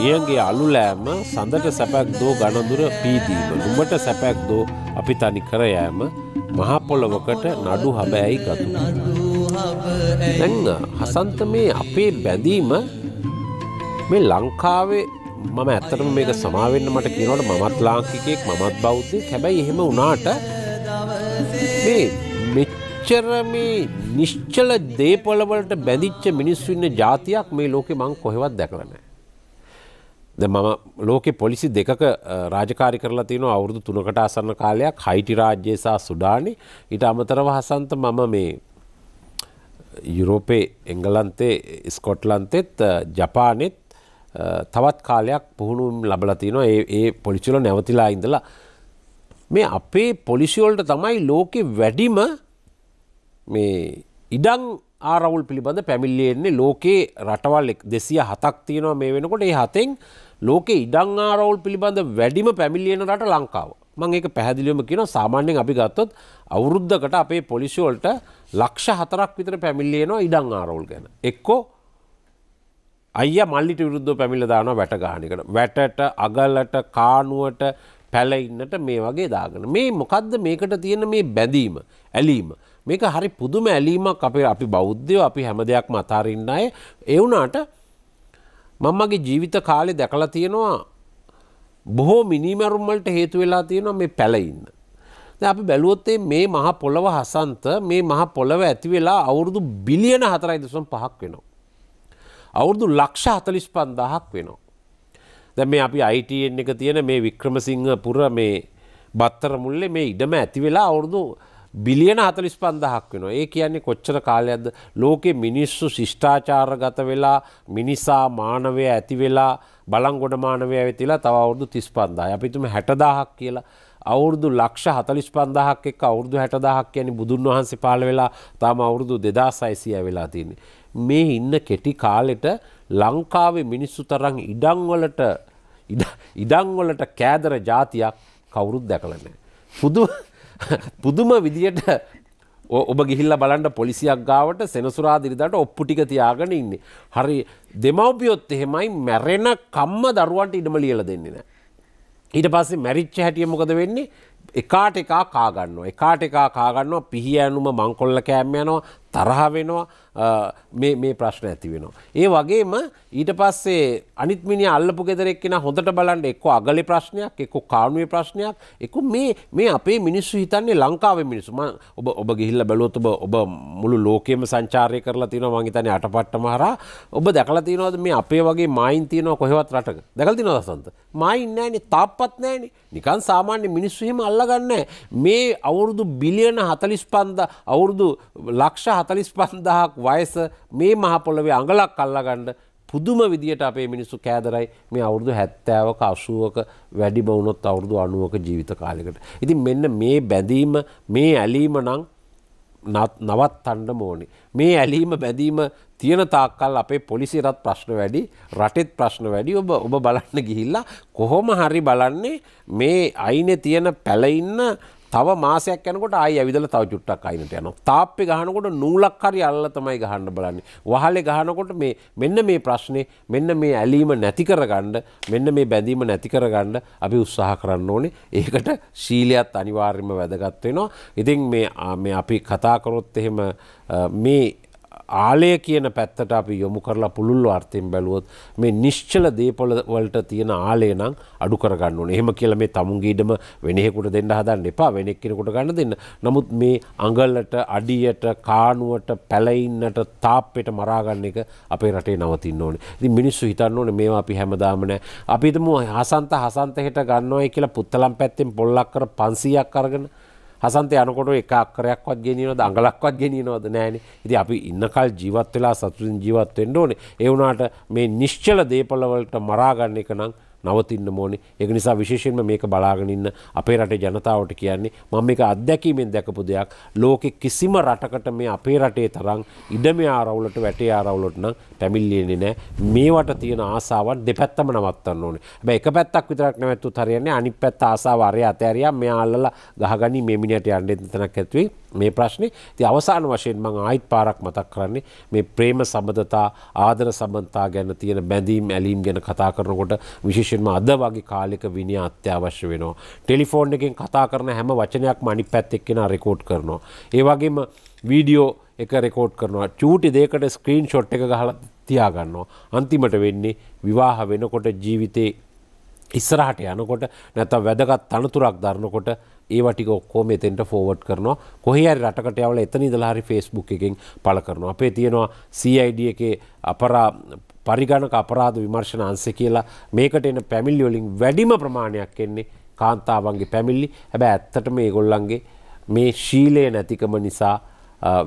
S3: මියන්ගේ අලුලෑම සඳට සැපැක් දෝ ගණදුර පීදීම නුමට සැපැක් දෝ අපි තනි කරයෑම මහපොළොවකට නඩු හබෑයි ගතු. දැන්න හසන්ත මේ අපේ බැඳීම මේ ලංකාවේ මම ඇත්තටම මේක සමාවෙන්න මට කියනවට මමත් ලාංකිකයෙක් මමත් බෞද්ධය හැබැයි එහෙම වුණාට මේ මෙච්චර මේ නිශ්චල දේපොළවලට බැඳිච්ච මිනිස්සුන්න ජාතියක් මේ ලෝකෙ මං කොහෙවත් දැකලනෑ. මම ලෝකෙ පොලිසි දෙකක රාජකාරි කරලා තියෙනවා අවුරුදු තුනකට අසන්න කාලයක් හයිටි රාජ්‍යය සහ සුඩානි ඊට අමතරව හසන්ත මම මේ යුරෝපේ එංගලන්තේ ස්කොට්ලන්තෙත් ජපානෙත් තවත් කාලයක් පුහුණුම් ලබලා තියෙනවා ඒ ඒ පොලිසිවල නැවතිලා ඉඳලා මේ අපේ පොලිසිවලට තමයි ලෝකෙ වැඩිම මේ ඉඩං ආරවුල් පිළිබඳ පැමිල්ලියෙන්නේ ලෝකේ රටවල් දෙසිය හතක් තියෙනවා මේ වෙනකොට ඒ හතෙන් ලෝක ඉඩං ආරවුල් පිළිබඳ වැඩිම පැමිලියන රට ලංකාව මං ඒක පැහැදිලිවම කියන සාමාන්‍යෙන් අපි ගත්තොත් අවුරුද්ධකට අපේ පොලිසිවලට ලක්ෂ හතරක් විතර පැමිල්ලියනවා ඉඩං ආරවුල් ගැන එක්කෝ අය මල්ලිට විරුද්ධ පැමිල දාන වැට ගානිකට වැටට අගලට කානුවට පැලඉන්නට මේ වගේ දාගෙන මේ මොකක්ද මේකට තියෙන මේ බැඳීම ඇලීම මේක හරි පුදුම ඇලීමක් අපේ අපි බෞද්ධයෝ අපි හැම දෙයක් මතාරන්නයි එවුනාට මම මගේ ජීවිත කාලෙ දැකලා තියෙනවා බොහෝ මිනිමැරුම්වලට හේතු වෙලා තියෙනවා මේ පැලඉන්න. අපි බැලුවොත්තේ මේ මහ පොළව හසන්ත මේ මහ පොළව ඇති වෙලා අවුරුදු බිලියන හතරයි දෙසම් පහක් වෙනවා. අවුරුදු ලක්ෂ හතලිස් පන්දහක් වෙනවා. දැ මේ අපි අයිටෙන් එක තියෙන මේ වික්‍රමසිංහ පුර මේ බත්තර මුල්ලේ මේ ඉඩම ඇති වෙලා අවුරුදු බිලියන හතලිස් පන්දහක් වෙනවා ඒ කියන්නේ කොච්චර කාලයක්ද ලෝකෙ මිනිස්සු ශිෂ්ඨාචාර ගත වෙලා මිනිසා මානවය ඇති වෙලා බලංගොඩ මානවය ඇතිලා තව අවුරුදු තිස් පන්දා අපිතුම හැටදාහක් කියලා අවුරුදු ලක්ෂ හතලිස් පන්දහක් එක් අවුරුදු හැටදාහක් කියන බුදුන් වහන්සේ පාල වෙලා තාම අවුරුදු දෙදා සයිසිය වෙලා තියන්නේ. මේ ඉන්න කෙටි කාලෙට ලංකාවේ මිනිස්සු තරං ඉඩංවලට ඉඩංවලට කෑදර ජාතියක් කවුරුත් දැකලනෑ. පුදු පුදුම විදියට ඔබ ගිහිල්ල බලන්ට පොලිසියක් ගාවට සෙනසුරාදිරිදට ඔප්පු ටික තියාගෙන ඉන්නේ. හරි දෙමවපියොත් එහෙමයි මැරෙන කම්ම දරුවන්ට ඉඩම ලියල දෙන්නේ නෑ. ඊට පස්සේ මැරිච්ච හැටිය මොකද වෙන්නේ එකාට එකා කාගන්නවා එකාට එකා කාගන්නවා පිහි ඇනුම මංකොල්ල කෑම් යනවා තරහ වෙනවා මේ ප්‍රශ්න ඇති වෙනවා. ඒ වගේම ඊට පස්සේ අනිත්මිනි අල්ලපු ගෙදරෙක්ෙන හොඳට බලන්ට එක්ක අගලි ප්‍රශ්නයක් එක්ක කානුවේ ප්‍රශ්නයක් එක මේ මේ අපේ මිනිස්සු හිතන්නේ ලංකාව මිනිසුම ඔබ ඔබ ගිහිල්ල බැලෝතුබ ඔබ මුළු ලෝකෙම සංචාරය කරලා තින මංහිතන අටපට්ට මහර ඔබ දැකල තිනවද මේ අපේ වගේ මයින් තියනව කොහෙවත් රටක දැකල් තිනවසන්ත මයින්නෑනේ තාප්පත් නෑනේ නිකන් සාමාන්‍ය මිනිස්සුහම අල්ල අල්ලගන්න මේ අවුරුදු බිලියන හතලිස් පන්ද අවුරුදු ලක්ෂ හතලිස් පන්දහක් වයස මේ මහපොළොවේ අඟලක් අල්ලගන්න පුදුම විදියට අපේ මිනිස්සු කෑදරයි මේ අවුරුදු හැත්තෑවක අසුවක වැඩි බවුනොත් අවුරුදු අනුවක ජීවිත කාලෙකට. ඉතින් මෙන්න මේ බැඳීම මේ ඇලීම නං නවත් අන්ඩ මෝනි. මේ ඇලීම බැඳීම තියෙන තාක්කල් අපේ පොලිසිරත් ප්‍රශ්න වැඩි රටෙත් ප්‍රශ්න වැඩි ඔබ ඔබ බලන්න ගිහිල්ලා කොහොම හරි බලන්නේ මේ අයිනෙ තියෙන පැලඉන්න තව මාසයක් යනකොට ආය ඇවිදල තව චුට්ටක් අයිනට යන තාප්පෙ ගහනකොට නූලක් හරි අල්ල තමයි ගහන්න බලන්නේ වහලෙ ගහනකොට මේ මෙන්න මේ ප්‍රශ්නේ මෙන්න මේ ඇලීම නැති කරගන්න මෙන්න මේ බැඳීම නැති කරගන්න අපි උත්සාහ කරන්න ඕනේ ඒකට ශීලයත් අනිවාර්යම වැදගත් වෙනවා ඉතින් මේ අපි කතා කරොත් එහෙම මේ ආලය කියන පැත්තට අපි යොමු කරලා පුළුල්ව අර්ථයෙන් බැලුවොත් මේ නිශ්චල දේපොළ වලට තියෙන ආලය නම් අඩු කරගන්න ඕනේ. එහෙම කියලා මේ තමුන්ගේ ඉඩම වෙනෙහෙකුට දෙන්න හදන්න එපා. වෙනෙක් කෙනෙකුට ගන්න දෙන්න. නමුත් මේ අඟලට, අඩියට, කාණුවට, පැලෙන්නට, තාප්පෙට මරා ගන්න එක අපේ රටේ නවතින්න ඕනේ. ඉතින් මිනිස්සු හිතන්න ඕනේ මේවා අපි හැමදාම නෑ. අපි හිතමු හසන්ත හසන්ත හෙට ගන්නවයි කියලා පුත්තලම් පැත්තෙන් පොල්ලක් කර 500ක් අරගෙන හසන්ත යනකොට එක අක්කරයක්වත් ගෙනියන දඟලක්වත් ගෙනියනවද නෑනේ ඉති අපි ඉන්නකල් ජීවත් වෙලා සතුටින් ජීවත් වෙන්න ඕනේ ඒ වුණාට මේ නිශ්චල දේපලවලට මරාගන්න එක නම් නවතින්න ඕනේ ඒක නිසා විශේෂයෙන්ම මේක බලාගෙන ඉන්න අපේ රටේ ජනතාවට කියන්නේ මම මේක අත්දැකීමෙන් දැකපු දෙයක් ලෝකෙ කිසිම රටකට මේ අපේ රටේ තරම් ඉඩමේ ආරවුලට වැටේ ආරවුලට නම් පැමිණෙන්නේ නැහැ මේවට තියෙන ආසාවන් දෙපැත්තම නවත්තන්න ඕනේ හැබැයි එක පැත්තක් විතරක් නැවතුත් හරියන්නේ අනිත් පැත්ත ආසාව අරය අතෑරියා මෙයා අල්ලලා ගහගනි මේ මිනිහට යන්න දෙන්න තැනක් ඇතුවේ මේ ප්‍රශ්නේ. ඉතින් අවසාන වශයෙන් මම ආයිත් පාරක් මතක් කරන්නේ මේ ප්‍රේම සම්බන්ධතා, ආදර සම්බන්ධතා ගැන තියෙන බැඳීම්, ඇලීම් ගැන කතා කරනකොට විශේෂයෙන්ම අද වගේ කාලයක විනය අත්‍යවශ්‍ය වෙනවා. ටෙලිෆෝන් එකෙන් කතා කරන හැම වචනයක්ම අනිත් පැත්තේ කෙනා රෙකෝඩ් කරනවා. ඒ වගේම වීඩියෝ එක රෙකෝඩ් කරනවා චූටි දෙයකට ස්ක්‍රීන් ෂොට් එක ගහලා තියාගන්නවා අන්තිමට වෙන්නේ විවාහ වෙනකොට ජීවිතේ ඉස්සරහට යනකොට නැත්නම් වැදගත් තනතුරක් දරනකොට ඒවටික ඔක්කෝම එතෙන්ට ෆෝවඩ් කරනවා කොහරි රටකට යවල එතනි දලාහරි ෆෙස්බුක් එකෙන් පල කරනවා අපේ තියෙනවා CID එක අපරා පරිගණක අපරාධ විමර්ශණ අන්සේ කියලා මේකට එන පැමිල්ලි වලින් වැඩිම ප්‍රමාණයක් එන්නේ කාන්තාවන්ගේ පැමිල්ලි හැබැ ඇත්තට මේ ගොල්ලන්ගේ මේ ශීලය නැතිකම නිසා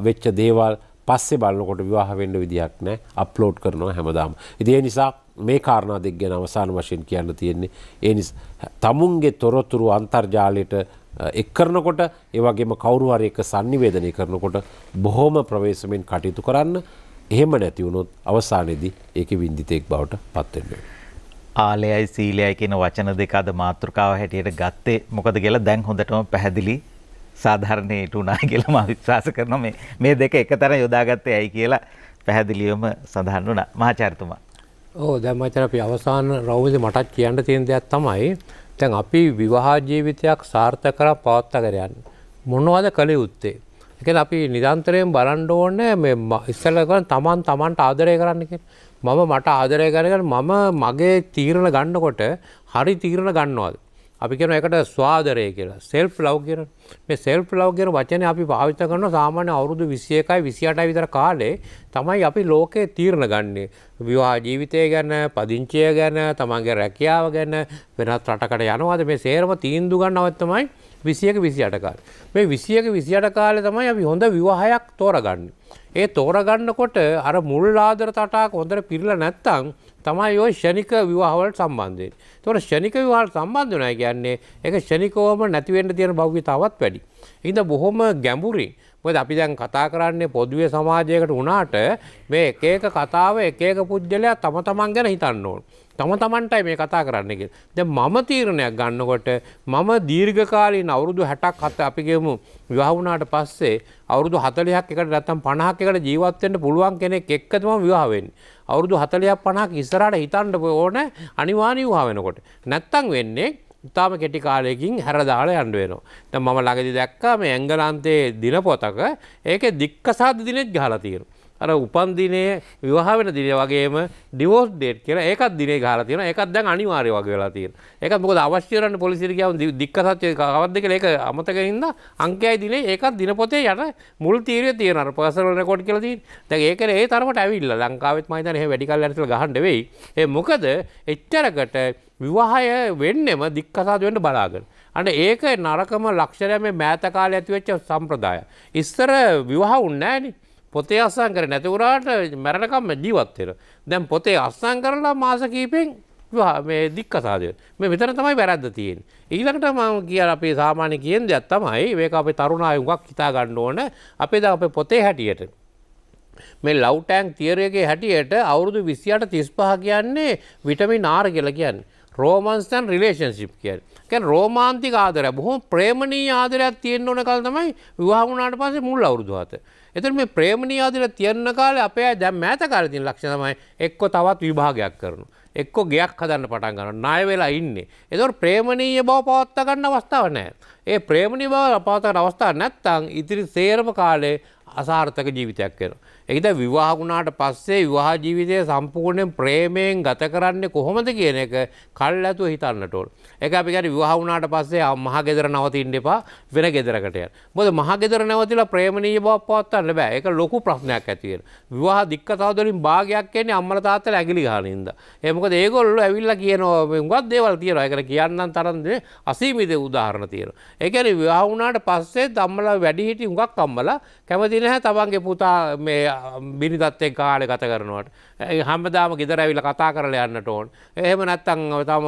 S3: වෙච්ච දේවල් පස්සේ බලන්නකොට විවාහවෙන්ඩ විදිහක් නෑ අප්ලෝඩ් කරනවා හැමදාම. ඉතිේ නිසා මේ කාරණා දෙක් ගැන අවසාන වශයෙන් කියන්න තියෙන්නේ. ඒනි තමුන්ගේ තොරොතුරු අන්තර්ජාලයට එක් කරනකොට ඒ වගේම කවුරු හරි එක sannivedanaya කරනකොට බොහොම ප්‍රවේශමෙන් කටයුතු කරන්න. එහෙම නැති වුණොත් අවසානයේදී ඒකේ විඳිතෙක් බවට පත් වෙනවා.
S1: ආලයයි සීලයයි කියන වචන දෙක අද මාතෘකාව හැටියට ගත්තේ මොකද කියලා දැන් හොඳටම පැහැදිලි සාධාරණයට උනා කියලා මම විශ්වාස කරනවා මේ මේ දෙක එකතර යොදාගත්තේ ඇයි කියලා පැහැදිලිවම සඳහන් වුණා මහාචාර්යතුමා.
S4: ඔව් දැන් මචං අපි අවසාන රවුමේ මටත් කියන්න තියෙන දෙයක් තමයි තැන් අපි විවාහ ජීවිතයක් සාර්ථකර පවත්තකරයන්. මොනවද කළ යුත්තේ. එක අපි නිදන්තරයෙන් බලන්ඩ ඕන්න ඉස්සලකන තමන් තමන්ට ආදරය කරන්නක මම මට ආදරය කරගෙන මම මගේ තීරණ ගන්නකොට හරි තීරණ ගන්නවාද. අපි කියන එකට ස්වාදරය කියලා සෙල්් ලව් කියන මේ සෙල්් ලව් කියන වචනය අපි භාවිත කරන සාමාන්‍ය අවුරුදු විසිය එකයි විසිට විතර කාලේ තමයි අපි ලෝකයේ තීරණ ගන්නේ විවාහ ජීවිතය ගැන පදිංචය ගැන තමන්ගේ රැකියාව ගැන වෙනත් රටකට යනවාද මේ සේරම තීන්දු ගන්නවත්තමයි විසියක විසියට කාල මේ විසියක විසියට කාලේ තමයි අපි හොඳ විවාහයක් තෝරගන්න ඒ තෝරගන්නකොට අර මුල් ආදර තටාක් හොඳට පිරිල නැත්තං තමයි ඔය ෂණික විවාහවලට සම්බන්ධයෙන්. එතකොට ෂණික විවාහවලට සම්බන්ධ වෙනවා කියන්නේ ඒක ෂණිකවම නැති වෙන්න තියෙන භෞතිකතාවත් වැඩි. ඒකින්ද බොහොම ගැඹුරින් මොකද අපි දැන් කතා කරන්නේ පොදුවේ සමාජයකට වුණාට මේ එක එක කතාව එක එක පුජ්‍යලයා තම තමන් ගැන හිතන්න ඕන. තම තමන්ටයි මේ කතා කරන්න කියලා. දැන් මම තීරණයක් ගන්නකොට මම දීර්ඝකාලීන අවුරුදු 60ක් අපි ගියමු විවාහ වුණාට පස්සේ අවුරුදු 40ක් එකට නැත්තම් 50ක් එකට ජීවත් වෙන්න පුළුවන් කෙනෙක් එක්ක තමයි විවාහ වෙන්නේ. අවුරුදු 40ක් 50ක් ඉස්සරහට හිතන්න ඕනේ අනිවාර්යව විවාහ වෙනකොට. නැත්තම් වෙන්නේ ඉතාම කෙටි කාලයකින් හැරදාල යන්න වෙනවා. දැන් මම ළඟදි දැක්කා මේ ඇංගලන්තයේ දිනපොතක ඒකේ දික්කසාද දිනෙත් ගහලා තියෙනවා. අර උපන් දිනේ විවාහ වෙන දිනේ වගේම ඩිවෝස් ඩේට් කියලා ඒකත් දිනේ ගහලා තියෙනවා. ඒකත් දැන් අනිවාර්ය වගේ වෙලා තියෙනවා. ඒකත් මොකද අවශ්‍ය කරන්නේ පොලිසියට ගියාම දික්කසාද කවද්ද කියලා ඒක අමතකෙන් ඉඳලා අංකයයි දිනේ ඒකත් දිනපොතේ යට මුල් තීරය තියෙනවා. අර පර්සනල් රෙකෝඩ් කියලා තියෙනවා. දැන් ඒකනේ ඒ තරමට ඇවිල්ලා ලංකාවෙත් මම හිතන්නේ එහෙම වැඩි කල් යනසල ගහන්න වෙයි. ඒ මොකද එච්චරකට විවාහය වෙන්නම දික්කසාද වෙන්න බලාගෙන. අන ඒක නරකම ලක්ෂණය මේ මෑතකාල ඇතිවෙච්ච සම්ප්‍රදාය. ඉස්තර විවාහ උන්නෑනි පොතේ අස්සං කර නැතිවරාට මැරණකම්ම ජීවත්තෙර. දැම් පොතේ අස්සං කරලා මාස කීපෙන් මේ දික්කසාදය මේ මෙතන තමයි වැරද්ද තියෙන්. ඊලකට මම කිය අපේ සාමාන්‍ය කියෙන් දෙයක් තමයි ඒක අපේ තරුණායුගක් හිතා ගන්න ඕන අපේ ද අපේ පොතේ හැටියට. මේ ලව්ටෑන්ක් තියරයගේ හැටියට අවුරුදු විසියට තිස්පහ කියන්නේ විටමි නාර කියල කියන්නේ. රෝමන්ස්තන් රිලේෂන්ශිප් කියල් කැන් රෝමාන්තික ආදර බොහොම ප්‍රේමණී ආදරයක් තියෙන්න්න ඕන කල් තමයි විවාහුණට පසේ මුල් අවුරදු හත. එතර මේ ප්‍රේමණී ආදර තියන්න කාල අපේ දැම් මෑත කාලතින් ලක්ෂණමයි එක්ක තවත් විභාගයක් කරනු. එක්කො ගයක් හදන්න පටන් ගන්න ණය වෙලා ඉන්නේ. එතොට ප්‍රේමණීය බව පවත්ත ගන්න අවස්ථාව නෑ. ඒ ප්‍රේමණි බව පවතට අවස්ථා නැත්තං ඉතිරි සේරම කාලේ අසාර්ථක ජීවිතයක් කෙනවා. එකද විවාහ වුණාට පස්සේ විවාහ ජීවිතය සම්පූර්ණයෙන් ප්‍රේමයෙන් ගත කරන්නේ කොහොමද කියන එක කල් ඇතුව හිතන්නට ඕන. ඒක අපි කියන්නේ විවාහ වුණාට පස්සේ මහ ගෙදර නවතින්න එපා වෙන ගෙදරකට යන්න. මොකද මහ ගෙදර නැවතිලා ප්‍රේමණීය බවක් පවත්වන්න බෑ. ඒක ලොකු ප්‍රශ්නයක් ඇති වෙන. විවාහ දික්කතාවද වලින් භාගයක් එන්නේ අම්මලා තාත්තලා ඇඟිලි ගහන ඉඳ. ඒ මොකද ඒගොල්ලෝ ඇවිල්ලා කියනවා මේ හුඟක් දේවල් තියෙනවා. ඒකට කියන්නම් තරම් නේ අසීමිත උදාහරණ තියෙනවා. ඒ කියන්නේ විවාහ වුණාට පස්සේ අම්මලා වැඩිහිටි හුඟක් අම්මලා කැමති නැහැ තමන්ගේ පුතා මේ බිනි තත්වයෙන් කාලෙ ගත කරනවට හමදාම ගෙදර ඇවිල්ල කතා කරල යන්නට ඕන් එහෙම නැත්තං තම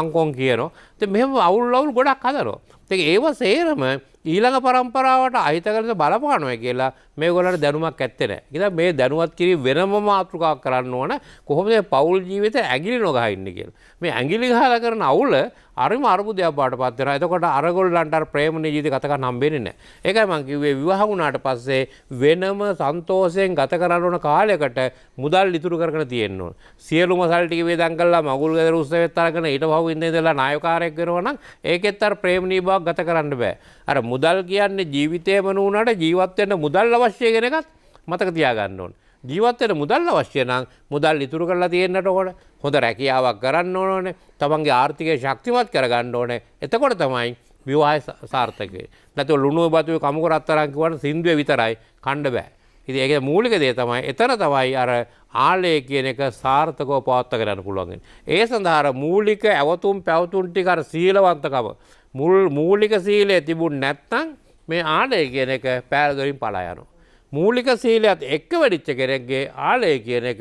S4: අංකොන් කියනවා මෙම අවුල්ලවුල් ගොඩක් හදරෝ. තික ඒව සේරම ඊළඟ පරම්පරාවට අහිතකරද බලපානොය කියලා මේ ගොලට දැනුමක් ඇත්තෙන. ඉද මේ දැනුවත් කිරි වෙනම මාතෘකා කරන්න ඕන කොහොමද පවුල් ජීවිත ඇගිලි නොගහින්න කියල්. මේ ඇගිලි හල කරන අවුල අරිම අරබුදයක් පාට පත්වෙන එතකොට අරගොල්ලන්ට ප්‍රේමණ ජීති කතක නම්බෙනන. ඒකයි මංකිවේ විවාහුණාට පස්සේ වෙනම සන්තෝසයෙන් ගත කරන්න ඕන කාලයකට මුදල් ඉතුරු කරන තියෙන්නවා. සියලුම සල්ටි වේදන් කල්ලා මගුල් ගදර උස්සවෙත්තාරකන ඊට පහු ඉදලා නායකාරය සහභාගයක් වෙනවනම් ඒකෙත් අර ප්‍රේමණී බවක් ගත කරන්න බෑ. අර මුදල් කියන්නේ ජීවිතේම නුනට ජීවත් වෙන්න මුදල් අවශ්‍ය කියන එකත් මතක තියාගන්න ඕනේ. ජීවත්වයට මුදල් අවශ්‍ය නම් මුදල් ඉතුරු කරලා තියෙන්නට ඕන. හොඳ රැකියාවක් කරන්න ඕනේ. තමන්ගේ ආර්ථිකය ශක්තිමත් කරගන්න ඕනේ. එතකොට තමයි විවාහය සාර්ථක වෙන්නේ. නැත්නම් ලුණු බතුවේ කමුකරත් තරම් කිව්වම සින්දුවේ විතරයි කණ්ඩ බෑ. ඉති ඒක මූලික දේ තමයි එතන තවයි අර ආලය කියන එක සාර්ථකව පවත්ත කරන්න පුළුවන්ගෙන්. ඒ සඳහාර මූලික ඇවතුම් පැවතුන්ටිකර සීලවන්තකම. මුල් මූලික සීලය තිබුන් නැත්තං මේ ආලය කියන එක පෑරදොරින් පලායනු. මූලික සීලයත් එක්ක වැඩිච්ච කෙනෙක්ගේ ආලය කියන එක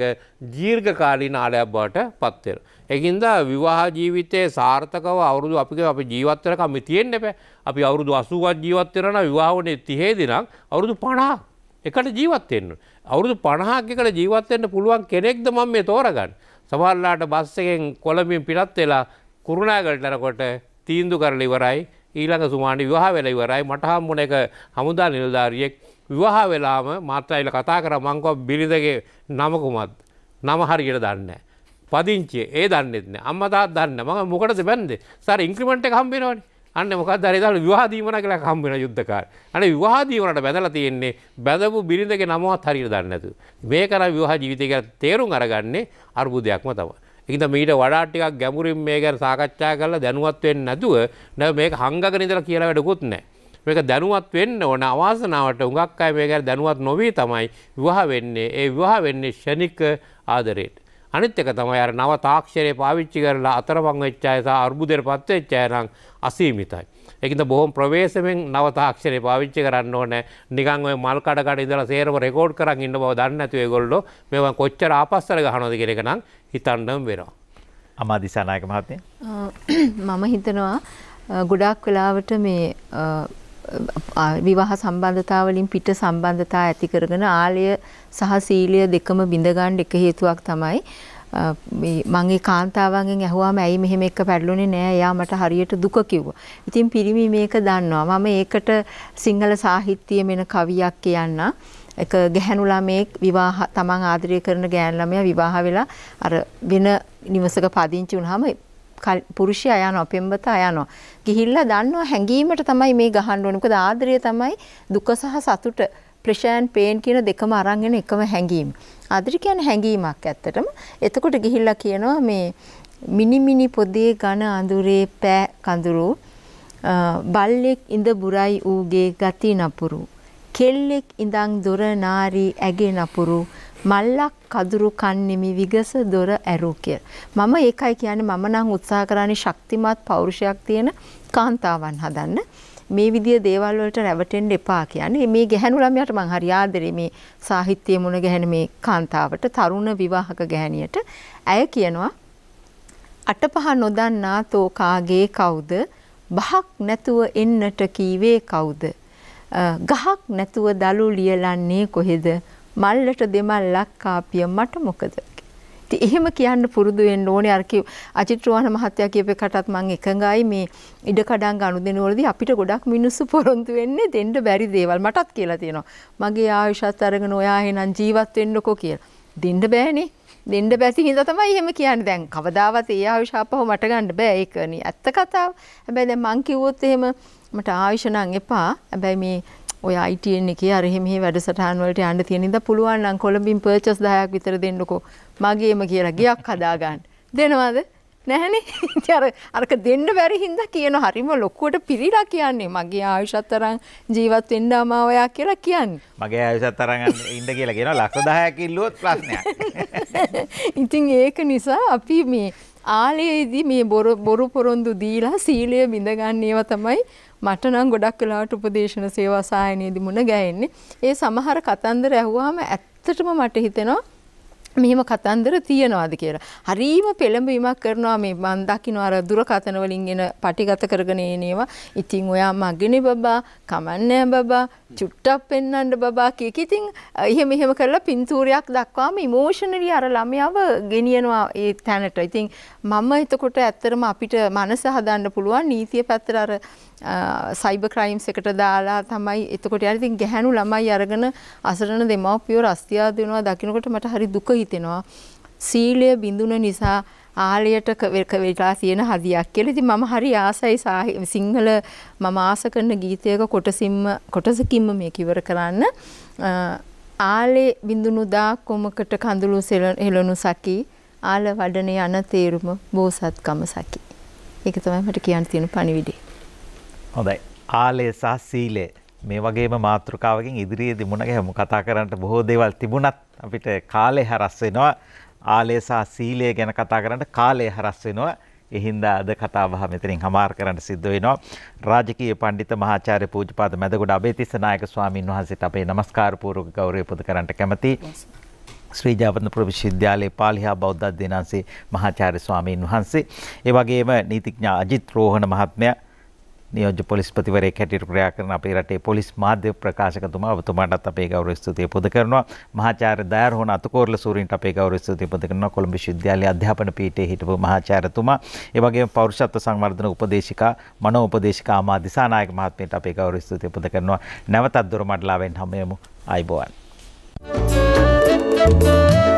S4: ජීර්ඝකාලීන ආලයක් බවට පත්වෙන. එකින්ද විවාහ ජීවිතයේ සාර්ථකව අවුරුදු අපි අපි ජීවත්වනකම තියෙන්න්න එප අපි අවුරුදු අසුවත් ජීවත්වරන විවාහනේ තිහේදිනක් අවුරුදු පණා එකට ජීවත්වෙන්න. අවුරුදු පණහාකිකට ජීවත්වෙන්න්න පුළුවන් කෙනෙක්ද මම මේ තෝරගන්න. සමල්ලාට බස්සකෙන් කොළමින් පිටත් වෙලා කුරුණාගල්ටනකොට තීන්දු කරල ඉවරයි ඊළඟ සුමානි විවාහ වෙලා ඉවරයි මට හම්බුණ එක හමුදා නිලධාරියෙක් විවාහ වෙලාම මාත්‍රයිල කතා කර මංකෝ බිරිඳගේ නමකුමත් නම හරියට දන්න. පදිංචේ ඒ දන්නෙත්න අම්මතාත් දන්න මඟ මොකටද බැන්ද සර ඉංක්‍රමට හම්බෙනවනේ අන්න මොක දරිදල් විවාදීමන කියලා කම්බෙන යුද්ධකාර අන විවාදීමනට බැඳල තියෙන්නේ බැඳපු බිරිඳගේ නමවත් හරිර දන්නතු. මේ කර විවාහ ජීවිතයක තේරුම් අරගන්නේ අර්බුදයක්ම තම. එකද මීට වඩාටිකක් ගැමුරින් මේ ගැන සාකච්ඡා කරලා දැනුවත්වෙන් නැතුව නැ මේක හංගක නිදර කියලා වැඩකුත් නෑ. මේක දැනුවත් වෙන්න ඕන අවාසනාවට උඟක් අය මේ ගැන දැනුවත් නොවී තමයි විවාහ වෙන්නේ ඒ විවාහ වෙන්නේ ෂණික ආදරයට. අනිත් එක තමයි අර නව තාක්ෂණය පාවිච්චි කරලා අතරමං වෙච්ච අය සහ අර්බුදයට පත් වෙච්ච අය නම් අසීමිතයි. එකද බොහොම ප්‍රවේශමෙන් නව තාක්ෂණය පාවිච්චි කරන්න ඕනෑ නිකන් ඔය මල් කඩකට ඉඳලා සේරම රෙකෝඩ් කරන් ඉන්න බව දන්නේ නැතුව ඒගොල්ලෝ මේවා කොච්චර ආපස්සට ගහනවද කියන එක නම් හිතන්නම වෙනවා. අමාදිසා
S1: නායක මහත්මිය.
S5: මම හිතනවා ගොඩාක් වෙලාවට මේ විවාහ සම්බන්ධතාවලින් පිට සම්බන්ධතා ඇති කරගෙන ආලය සහ සීලය දෙකම බිඳගන්න එක හේතුවක් තමයි මගේ කාන්තාවන්ගෙන් ඇහුවාම ඇයි මෙහෙම එක පැටලුනේ නෑ එයා මට හරියට දුක කිව්වා. ඉතින් පිරිමි මේක දන්නවා. මම ඒකට සිංහල සාහිත්‍යයේ මෙන කවියක් කියන්න. එක ගැහැණු ළමෙක් විවාහ තමන් ආදරය කරන ගෑණු ළමයා විවාහ වෙලා අර වෙන නිවසක පදිංචි වුණාම පුරුෂයා යනවා පෙම්වතා යනවා ගිහිල්ලා දන්නවා හැංගීමට තමයි මේ ගහන්න ඕනේ මොකද ආදරය තමයි දුක සහ සතුට ප්‍රෙෂර් පේන් කියන දෙකම අරන් එකම හැංගීම ආදරි කියන්නේ හැඟීමක් ඇත්තටම. එතකොට ගිහිල්ලා කියනවා මේ මිනි මිනි පොදේ ඝන අඳුරේ පෑ කඳුරු බල්ලෙක් ඉඳ බුරයි ඌගේ ගති නපුරු කෙල්ලෙක් ඉඳන් දොර නාරී ඇගේ නපුරු මල්ලක් කදුරු කන්නෙමි විගස දොර ඇරූ කිය. මම ඒකයි කියන්නේ මම නම් උත්සාහ කරන්නේ ශක්තිමත් පෞරුෂයක් තියෙන කාන්තාවන් හදන්න. මේ විදිය දේවල් වලට රැවටෙන්න එපා කියන්නේ. මේ ගැහැණු ළමයාට මං හරි ආදරේ මේ සාහිත්‍ය මුණ ගැහෙන මේ කාන්තාවට තරුණ විවාහක ගැහැණියට ඇය කියනවා අටපහ නොදන්නා තෝ කාගේ කවුද? බහක් නැතුව එන්නට කීවේ කවුද? ගහක් නැතුව දලු ලියලන්නේ කොහෙද? මල්ලට දෙමල්ලක් කාපිය මට මොකද? ඉතින් එහෙම කියන්න පුරුදු වෙන්න ඕනේ අර කිව් අචිත්‍රවණ මහත්තයා කියපේ කටත් මම එකඟයි මේ ඉඩ කඩන් ගනුදෙනුවලදී අපිට ගොඩක් මිනිස්සු පොරොන්දු වෙන්නේ දෙන්න බැරි දේවල් මටත් කියලා තියෙනවා. මගේ ආයුෂත් අරගෙන ඔයා එහෙනම් ජීවත් වෙන්නකෝ කියලා. දෙන්න බෑනේ. දෙන්න බැසි හින්දා තමයි එහෙම කියන්නේ. දැන් කවදාවත් ඒ ආයුෂ ආපහු මට ගන්න බෑ ඒකනේ. ඇත්ත කතාව. හැබැයි දැන් මං කිව්වොත් එහෙම මට ආයුෂ නම් එපා. හැබැයි මේ ඔය ITN එකේ අර එහෙම මේ වැඩසටහන් වලට යන්න තියෙන ඉඳ පුළුවන් නම් කොළඹින් පර්චස් 10ක් විතර දෙන්නකෝ මගේම කියලා ගයක් හදාගන්න. දෙනවද? නැහනේ. ඉතින් අර අරක දෙන්න බැරි හින්දා කියන හරිම ලොකුවට පිරීලා කියන්නේ මගේ ආයුෂත් තරම් ජීවත් වෙන්න අමාවයා කියලා කියන්නේ.
S1: මගේ ආයුෂත් තරම් ඉන්න කියලා කියනවා ලක්ෂ 10ක් ඉල්ලුවොත් ප්‍රශ්නයක්.
S5: ඉතින් ඒක නිසා අපි මේ ආලයේදී මේ බොරු බොරු පොරොන්දු දීලා සීලය බිඳගන්න ඒවා තමයි මට නම් ගොඩක් වෙලාවට උපදේශන සේවා සායනයේදී මුණ ගැහෙන්නේ. ඒ සමහර කතන්දර ඇහුවාම ඇත්තටම මට හිතෙනවා මෙහෙම කතන්දර තියෙනවාද කියලා. හරීම පෙළඹීමක් කරනවා මේ මන් දකින්න අර දුරකථන වලින් එන පටිගත කරගෙන එනේවා. ඉතින් ඔයා මගනේ බබා, කමන්නේ බබා, චුට්ටක් පෙන්වන්න බබා කිය. ඉතින් එහෙම එහෙම කරලා පින්තූරයක් දක්වාම ඉමෝෂනලි අර ළමයාව ගෙනියනවා ඒ තැනට. ඉතින් මම එතකොට ඇත්තටම අපිට මනස හදන්න පුළුවන් නීතිය පැත්තට අර සයිබ ක්‍රයිම්ස් එකට දාලා තමයි එතකොට යන ඉතින් ගැහැණු ළමයි අරගෙන අසරණ දෙමව්පියෝ රස්තියාදු වෙනවා දකින්නකොට මට හරි දුක හිතෙනවා. හිතෙනවා සීලය බිඳුන නිසා ආලයට වෙලා තියෙන හදියක් කියලා. ඉතින් මම හරි ආසයි සිංහල මම ආස කරන ගීතයක කොටසින්ම කොටසකින්ම මේක ඉවර කරන්න. ආලේ බිඳුනු දා කොමකට කඳුළු හෙළනු සකි ආල වඩන යන තේරුම බෝසත්කම සකි. ඒක තමයි මට කියන්න තියෙන පණිවිඩේ.
S1: හොඳයි. ආලේ සහ සීලේ මේ වගේම මාතෘකාවකින් ඉදිරියේදී මුණගැහමු කතා කරන්නට බොහෝ දේවල් තිබුණත් අපිට කාලය හරස් වෙනවා ආලය සහ සීලය ගැන කතා කරන්නට කාලය හරස් වෙනවා ඒ හින්දා අද කතා බහ මෙතනින් හමාර කරන්න සිද්ධ වෙනවා රාජකීය පඬිත මහාචාර්ය පූජපාද මැදගොඩ අබේතිස්ස නායක ස්වාමින් වහන්සේට අපේ নমස්කාර පූර්වක ගෞරවය පුද කරන්නට කැමැතියි ශ්‍රී ජාවන්තපුර විශ්වවිද්‍යාලයේ පාලිහා බෞද්ධ අධ්‍යනාංශයේ මහාචාර්ය ස්වාමීන් වහන්සේ ඒ වගේම නීතිඥා අජිත් රෝහණ මහත්මයා නියෝජ්‍ය පොලිස්පතිවරේ හැටියට ක්‍රියා කරන අපේ රටේ පොලිස් මාධ්‍ය ප්‍රකාශකතුමා ඔබතුමාටත් අපේ ගෞරව ස්තුතිය පුද කරනවා මහාචාර්ය දයර් හොන අතුකෝරල සූරීන්ට අපේ ගෞරව ස්තුතිය පුද කරනවා කොළඹ විශ්වවිද්‍යාලය අධ්‍යාපන පීඨයේ හිටපු මහාචාර්යතුමා ඒ වගේම පෞරුෂත්ව සංවර්ධන උපදේශිකා මනෝ උපදේශිකා ආමා දිසානායක මහත්මියට අපේ ගෞරව ස්තුතිය පුද කරනවා නැවතත් දොරමඩලාවෙන් හැමෙමු ආයිබෝවන් Thank you.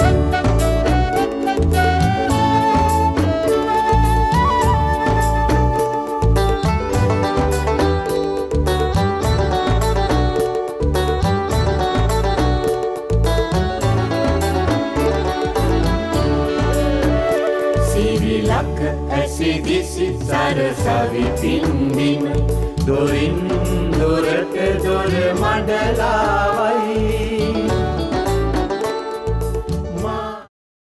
S4: විසි සරසවි
S1: පින්බිම දොරින් දොරට දොර මඩලාවයි